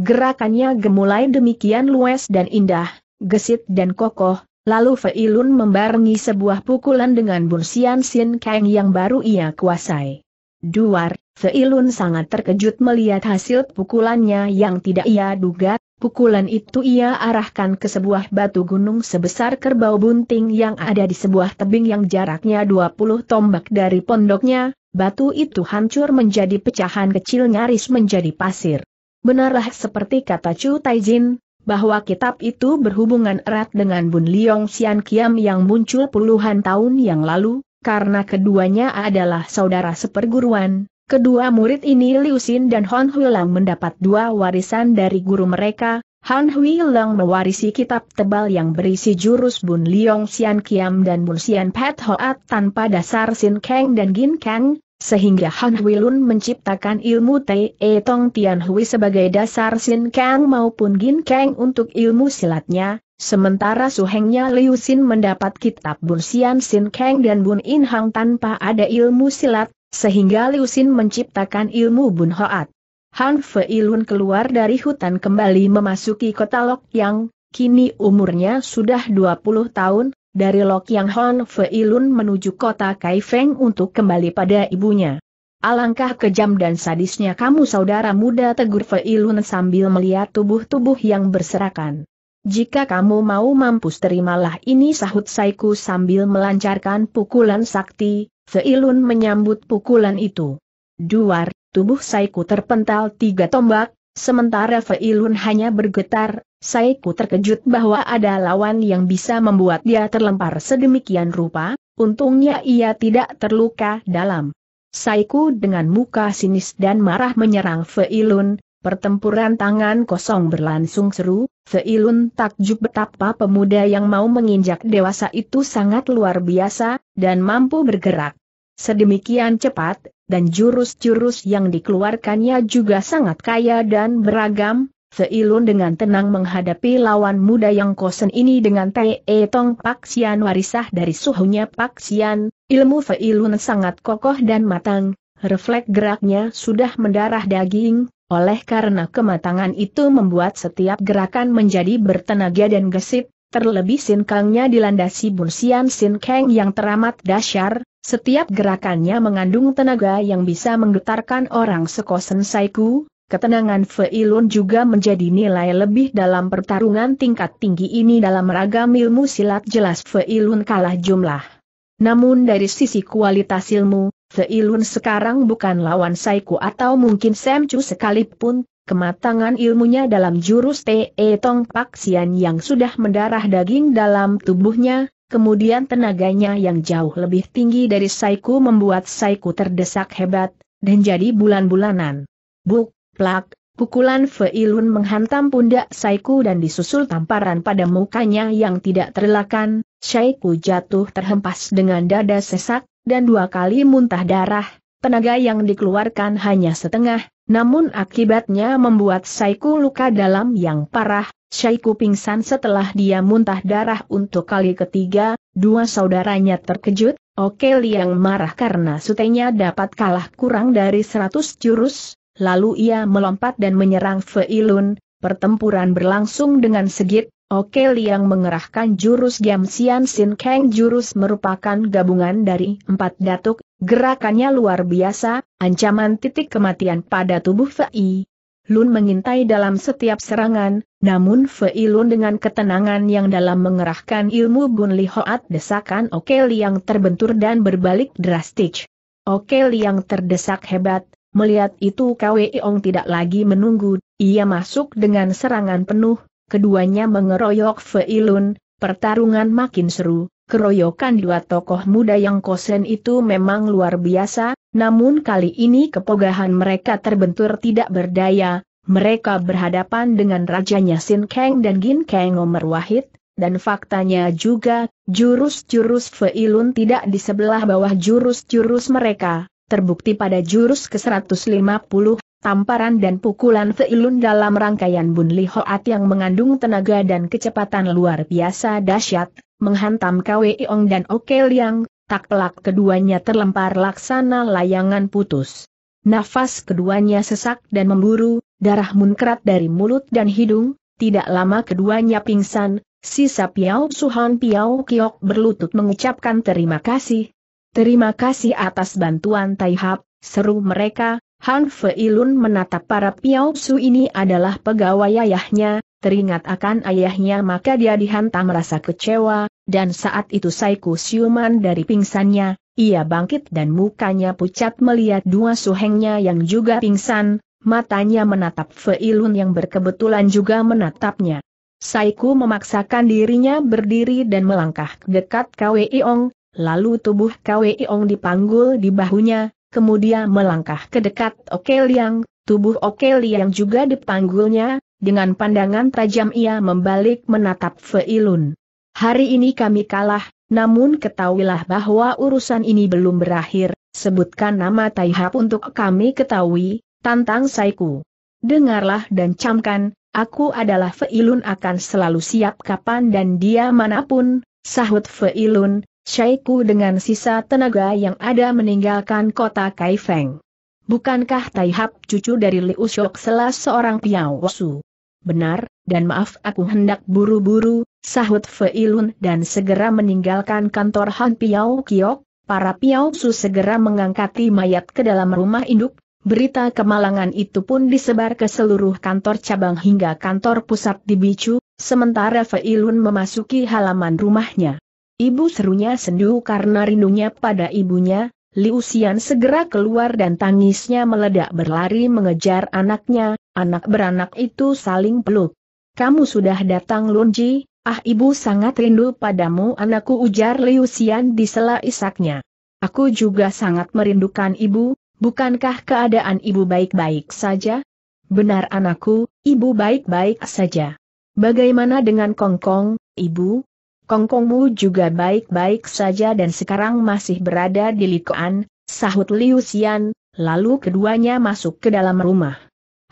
Gerakannya gemulai demikian luas dan indah, gesit dan kokoh, Lalu Fei Lun membarengi sebuah pukulan dengan Bunsian Sin Kang yang baru ia kuasai. Duar, Fei Lun sangat terkejut melihat hasil pukulannya yang tidak ia duga, pukulan itu ia arahkan ke sebuah batu gunung sebesar kerbau bunting yang ada di sebuah tebing yang jaraknya 20 tombak dari pondoknya, batu itu hancur menjadi pecahan kecil nyaris menjadi pasir. Benarlah seperti kata Chu Taijin, bahwa kitab itu berhubungan erat dengan Bun Liong Sian Kiam yang muncul puluhan tahun yang lalu, karena keduanya adalah saudara seperguruan. Kedua murid ini Liu Xin dan Han Huilang mendapat dua warisan dari guru mereka, Han Hui Huilang mewarisi kitab tebal yang berisi jurus Bun Liong Sian Kiam dan Bun Sian Pat Hoat tanpa dasar Sin Kang dan Gin Kang, sehingga Han Lun menciptakan ilmu E Tong Tian Hui sebagai dasar Sin Kang maupun Gin Kang untuk ilmu silatnya, sementara suhengnya Liu Xin mendapat kitab Bun Sian Sin Kang dan Bun In Hang tanpa ada ilmu silat, sehingga Liu Xin menciptakan ilmu Bun Hoat. Han Feilun keluar dari hutan kembali memasuki kota Lok Yang, kini umurnya sudah 20 tahun, dari Yang Hon Feilun menuju kota Kaifeng untuk kembali pada ibunya. Alangkah kejam dan sadisnya kamu saudara muda tegur Feilun sambil melihat tubuh-tubuh yang berserakan. Jika kamu mau mampus terimalah ini sahut Saiku sambil melancarkan pukulan sakti, Feilun menyambut pukulan itu. Duar, tubuh Saiku terpental tiga tombak, sementara Feilun hanya bergetar, Saiku terkejut bahwa ada lawan yang bisa membuat dia terlempar sedemikian rupa, untungnya ia tidak terluka dalam. Saiku dengan muka sinis dan marah menyerang Feilun, pertempuran tangan kosong berlangsung seru, Feilun takjub betapa pemuda yang mau menginjak dewasa itu sangat luar biasa, dan mampu bergerak. Sedemikian cepat, dan jurus-jurus yang dikeluarkannya juga sangat kaya dan beragam, Seilun dengan tenang menghadapi lawan muda yang kosen ini dengan Te e Tong Pak Sian warisah dari suhunya Pak Sian, ilmu Seilun sangat kokoh dan matang, refleks geraknya sudah mendarah daging, oleh karena kematangan itu membuat setiap gerakan menjadi bertenaga dan gesit, terlebih sinkangnya dilandasi Sin Kang yang teramat dasyar, setiap gerakannya mengandung tenaga yang bisa menggetarkan orang sekosen saiku, Ketenangan Feilun juga menjadi nilai lebih dalam pertarungan tingkat tinggi ini dalam ragam ilmu silat jelas Feilun kalah jumlah. Namun dari sisi kualitas ilmu, Feilun sekarang bukan lawan Saiku atau mungkin Semcu sekalipun, kematangan ilmunya dalam jurus Te Tong Pak Sian yang sudah mendarah daging dalam tubuhnya, kemudian tenaganya yang jauh lebih tinggi dari Saiku membuat Saiku terdesak hebat, dan jadi bulan-bulanan. Buk, Plak, pukulan Feilun menghantam pundak Saiku dan disusul tamparan pada mukanya yang tidak terelakkan, Saiku jatuh terhempas dengan dada sesak, dan dua kali muntah darah, tenaga yang dikeluarkan hanya setengah, namun akibatnya membuat Saiku luka dalam yang parah, Saiku pingsan setelah dia muntah darah untuk kali ketiga, dua saudaranya terkejut, Oke Liang marah karena sutenya dapat kalah kurang dari seratus jurus, lalu ia melompat dan menyerang Feilun, pertempuran berlangsung dengan segit, Oke Liang mengerahkan jurus Giam Sian Sin Kang jurus merupakan gabungan dari empat datuk, gerakannya luar biasa, ancaman titik kematian pada tubuh Fei. Lun mengintai dalam setiap serangan, namun Fei Lun dengan ketenangan yang dalam mengerahkan ilmu Bun Li Hoat desakan Oke Liang terbentur dan berbalik drastis. Oke Liang terdesak hebat, Melihat itu Ong tidak lagi menunggu, ia masuk dengan serangan penuh, keduanya mengeroyok Feilun, pertarungan makin seru, keroyokan dua tokoh muda yang kosen itu memang luar biasa, namun kali ini kepogahan mereka terbentur tidak berdaya, mereka berhadapan dengan rajanya Sin Kang dan Gin Kang Omer Wahid, dan faktanya juga, jurus-jurus Feilun tidak di sebelah bawah jurus-jurus mereka terbukti pada jurus ke-150, tamparan dan pukulan Feilun dalam rangkaian Bun Li Hoat yang mengandung tenaga dan kecepatan luar biasa dahsyat, menghantam Kwe Iong dan Oke Liang, tak pelak keduanya terlempar laksana layangan putus. Nafas keduanya sesak dan memburu, darah munkrat dari mulut dan hidung, tidak lama keduanya pingsan, sisa Piao Suhan Piao Kiok berlutut mengucapkan terima kasih, Terima kasih atas bantuan Taihap, seru mereka, Han Feilun menatap para Piao Su ini adalah pegawai ayahnya, teringat akan ayahnya maka dia dihantam rasa kecewa, dan saat itu Saiku siuman dari pingsannya, ia bangkit dan mukanya pucat melihat dua suhengnya yang juga pingsan, matanya menatap Feilun yang berkebetulan juga menatapnya. Saiku memaksakan dirinya berdiri dan melangkah dekat Ong. Lalu tubuh Kwei Ong dipanggul di bahunya, kemudian melangkah ke dekat Oke Liang, tubuh Oke Liang juga dipanggulnya, dengan pandangan tajam ia membalik menatap Feilun. Hari ini kami kalah, namun ketahuilah bahwa urusan ini belum berakhir, sebutkan nama Taihap untuk kami ketahui, tantang saiku. Dengarlah dan camkan, aku adalah Feilun akan selalu siap kapan dan dia manapun, sahut Feilun, Syaiku dengan sisa tenaga yang ada meninggalkan kota Kaifeng. Bukankah Taihap cucu dari Liu Shok selas seorang piawasu? Benar, dan maaf aku hendak buru-buru, sahut Feilun dan segera meninggalkan kantor Han Piao Kiok, para Piaosu segera mengangkati mayat ke dalam rumah induk, berita kemalangan itu pun disebar ke seluruh kantor cabang hingga kantor pusat di Bicu, sementara Feilun memasuki halaman rumahnya. Ibu serunya sendu karena rindunya pada ibunya, Liu Xian segera keluar dan tangisnya meledak berlari mengejar anaknya, anak beranak itu saling peluk. Kamu sudah datang Lunji, ah ibu sangat rindu padamu anakku ujar Liu Xian di sela isaknya. Aku juga sangat merindukan ibu, bukankah keadaan ibu baik-baik saja? Benar anakku, ibu baik-baik saja. Bagaimana dengan Kongkong, ibu? Kongkongmu juga baik-baik saja dan sekarang masih berada di Likoan, sahut Liu Xian, lalu keduanya masuk ke dalam rumah.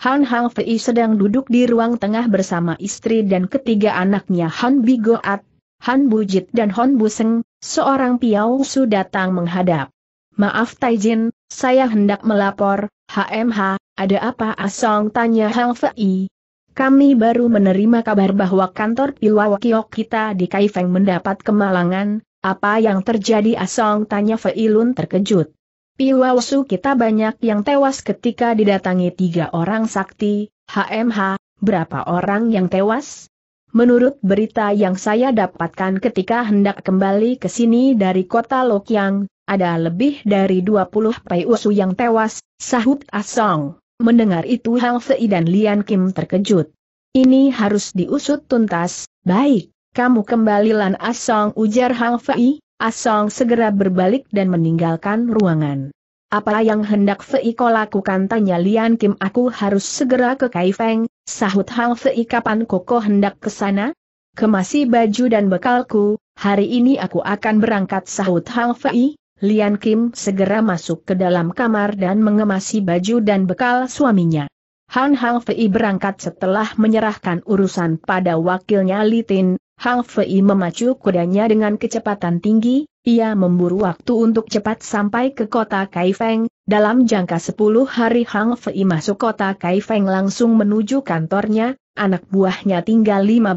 Han Hang Fei sedang duduk di ruang tengah bersama istri dan ketiga anaknya Han Bigoat, Han Bujit dan Han Buseng, seorang Piao Su datang menghadap. Maaf Taijin, saya hendak melapor, HMH, ada apa Asong tanya Hang Fei, kami baru menerima kabar bahwa kantor Pilwakiok kita di Kaifeng mendapat kemalangan, apa yang terjadi Asong tanya Feilun terkejut. Piwasu kita banyak yang tewas ketika didatangi tiga orang sakti, HMH, berapa orang yang tewas? Menurut berita yang saya dapatkan ketika hendak kembali ke sini dari kota Lokyang, ada lebih dari 20 Piwasu yang tewas, sahut Asong. Mendengar itu Hang Sei dan Lian Kim terkejut. Ini harus diusut tuntas, baik, kamu kembali Lan Asong ujar Hang Fei, Asong segera berbalik dan meninggalkan ruangan. Apa yang hendak Fei kau lakukan tanya Lian Kim aku harus segera ke Kaifeng, sahut Hang Fei kapan koko hendak ke sana? Kemasi baju dan bekalku, hari ini aku akan berangkat sahut Hang Fei, Lian Kim segera masuk ke dalam kamar dan mengemasi baju dan bekal suaminya. Han Hang Fei berangkat setelah menyerahkan urusan pada wakilnya Litin, Hang Fei memacu kudanya dengan kecepatan tinggi, ia memburu waktu untuk cepat sampai ke kota Kaifeng, dalam jangka 10 hari Hang Fei masuk kota Kaifeng langsung menuju kantornya, anak buahnya tinggal 15,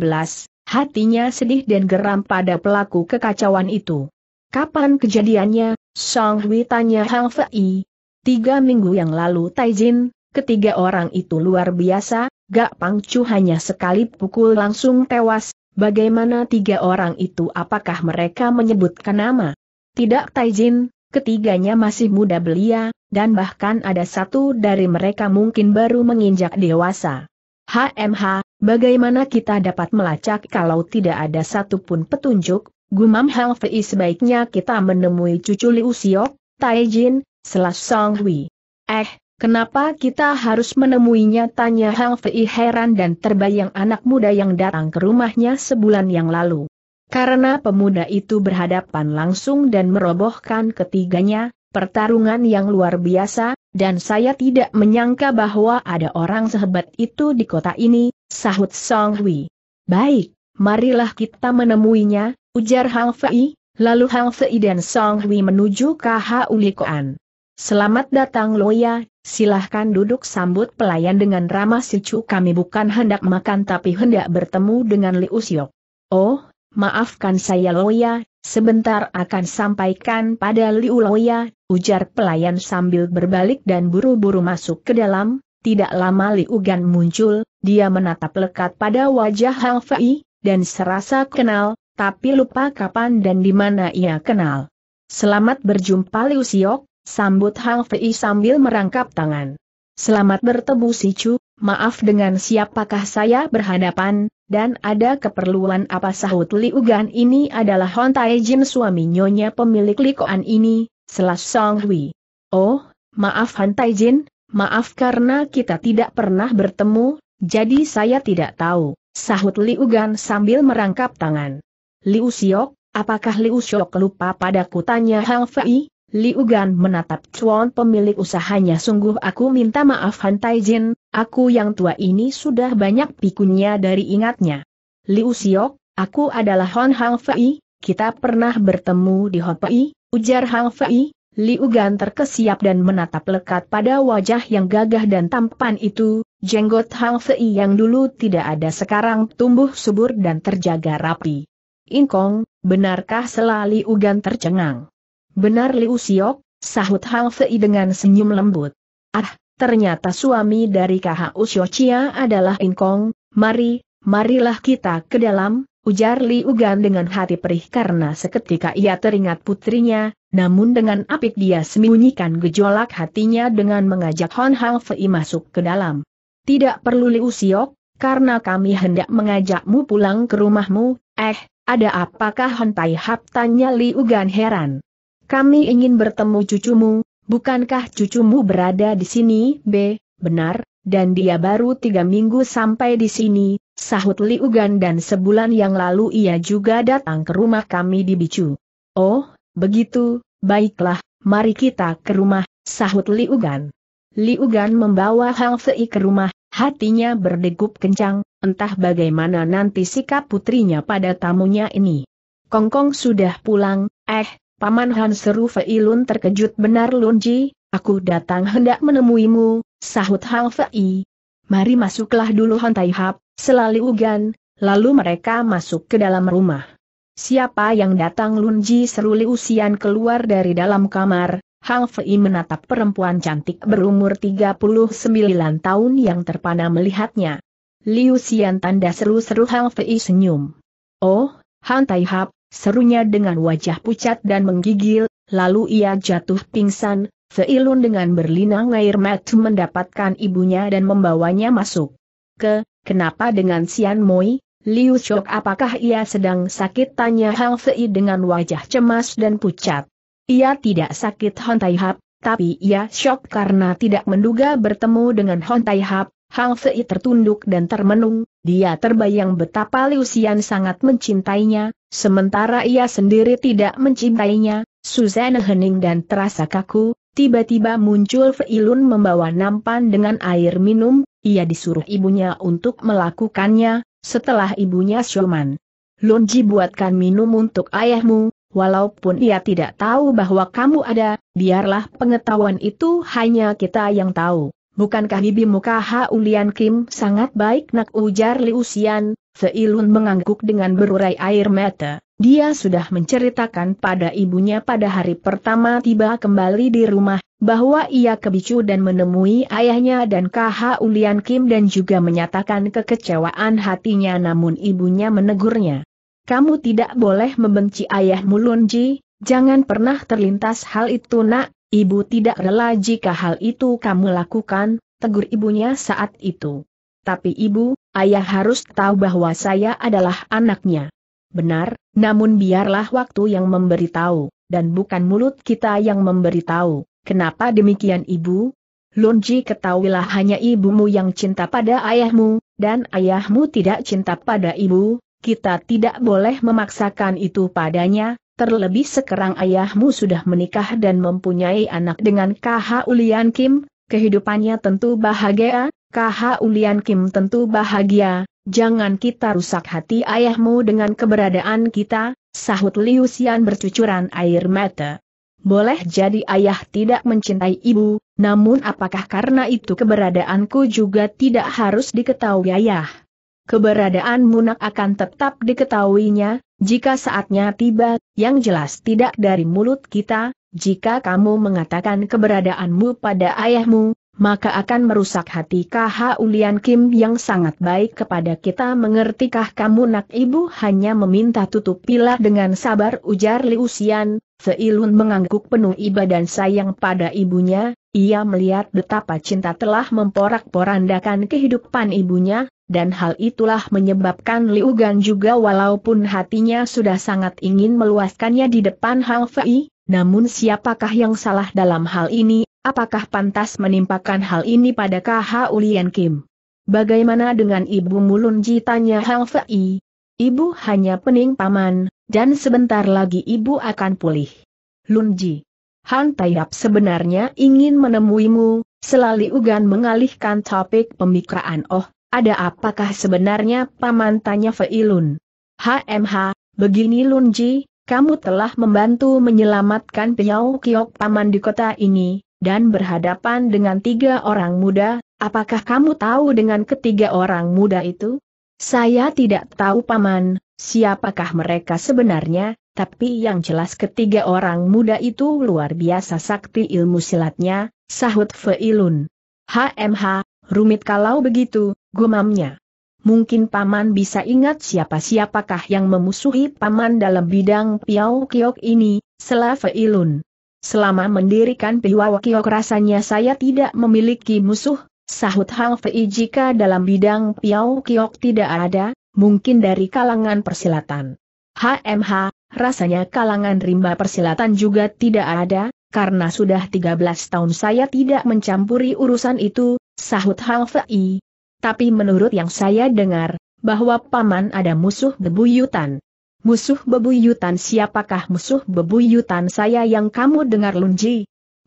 hatinya sedih dan geram pada pelaku kekacauan itu. Kapan kejadiannya? Song Hui tanya Hang Fei. Tiga minggu yang lalu Taijin, ketiga orang itu luar biasa, Gak Pangcu hanya sekali pukul langsung tewas, bagaimana tiga orang itu apakah mereka menyebutkan nama? Tidak Taijin, ketiganya masih muda belia, dan bahkan ada satu dari mereka mungkin baru menginjak dewasa. HMH, bagaimana kita dapat melacak kalau tidak ada satupun petunjuk, Gumam Fei. sebaiknya kita menemui cucu Liu Siok, Tai Jin, Selas Song Hui. Eh, kenapa kita harus menemuinya? Tanya Fei. heran dan terbayang anak muda yang datang ke rumahnya sebulan yang lalu. Karena pemuda itu berhadapan langsung dan merobohkan ketiganya, pertarungan yang luar biasa, dan saya tidak menyangka bahwa ada orang sehebat itu di kota ini, sahut Song Hui. Baik, marilah kita menemuinya, Ujar Hang Fei, lalu Hang Fei dan Song Hui menuju KH Ulikoan. Selamat datang Loya, silahkan duduk sambut pelayan dengan ramah sicu kami bukan hendak makan tapi hendak bertemu dengan Liu Xiok. Oh, maafkan saya Loya, sebentar akan sampaikan pada Liu Loya, ujar pelayan sambil berbalik dan buru-buru masuk ke dalam, tidak lama Liu Gan muncul, dia menatap lekat pada wajah Hang Fei, dan serasa kenal, tapi lupa kapan dan di mana ia kenal. Selamat berjumpa Liu Siok, sambut Hang Fei sambil merangkap tangan. Selamat bertemu si Chu, maaf dengan siapakah saya berhadapan, dan ada keperluan apa sahut Liu Gan ini adalah Hon Tai Jin suami nyonya pemilik Likoan ini, selas Song Hui. Oh, maaf Hon Tai Jin, maaf karena kita tidak pernah bertemu, jadi saya tidak tahu, sahut Liu Gan sambil merangkap tangan. Liu Xiok, apakah Liu Xiok lupa pada kutanya Hang Fei? Liu Gan menatap Chuan pemilik usahanya sungguh aku minta maaf Han Taijin, aku yang tua ini sudah banyak pikunnya dari ingatnya. Liu Xiok, aku adalah Hon Hang Fei, kita pernah bertemu di Hon Fei, ujar Hang Fei, Liu Gan terkesiap dan menatap lekat pada wajah yang gagah dan tampan itu, jenggot Hang Fei yang dulu tidak ada sekarang tumbuh subur dan terjaga rapi. Inkong, benarkah selali Ugan tercengang? Benar Liu Siok, sahut Hang Fei dengan senyum lembut. Ah, ternyata suami dari KH Usyocia adalah Inkong, mari, marilah kita ke dalam, ujar Liu Ugan dengan hati perih karena seketika ia teringat putrinya, namun dengan apik dia sembunyikan gejolak hatinya dengan mengajak Hon Hang Fei masuk ke dalam. Tidak perlu Liu Siok, karena kami hendak mengajakmu pulang ke rumahmu, eh, ada apakah Hon Tai Hap tanya Li Ugan heran. Kami ingin bertemu cucumu, bukankah cucumu berada di sini, B, benar, dan dia baru tiga minggu sampai di sini, sahut Li Ugan dan sebulan yang lalu ia juga datang ke rumah kami di Bicu. Oh, begitu, baiklah, mari kita ke rumah, sahut Li Ugan. Li Ugan membawa Hang Fei ke rumah, hatinya berdegup kencang, Entah bagaimana nanti sikap putrinya pada tamunya ini. Kongkong sudah pulang, eh, Paman Han seru Feilun terkejut benar Lunji, aku datang hendak menemuimu, sahut Hang Fei. Mari masuklah dulu Han Tai Hap, selalu ugan, lalu mereka masuk ke dalam rumah. Siapa yang datang Lunji seru Liusian keluar dari dalam kamar, Hang Fei menatap perempuan cantik berumur 39 tahun yang terpana melihatnya. Liu Xian tanda seru-seru Hang Fei senyum. Oh, Han Tai Hap, serunya dengan wajah pucat dan menggigil, lalu ia jatuh pingsan, Feilun dengan berlinang air mata mendapatkan ibunya dan membawanya masuk. Ke, kenapa dengan Xian Moi? Liu Chok apakah ia sedang sakit tanya Hang Fei dengan wajah cemas dan pucat. Ia tidak sakit Han Tai Hap, tapi ia shock karena tidak menduga bertemu dengan Hon Tai Hap, Hang Sei tertunduk dan termenung, dia terbayang betapa Liu Xian sangat mencintainya, sementara ia sendiri tidak mencintainya, Suzanne hening dan terasa kaku, tiba-tiba muncul Fei Lun membawa nampan dengan air minum, ia disuruh ibunya untuk melakukannya, setelah ibunya Lun Lunji buatkan minum untuk ayahmu, walaupun ia tidak tahu bahwa kamu ada, biarlah pengetahuan itu hanya kita yang tahu. Bukankah muka Ha Ulian Kim sangat baik nak ujar Liu Xian, Seilun mengangguk dengan berurai air mata. Dia sudah menceritakan pada ibunya pada hari pertama tiba kembali di rumah, bahwa ia kebicu dan menemui ayahnya dan KH Ulian Kim dan juga menyatakan kekecewaan hatinya namun ibunya menegurnya. Kamu tidak boleh membenci ayahmu Lunji, jangan pernah terlintas hal itu nak, Ibu tidak rela jika hal itu kamu lakukan, tegur ibunya saat itu. Tapi ibu, ayah harus tahu bahwa saya adalah anaknya. Benar, namun biarlah waktu yang memberitahu, dan bukan mulut kita yang memberitahu. Kenapa demikian ibu? Lunji ketahuilah hanya ibumu yang cinta pada ayahmu, dan ayahmu tidak cinta pada ibu, kita tidak boleh memaksakan itu padanya, Terlebih sekarang ayahmu sudah menikah dan mempunyai anak dengan KH Ulian Kim, kehidupannya tentu bahagia, KH Ulian Kim tentu bahagia, jangan kita rusak hati ayahmu dengan keberadaan kita, sahut Liu Xian bercucuran air mata. Boleh jadi ayah tidak mencintai ibu, namun apakah karena itu keberadaanku juga tidak harus diketahui ayah? keberadaan Munak akan tetap diketahuinya, jika saatnya tiba, yang jelas tidak dari mulut kita, jika kamu mengatakan keberadaanmu pada ayahmu, maka akan merusak hati KH Ulian Kim yang sangat baik kepada kita mengertikah kamu nak ibu hanya meminta tutup pilar dengan sabar ujar Liusian, Seilun mengangguk penuh iba dan sayang pada ibunya, ia melihat betapa cinta telah memporak-porandakan kehidupan ibunya, dan hal itulah menyebabkan Liu Gan juga walaupun hatinya sudah sangat ingin meluaskannya di depan Hang Fei, namun siapakah yang salah dalam hal ini, apakah pantas menimpakan hal ini pada KH Ulian Kim? Bagaimana dengan Ibu Mulun tanya Hal Fei? Ibu hanya pening paman, dan sebentar lagi ibu akan pulih. Lunji. Han Tayap sebenarnya ingin menemuimu, selali Ugan mengalihkan topik pemikiran. oh, ada apakah sebenarnya paman tanya Feilun. HMH, begini Lunji, kamu telah membantu menyelamatkan Piau Kiok Paman di kota ini, dan berhadapan dengan tiga orang muda, apakah kamu tahu dengan ketiga orang muda itu? Saya tidak tahu Paman, siapakah mereka sebenarnya, tapi yang jelas ketiga orang muda itu luar biasa sakti ilmu silatnya, sahut Feilun. HMH, rumit kalau begitu, gumamnya. Mungkin Paman bisa ingat siapa-siapakah yang memusuhi Paman dalam bidang Piau Kiok ini, selah Feilun. Selama mendirikan Piau Kiok rasanya saya tidak memiliki musuh, sahut Hang Fei jika dalam bidang Piau Kiok tidak ada, mungkin dari kalangan persilatan. HMH, rasanya kalangan rimba persilatan juga tidak ada, karena sudah 13 tahun saya tidak mencampuri urusan itu, sahut Hang Halfei. Tapi menurut yang saya dengar, bahwa paman ada musuh bebuyutan. Musuh bebuyutan siapakah musuh bebuyutan saya yang kamu dengar Lunji?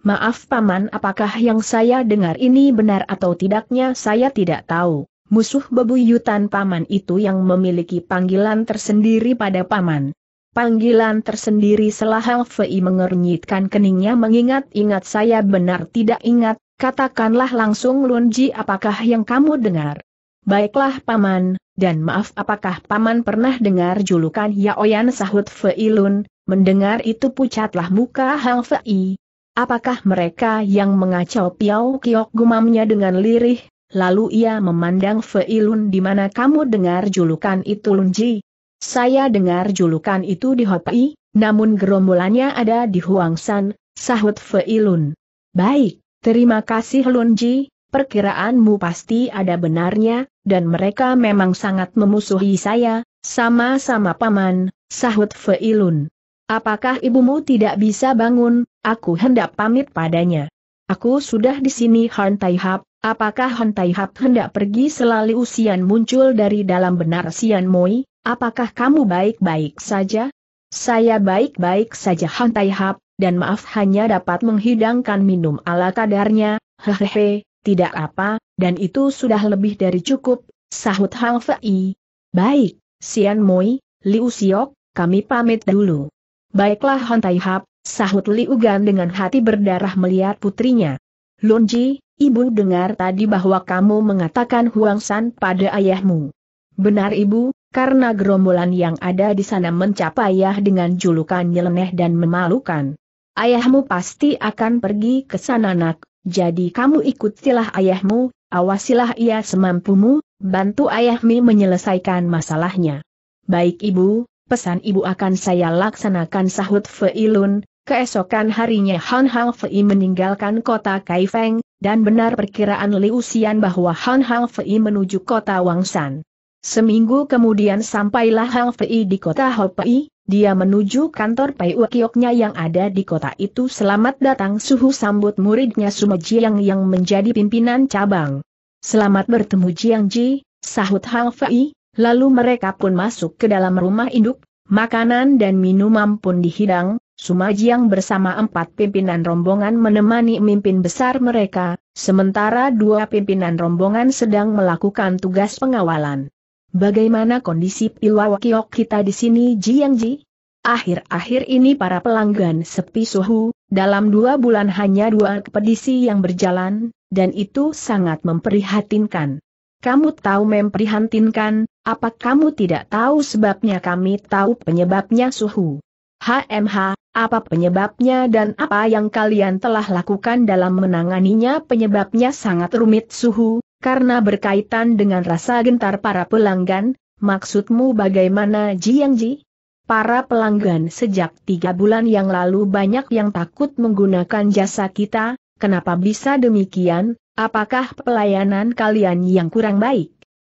Maaf paman apakah yang saya dengar ini benar atau tidaknya saya tidak tahu. Musuh bebuyutan paman itu yang memiliki panggilan tersendiri pada paman. Panggilan tersendiri selah Fei mengernyitkan keningnya mengingat-ingat saya benar tidak ingat, katakanlah langsung Lunji apakah yang kamu dengar. Baiklah paman, dan maaf apakah paman pernah dengar julukan Yaoyan sahut Fei Lun, mendengar itu pucatlah muka Hang Fei. Apakah mereka yang mengacau Piao Kiok gumamnya dengan lirih, lalu ia memandang Fei Lun di mana kamu dengar julukan itu Lunji, saya dengar julukan itu di Hopi, namun gerombolannya ada di Huangsan, sahut Feilun. Baik, terima kasih Lunji, perkiraanmu pasti ada benarnya, dan mereka memang sangat memusuhi saya, sama-sama paman, sahut Feilun. Apakah ibumu tidak bisa bangun, aku hendak pamit padanya. Aku sudah di sini Han Taihap, apakah Han Taihap hendak pergi selalu usian muncul dari dalam benar Sian Moi? Apakah kamu baik-baik saja? Saya baik-baik saja Han Tai dan maaf hanya dapat menghidangkan minum ala kadarnya, hehehe, tidak apa, dan itu sudah lebih dari cukup, sahut Hang Fei. Baik, Sian Moi, Liu Siok, kami pamit dulu. Baiklah Han Tai sahut Liu Gan dengan hati berdarah melihat putrinya. Lunji, ibu dengar tadi bahwa kamu mengatakan Huang San pada ayahmu. Benar ibu, karena gerombolan yang ada di sana mencapai Ayah dengan julukan nyeleneh dan memalukan. Ayahmu pasti akan pergi ke sana nak, jadi kamu ikutilah ayahmu, awasilah ia semampumu, bantu ayahmi menyelesaikan masalahnya. Baik ibu, pesan ibu akan saya laksanakan sahut Feilun, keesokan harinya Han Hang Fei meninggalkan kota Kaifeng, dan benar perkiraan Liu Xian bahwa Han Hang Fei menuju kota Wangsan. Seminggu kemudian sampailah Hang Fei di kota Hopei, dia menuju kantor Pai Wakioknya yang ada di kota itu selamat datang suhu sambut muridnya Sumo Jiang yang menjadi pimpinan cabang. Selamat bertemu Jiang Ji, sahut Hang Fei, lalu mereka pun masuk ke dalam rumah induk, makanan dan minuman pun dihidang, Sumajiang bersama empat pimpinan rombongan menemani mimpin besar mereka, sementara dua pimpinan rombongan sedang melakukan tugas pengawalan. Bagaimana kondisi pilwawakiok kita di sini Yang Ji? Akhir-akhir ini para pelanggan sepi suhu, dalam dua bulan hanya dua ekspedisi yang berjalan, dan itu sangat memprihatinkan. Kamu tahu memprihatinkan, apa kamu tidak tahu sebabnya kami tahu penyebabnya suhu? HMH, apa penyebabnya dan apa yang kalian telah lakukan dalam menanganinya penyebabnya sangat rumit suhu, karena berkaitan dengan rasa gentar para pelanggan, maksudmu bagaimana Ji Yang Ji? Para pelanggan sejak tiga bulan yang lalu banyak yang takut menggunakan jasa kita, kenapa bisa demikian, apakah pelayanan kalian yang kurang baik?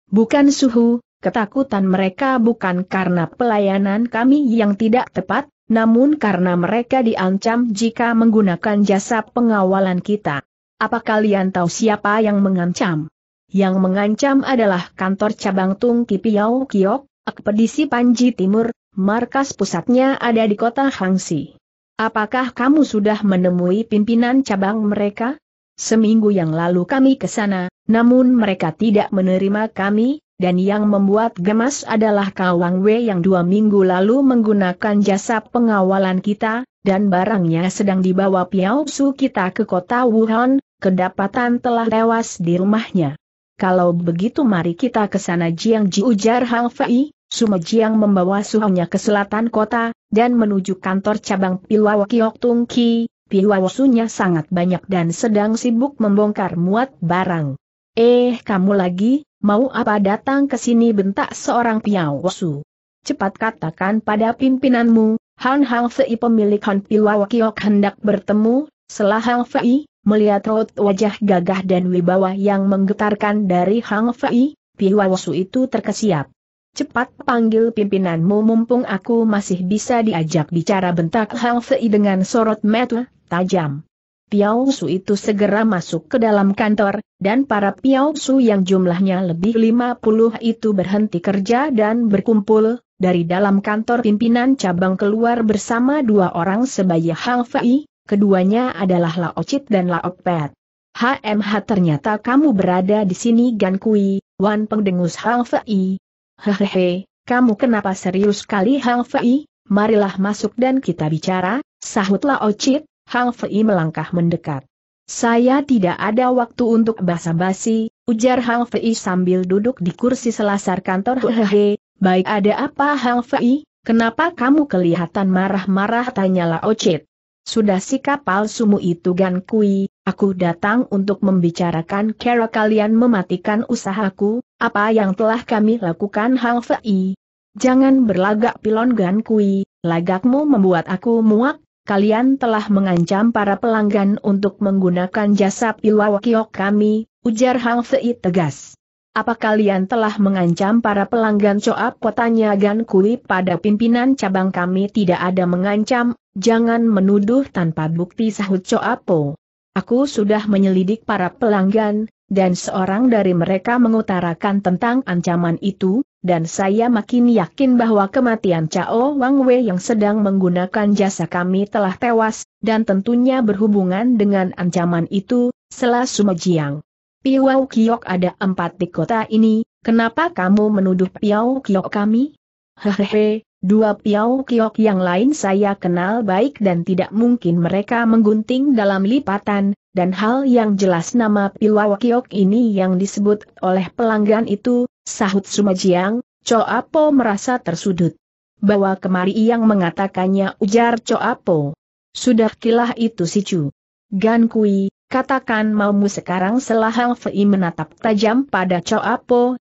Bukan suhu, ketakutan mereka bukan karena pelayanan kami yang tidak tepat, namun karena mereka diancam jika menggunakan jasa pengawalan kita. Apa kalian tahu siapa yang mengancam? Yang mengancam adalah kantor cabang Tung Kipiao Kiok, Ekpedisi Panji Timur, markas pusatnya ada di kota Hangsi. Apakah kamu sudah menemui pimpinan cabang mereka? Seminggu yang lalu kami ke sana, namun mereka tidak menerima kami, dan yang membuat gemas adalah Kawang W yang dua minggu lalu menggunakan jasa pengawalan kita, dan barangnya sedang dibawa Piao Su kita ke kota Wuhan, kedapatan telah tewas di rumahnya. Kalau begitu mari kita ke sana Jiang Ji ujar Hang Fei, Sume Jiang membawa suhunya ke selatan kota, dan menuju kantor cabang Piwawa Kiok Tung Ki, Piwawa sangat banyak dan sedang sibuk membongkar muat barang. Eh kamu lagi, mau apa datang ke sini bentak seorang Piwawa Su. Cepat katakan pada pimpinanmu, Han Hang Fei pemilik Han Piwawa Kiok hendak bertemu setelah Hang Fei, melihat raut wajah gagah dan wibawa yang menggetarkan dari Hang Fei, Piwawasu itu terkesiap. Cepat panggil pimpinanmu mumpung aku masih bisa diajak bicara bentak Hang Fei dengan sorot mata tajam. Piao Su itu segera masuk ke dalam kantor, dan para Piao Su yang jumlahnya lebih 50 itu berhenti kerja dan berkumpul, dari dalam kantor pimpinan cabang keluar bersama dua orang sebaya Hang Fei, keduanya adalah Laocit dan Laopet. HMH ternyata kamu berada di sini Gan Kui, Wan Pengdengus Hang Fei. Hehehe, kamu kenapa serius kali Hang Fei? Marilah masuk dan kita bicara, sahut Laocit, Hang Fei melangkah mendekat. Saya tidak ada waktu untuk basa-basi, ujar Hang Fei sambil duduk di kursi selasar kantor hehehe, baik ada apa Hang Fei, kenapa kamu kelihatan marah-marah Tanyalah Laocit. Sudah sikap palsumu itu Gan Kui, aku datang untuk membicarakan cara kalian mematikan usahaku, apa yang telah kami lakukan Hang Fei. Jangan berlagak pilon Gan Kui, lagakmu membuat aku muak, kalian telah mengancam para pelanggan untuk menggunakan jasa pilawakio kami, ujar Hang Fei tegas. Apa kalian telah mengancam para pelanggan coap kotanya Gan Kui pada pimpinan cabang kami tidak ada mengancam, jangan menuduh tanpa bukti sahut coapo. Aku sudah menyelidik para pelanggan, dan seorang dari mereka mengutarakan tentang ancaman itu, dan saya makin yakin bahwa kematian Cao Wang Wei yang sedang menggunakan jasa kami telah tewas, dan tentunya berhubungan dengan ancaman itu, Sela Sumejiang. Piau Kiok ada empat di kota ini, kenapa kamu menuduh Piau Kiok kami? Hehehe, dua Piau Kiok yang lain saya kenal baik dan tidak mungkin mereka menggunting dalam lipatan, dan hal yang jelas nama Piau Kiok ini yang disebut oleh pelanggan itu, sahut Sumajiang, Coapo merasa tersudut. Bawa kemari yang mengatakannya ujar Coapo. Sudah kilah itu si Chu. Gan Kui, Katakan maumu sekarang selahang Fei menatap tajam pada Choapo,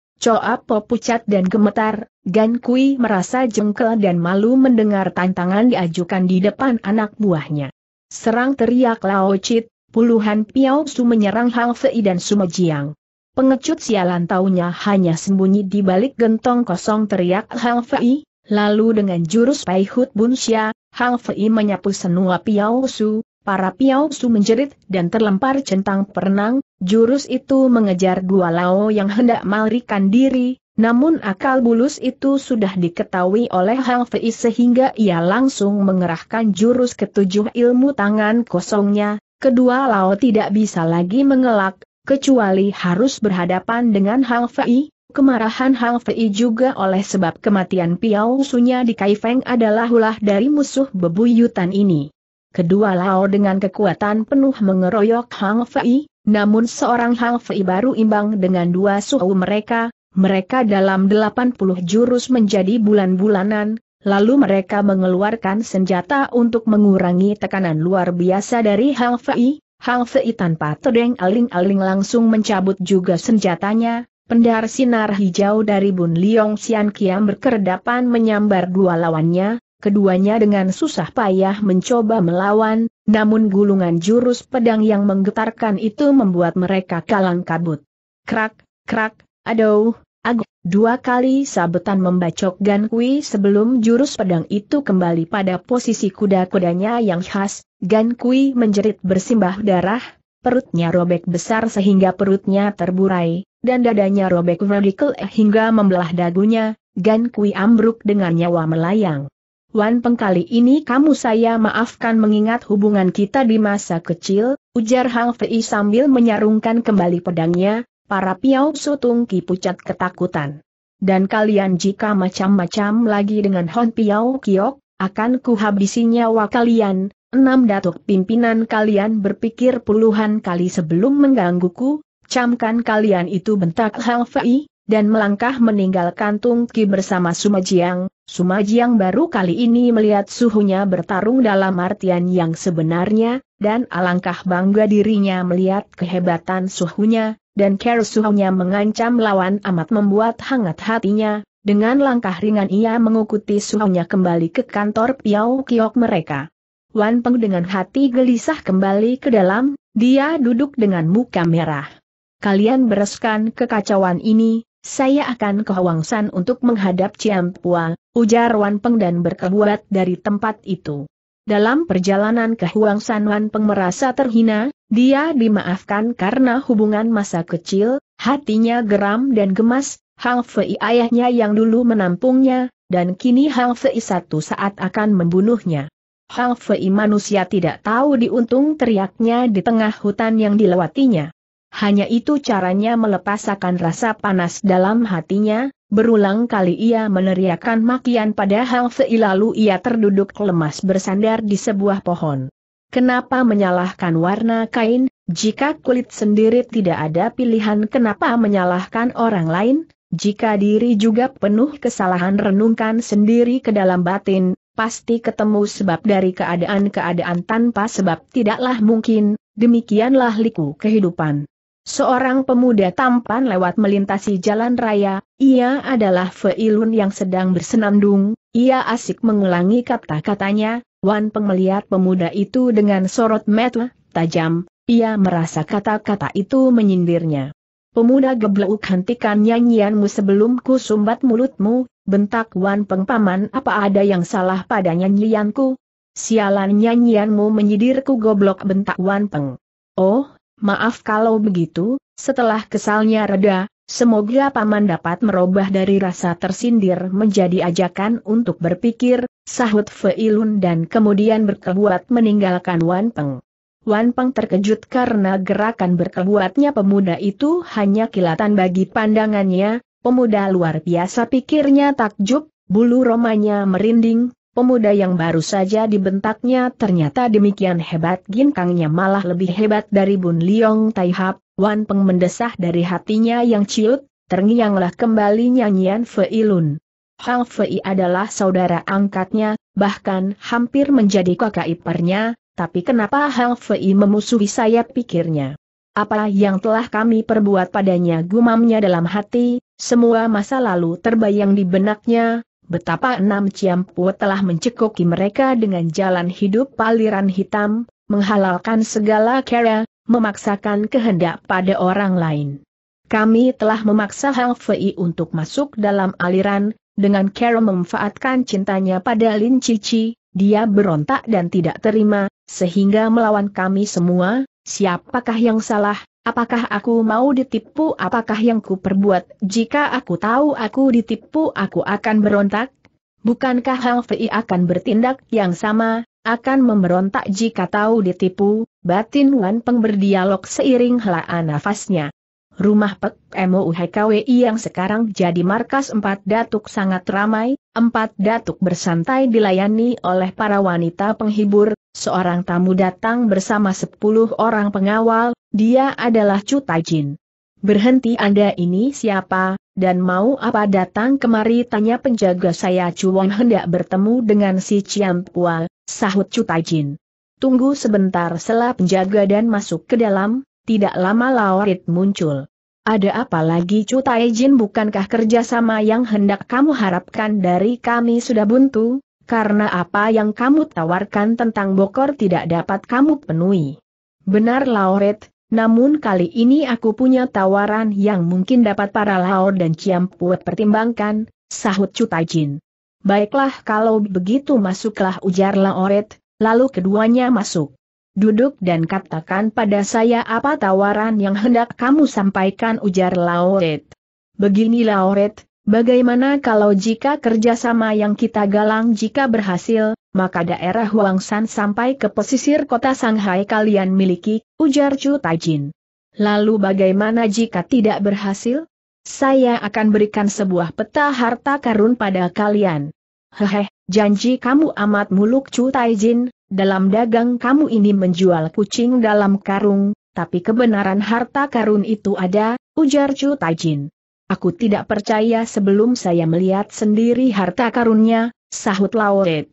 Po pucat dan gemetar, Gan Kui merasa jengkel dan malu mendengar tantangan diajukan di depan anak buahnya. Serang teriak Lao Chit, puluhan Piao Su menyerang Hang Fei dan Jiang. Pengecut sialan taunya hanya sembunyi di balik gentong kosong teriak Hang Fei, lalu dengan jurus Pai Hut Bun Xia, Hang Fei menyapu senua Piao Su, para Piao Su menjerit dan terlempar centang perenang, jurus itu mengejar dua lao yang hendak melarikan diri, namun akal bulus itu sudah diketahui oleh Hang Fei sehingga ia langsung mengerahkan jurus ketujuh ilmu tangan kosongnya, kedua Lao tidak bisa lagi mengelak, kecuali harus berhadapan dengan Hang Fei. Kemarahan Hang Fei juga oleh sebab kematian Piao Sunya di Kaifeng adalah ulah dari musuh bebuyutan ini. Kedua Lao dengan kekuatan penuh mengeroyok Hang Fei, namun seorang Hang Fei baru imbang dengan dua suhu mereka, mereka dalam 80 jurus menjadi bulan-bulanan, lalu mereka mengeluarkan senjata untuk mengurangi tekanan luar biasa dari Hang Fei, Hang Fei tanpa tedeng aling-aling langsung mencabut juga senjatanya, pendar sinar hijau dari Bun Liong Xian Kiam berkedapan menyambar dua lawannya, Keduanya dengan susah payah mencoba melawan, namun gulungan jurus pedang yang menggetarkan itu membuat mereka kalang kabut. Krak, krak, aduh, agu, Dua kali sabetan membacok Gan Kui sebelum jurus pedang itu kembali pada posisi kuda-kudanya yang khas, Gan Kui menjerit bersimbah darah, perutnya robek besar sehingga perutnya terburai, dan dadanya robek radikal hingga membelah dagunya, Gan Kui ambruk dengan nyawa melayang. Wan pengkali ini kamu saya maafkan mengingat hubungan kita di masa kecil, ujar Hang Fei sambil menyarungkan kembali pedangnya, para piau sutung ki pucat ketakutan. Dan kalian jika macam-macam lagi dengan Hon Piau Kiok, akan kuhabisi nyawa kalian, enam datuk pimpinan kalian berpikir puluhan kali sebelum menggangguku, camkan kalian itu bentak Hang Fei, dan melangkah meninggalkan Tungki bersama Sumajiang, yang baru kali ini melihat suhunya bertarung dalam artian yang sebenarnya, dan alangkah bangga dirinya melihat kehebatan suhunya, dan care suhunya mengancam lawan amat membuat hangat hatinya, dengan langkah ringan ia mengikuti suhunya kembali ke kantor Piau Kiok mereka. Wan Peng dengan hati gelisah kembali ke dalam, dia duduk dengan muka merah. Kalian bereskan kekacauan ini, saya akan ke Huangshan untuk menghadap Ciampua, ujar Wan Peng dan berkebuat dari tempat itu. Dalam perjalanan ke Huangshan, Wan Peng merasa terhina, dia dimaafkan karena hubungan masa kecil, hatinya geram dan gemas, Hang Fei ayahnya yang dulu menampungnya, dan kini Hang Fei satu saat akan membunuhnya. Hang Fei manusia tidak tahu diuntung teriaknya di tengah hutan yang dilewatinya. Hanya itu caranya melepaskan rasa panas dalam hatinya, berulang kali ia meneriakkan makian padahal seilalu ia terduduk lemas bersandar di sebuah pohon. Kenapa menyalahkan warna kain, jika kulit sendiri tidak ada pilihan kenapa menyalahkan orang lain, jika diri juga penuh kesalahan renungkan sendiri ke dalam batin, pasti ketemu sebab dari keadaan-keadaan tanpa sebab tidaklah mungkin, demikianlah liku kehidupan. Seorang pemuda tampan lewat melintasi jalan raya, ia adalah Feilun yang sedang bersenandung, ia asik mengulangi kata-katanya, Wan Peng melihat pemuda itu dengan sorot mata tajam, ia merasa kata-kata itu menyindirnya. Pemuda gebleuk hentikan nyanyianmu sebelum ku sumbat mulutmu, bentak Wan Peng paman apa ada yang salah pada nyanyianku? Sialan nyanyianmu menyidirku goblok bentak Wan Peng. Oh, Maaf kalau begitu, setelah kesalnya reda, semoga paman dapat merubah dari rasa tersindir menjadi ajakan untuk berpikir, sahut Feilun dan kemudian berkebuat meninggalkan Wan Peng. Wan Peng terkejut karena gerakan berkebuatnya pemuda itu hanya kilatan bagi pandangannya, pemuda luar biasa pikirnya takjub, bulu romanya merinding, Pemuda yang baru saja dibentaknya ternyata demikian hebat ginkangnya malah lebih hebat dari Bun Liong Taihap, Wan Peng mendesah dari hatinya yang ciut, terngianglah kembali nyanyian Fei Lun. Hang Fei adalah saudara angkatnya, bahkan hampir menjadi kakak iparnya, tapi kenapa Hang Fei memusuhi saya pikirnya. Apa yang telah kami perbuat padanya gumamnya dalam hati, semua masa lalu terbayang di benaknya, Betapa enam Ciampu telah mencekoki mereka dengan jalan hidup paliran hitam, menghalalkan segala kera, memaksakan kehendak pada orang lain. Kami telah memaksa Fei untuk masuk dalam aliran, dengan kera memanfaatkan cintanya pada Lin Cici, dia berontak dan tidak terima, sehingga melawan kami semua, siapakah yang salah, Apakah aku mau ditipu? Apakah yang ku perbuat? Jika aku tahu aku ditipu, aku akan berontak. Bukankah Hang Fei akan bertindak yang sama, akan memberontak jika tahu ditipu? Batin Wan Peng berdialog seiring helaan nafasnya. Rumah Pek MUHKWI yang sekarang jadi markas empat datuk sangat ramai, empat datuk bersantai dilayani oleh para wanita penghibur, seorang tamu datang bersama sepuluh orang pengawal, dia adalah Cutajin. Berhenti Anda ini siapa, dan mau apa datang kemari tanya penjaga saya Cuwon hendak bertemu dengan si Ciam Pua, sahut Cutajin. Tunggu sebentar setelah penjaga dan masuk ke dalam, tidak lama Laurit muncul. Ada apa lagi Cu Taijin bukankah kerjasama yang hendak kamu harapkan dari kami sudah buntu? Karena apa yang kamu tawarkan tentang Bokor tidak dapat kamu penuhi. Benar Lauret, namun kali ini aku punya tawaran yang mungkin dapat para Laur dan Ciam buat pertimbangkan, sahut Cu Taijin. Baiklah kalau begitu masuklah ujar Lauret, lalu keduanya masuk. Duduk dan katakan pada saya apa tawaran yang hendak kamu sampaikan ujar Lauret. Begini Lauret, bagaimana kalau jika kerjasama yang kita galang jika berhasil, maka daerah Huangshan sampai ke pesisir kota Shanghai kalian miliki, ujar Chu Taijin. Lalu bagaimana jika tidak berhasil? Saya akan berikan sebuah peta harta karun pada kalian. Hehe, janji kamu amat muluk Chu Taijin, dalam dagang kamu ini menjual kucing dalam karung, tapi kebenaran harta karun itu ada, ujar Chu Taijin. Aku tidak percaya sebelum saya melihat sendiri harta karunnya, sahut Lauret.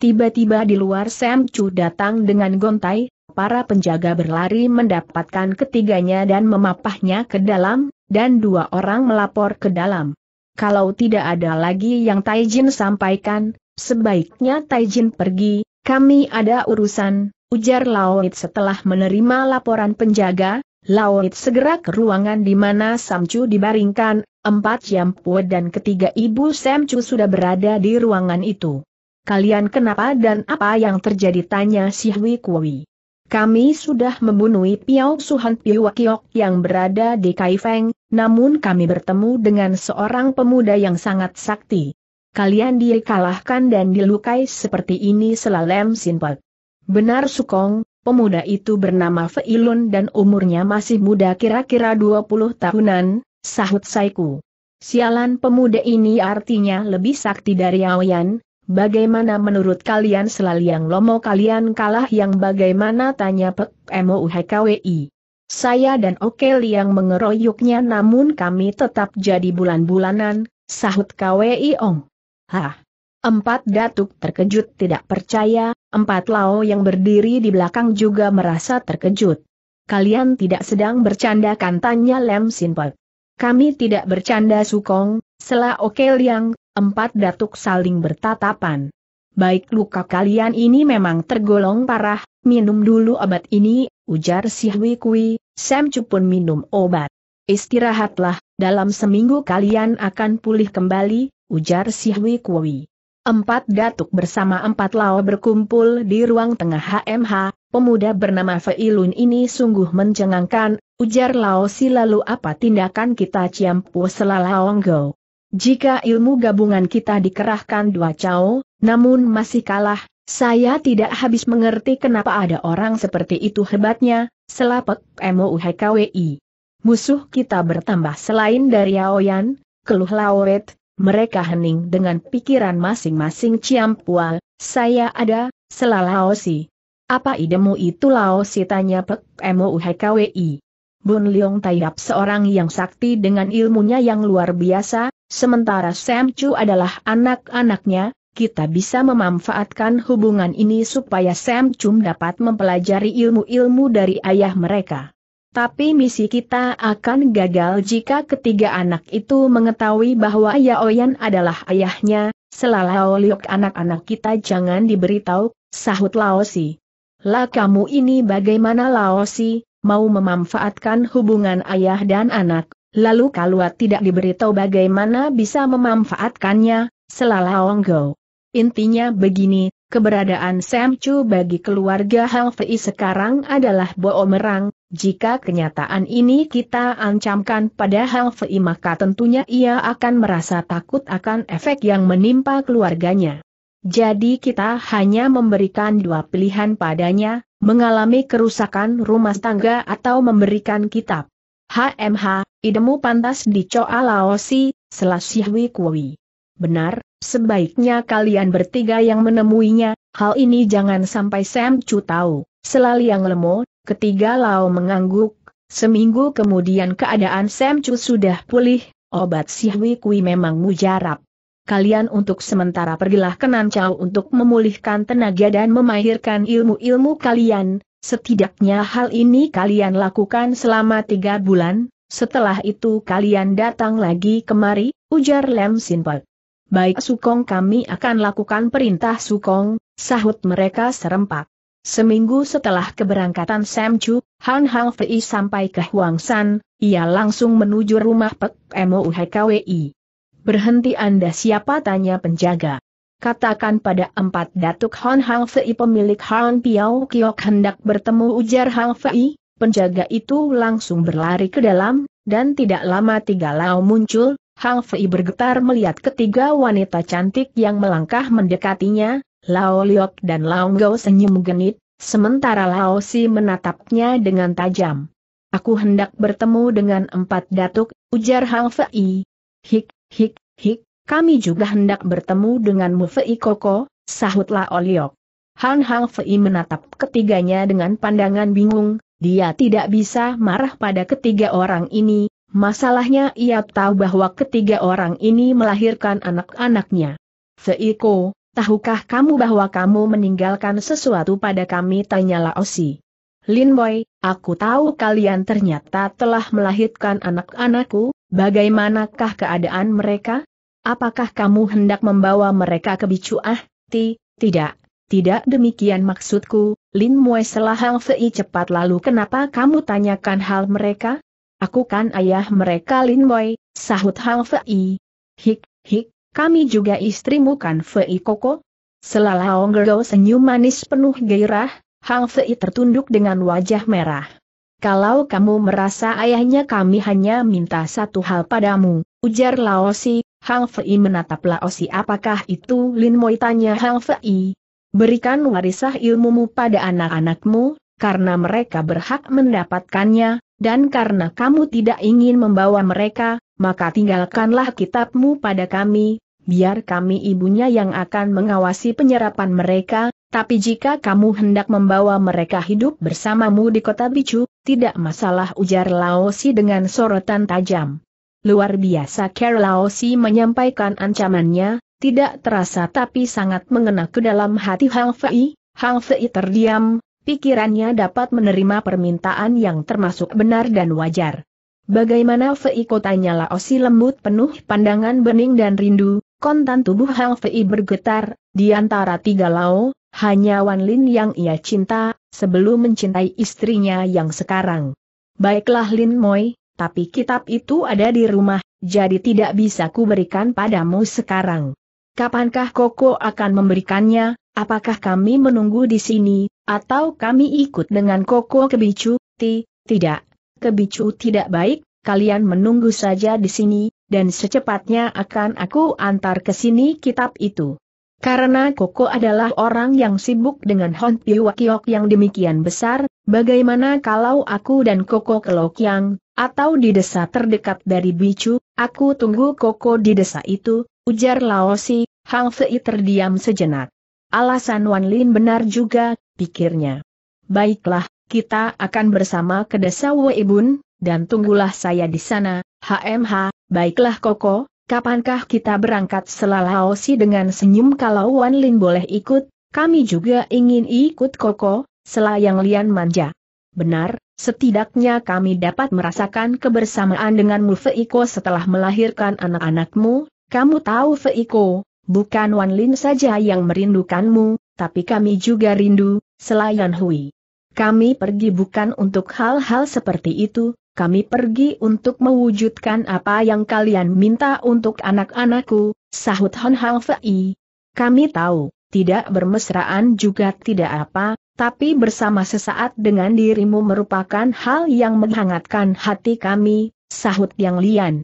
Tiba-tiba di luar Sam Chu datang dengan gontai, para penjaga berlari mendapatkan ketiganya dan memapahnya ke dalam, dan dua orang melapor ke dalam. Kalau tidak ada lagi yang Taijin sampaikan, sebaiknya Taijin pergi, kami ada urusan, ujar Laoit setelah menerima laporan penjaga, Laoit segera ke ruangan di mana Samcu dibaringkan, empat jam puat dan ketiga ibu Samcu sudah berada di ruangan itu. Kalian kenapa dan apa yang terjadi tanya si Hui Kui. Kami sudah membunuh Piao Suhan Piwakiok yang berada di Kaifeng, namun kami bertemu dengan seorang pemuda yang sangat sakti kalian dikalahkan dan dilukai seperti ini selalem simple. Benar Sukong, pemuda itu bernama Feilun dan umurnya masih muda kira-kira 20 tahunan, sahut Saiku. Sialan pemuda ini artinya lebih sakti dari Aoyan, bagaimana menurut kalian selal yang lomo kalian kalah yang bagaimana tanya Pek MOUHKWI. Saya dan Okel yang mengeroyoknya namun kami tetap jadi bulan-bulanan, sahut KWI Ong. Hah! Empat datuk terkejut tidak percaya, empat lao yang berdiri di belakang juga merasa terkejut. Kalian tidak sedang bercanda kan tanya Lem Sinpot. Kami tidak bercanda sukong, Sela Okel yang, empat datuk saling bertatapan. Baik luka kalian ini memang tergolong parah, minum dulu obat ini, ujar si Hui Kui, Sam Chu pun minum obat. Istirahatlah, dalam seminggu kalian akan pulih kembali, ujar si Hui Kui. Empat datuk bersama empat lao berkumpul di ruang tengah HMH, pemuda bernama Feilun ini sungguh mencengangkan, ujar Lao Si lalu apa tindakan kita Ciampu selalaonggo. Jika ilmu gabungan kita dikerahkan dua cao, namun masih kalah, saya tidak habis mengerti kenapa ada orang seperti itu hebatnya, selapet MOUHKWI. Musuh kita bertambah selain dari Yaoyan, keluh Lawet mereka hening dengan pikiran masing-masing ciampual. saya ada, laosi. Apa idemu itu Laosi tanya Pek emu Hkwi. Bun Leong Taiyap seorang yang sakti dengan ilmunya yang luar biasa, sementara Sam Chu adalah anak-anaknya, kita bisa memanfaatkan hubungan ini supaya Sam Chu dapat mempelajari ilmu-ilmu dari ayah mereka. Tapi misi kita akan gagal jika ketiga anak itu mengetahui bahwa Yaoyan adalah ayahnya, selalu liuk anak-anak kita jangan diberitahu, sahut Laosi. Lah kamu ini bagaimana Laosi, mau memanfaatkan hubungan ayah dan anak, lalu kalau tidak diberitahu bagaimana bisa memanfaatkannya, selalaonggo. Intinya begini, keberadaan Sam Chu bagi keluarga Helvei sekarang adalah boomerang. Jika kenyataan ini kita ancamkan pada Hang Fei maka tentunya ia akan merasa takut akan efek yang menimpa keluarganya. Jadi kita hanya memberikan dua pilihan padanya, mengalami kerusakan rumah tangga atau memberikan kitab. HMH, idemu pantas dicoa Laosi, selasihwi Kui. Benar, sebaiknya kalian bertiga yang menemuinya, hal ini jangan sampai Sam Chu tahu. Selal yang lemo, Ketiga Lau mengangguk, seminggu kemudian keadaan Sam Chu sudah pulih, obat sihwi Kui memang mujarab. Kalian untuk sementara pergilah ke Nancau untuk memulihkan tenaga dan memahirkan ilmu-ilmu kalian, setidaknya hal ini kalian lakukan selama tiga bulan, setelah itu kalian datang lagi kemari, ujar Lem Sinpek. Baik Sukong kami akan lakukan perintah Sukong, sahut mereka serempak. Seminggu setelah keberangkatan Sam Chu, Han Hang Fei sampai ke Huang San, ia langsung menuju rumah Pek HKWI. Berhenti Anda siapa tanya penjaga. Katakan pada empat datuk Han Hang Fei pemilik Han Piao Kiok hendak bertemu ujar Hang Fei, penjaga itu langsung berlari ke dalam, dan tidak lama tiga lao muncul, Hang Fei bergetar melihat ketiga wanita cantik yang melangkah mendekatinya, Lao Liok dan Lao Ngau senyum genit, sementara Lao Si menatapnya dengan tajam. Aku hendak bertemu dengan empat datuk, ujar Hao Fei. Hik, hik, hik, kami juga hendak bertemu dengan Mu Fei Koko, sahut Lao Liok. Han Hao Fei menatap ketiganya dengan pandangan bingung, dia tidak bisa marah pada ketiga orang ini, Masalahnya ia tahu bahwa ketiga orang ini melahirkan anak-anaknya. Seiko, Tahukah kamu bahwa kamu meninggalkan sesuatu pada kami? Tanyalah Osi. Lin Boy, aku tahu kalian ternyata telah melahirkan anak-anakku, bagaimanakah keadaan mereka? Apakah kamu hendak membawa mereka ke Bicu Ah? Ti, tidak, tidak demikian maksudku, Lin Mue selahang Fei cepat lalu kenapa kamu tanyakan hal mereka? Aku kan ayah mereka Lin Boy, sahut Hang Fei. Hik, hik, kami juga istrimu kan Fei Koko? Selala Gero senyum manis penuh gairah, Hang Fei tertunduk dengan wajah merah. Kalau kamu merasa ayahnya kami hanya minta satu hal padamu, ujar Laosi, Hang Fei menatap Laosi apakah itu Lin Moi tanya Hang Fei. Berikan warisah ilmumu pada anak-anakmu, karena mereka berhak mendapatkannya, dan karena kamu tidak ingin membawa mereka, maka tinggalkanlah kitabmu pada kami, biar kami ibunya yang akan mengawasi penyerapan mereka, tapi jika kamu hendak membawa mereka hidup bersamamu di kota Bicu, tidak masalah ujar Laosi dengan sorotan tajam. Luar biasa Ker Laosi menyampaikan ancamannya, tidak terasa tapi sangat mengena ke dalam hati Hang Fei, Hang Fei terdiam, pikirannya dapat menerima permintaan yang termasuk benar dan wajar. Bagaimana Fei kotanya Laosi lembut penuh pandangan bening dan rindu, Kontan tubuh Hang Fei bergetar, di antara tiga lao, hanya Wan Lin yang ia cinta, sebelum mencintai istrinya yang sekarang. Baiklah Lin Moi, tapi kitab itu ada di rumah, jadi tidak bisa kuberikan padamu sekarang. Kapankah Koko akan memberikannya, apakah kami menunggu di sini, atau kami ikut dengan Koko ke Bicu? Ti, tidak. Ke tidak baik, kalian menunggu saja di sini, dan secepatnya akan aku antar ke sini kitab itu. Karena Koko adalah orang yang sibuk dengan Hon Piwakiok yang demikian besar, bagaimana kalau aku dan Koko ke Lokyang, atau di desa terdekat dari Bicu, aku tunggu Koko di desa itu, ujar Laosi, Hang Fei terdiam sejenak. Alasan Wan Lin benar juga, pikirnya. Baiklah, kita akan bersama ke desa Weibun, dan tunggulah saya di sana, HMH, baiklah Koko, kapankah kita berangkat selalaosi dengan senyum kalau Wan Lin boleh ikut, kami juga ingin ikut Koko, selayang lian manja. Benar, setidaknya kami dapat merasakan kebersamaan dengan Feiko setelah melahirkan anak-anakmu, kamu tahu Feiko, bukan Wan Lin saja yang merindukanmu, tapi kami juga rindu, selayan Hui. Kami pergi bukan untuk hal-hal seperti itu, kami pergi untuk mewujudkan apa yang kalian minta untuk anak-anakku, sahut Hon Halfei. Kami tahu, tidak bermesraan juga tidak apa, tapi bersama sesaat dengan dirimu merupakan hal yang menghangatkan hati kami, sahut Yang Lian.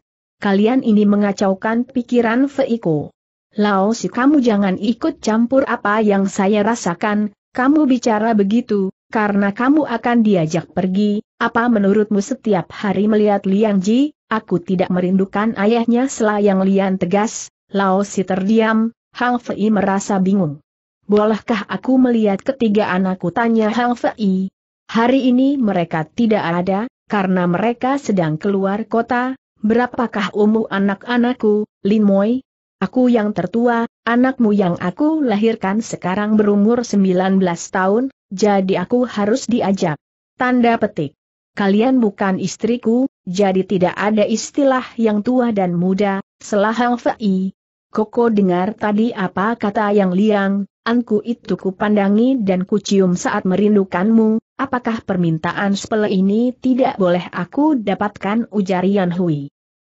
Kalian ini mengacaukan pikiran Feiko. Lao si kamu jangan ikut campur apa yang saya rasakan, kamu bicara begitu, karena kamu akan diajak pergi, apa menurutmu setiap hari melihat Liang Ji, aku tidak merindukan ayahnya selayang Lian tegas, Lao Si terdiam, Hang Fei merasa bingung. Bolehkah aku melihat ketiga anakku tanya Hang Fei? Hari ini mereka tidak ada, karena mereka sedang keluar kota, berapakah umur anak-anakku, Lin Moi, Aku yang tertua, anakmu yang aku lahirkan sekarang berumur 19 tahun, jadi aku harus diajak. Tanda petik. Kalian bukan istriku, jadi tidak ada istilah yang tua dan muda, selahang fei. Koko dengar tadi apa kata yang liang, anku itu kupandangi dan kucium saat merindukanmu, apakah permintaan sepele ini tidak boleh aku dapatkan ujar Yan Hui.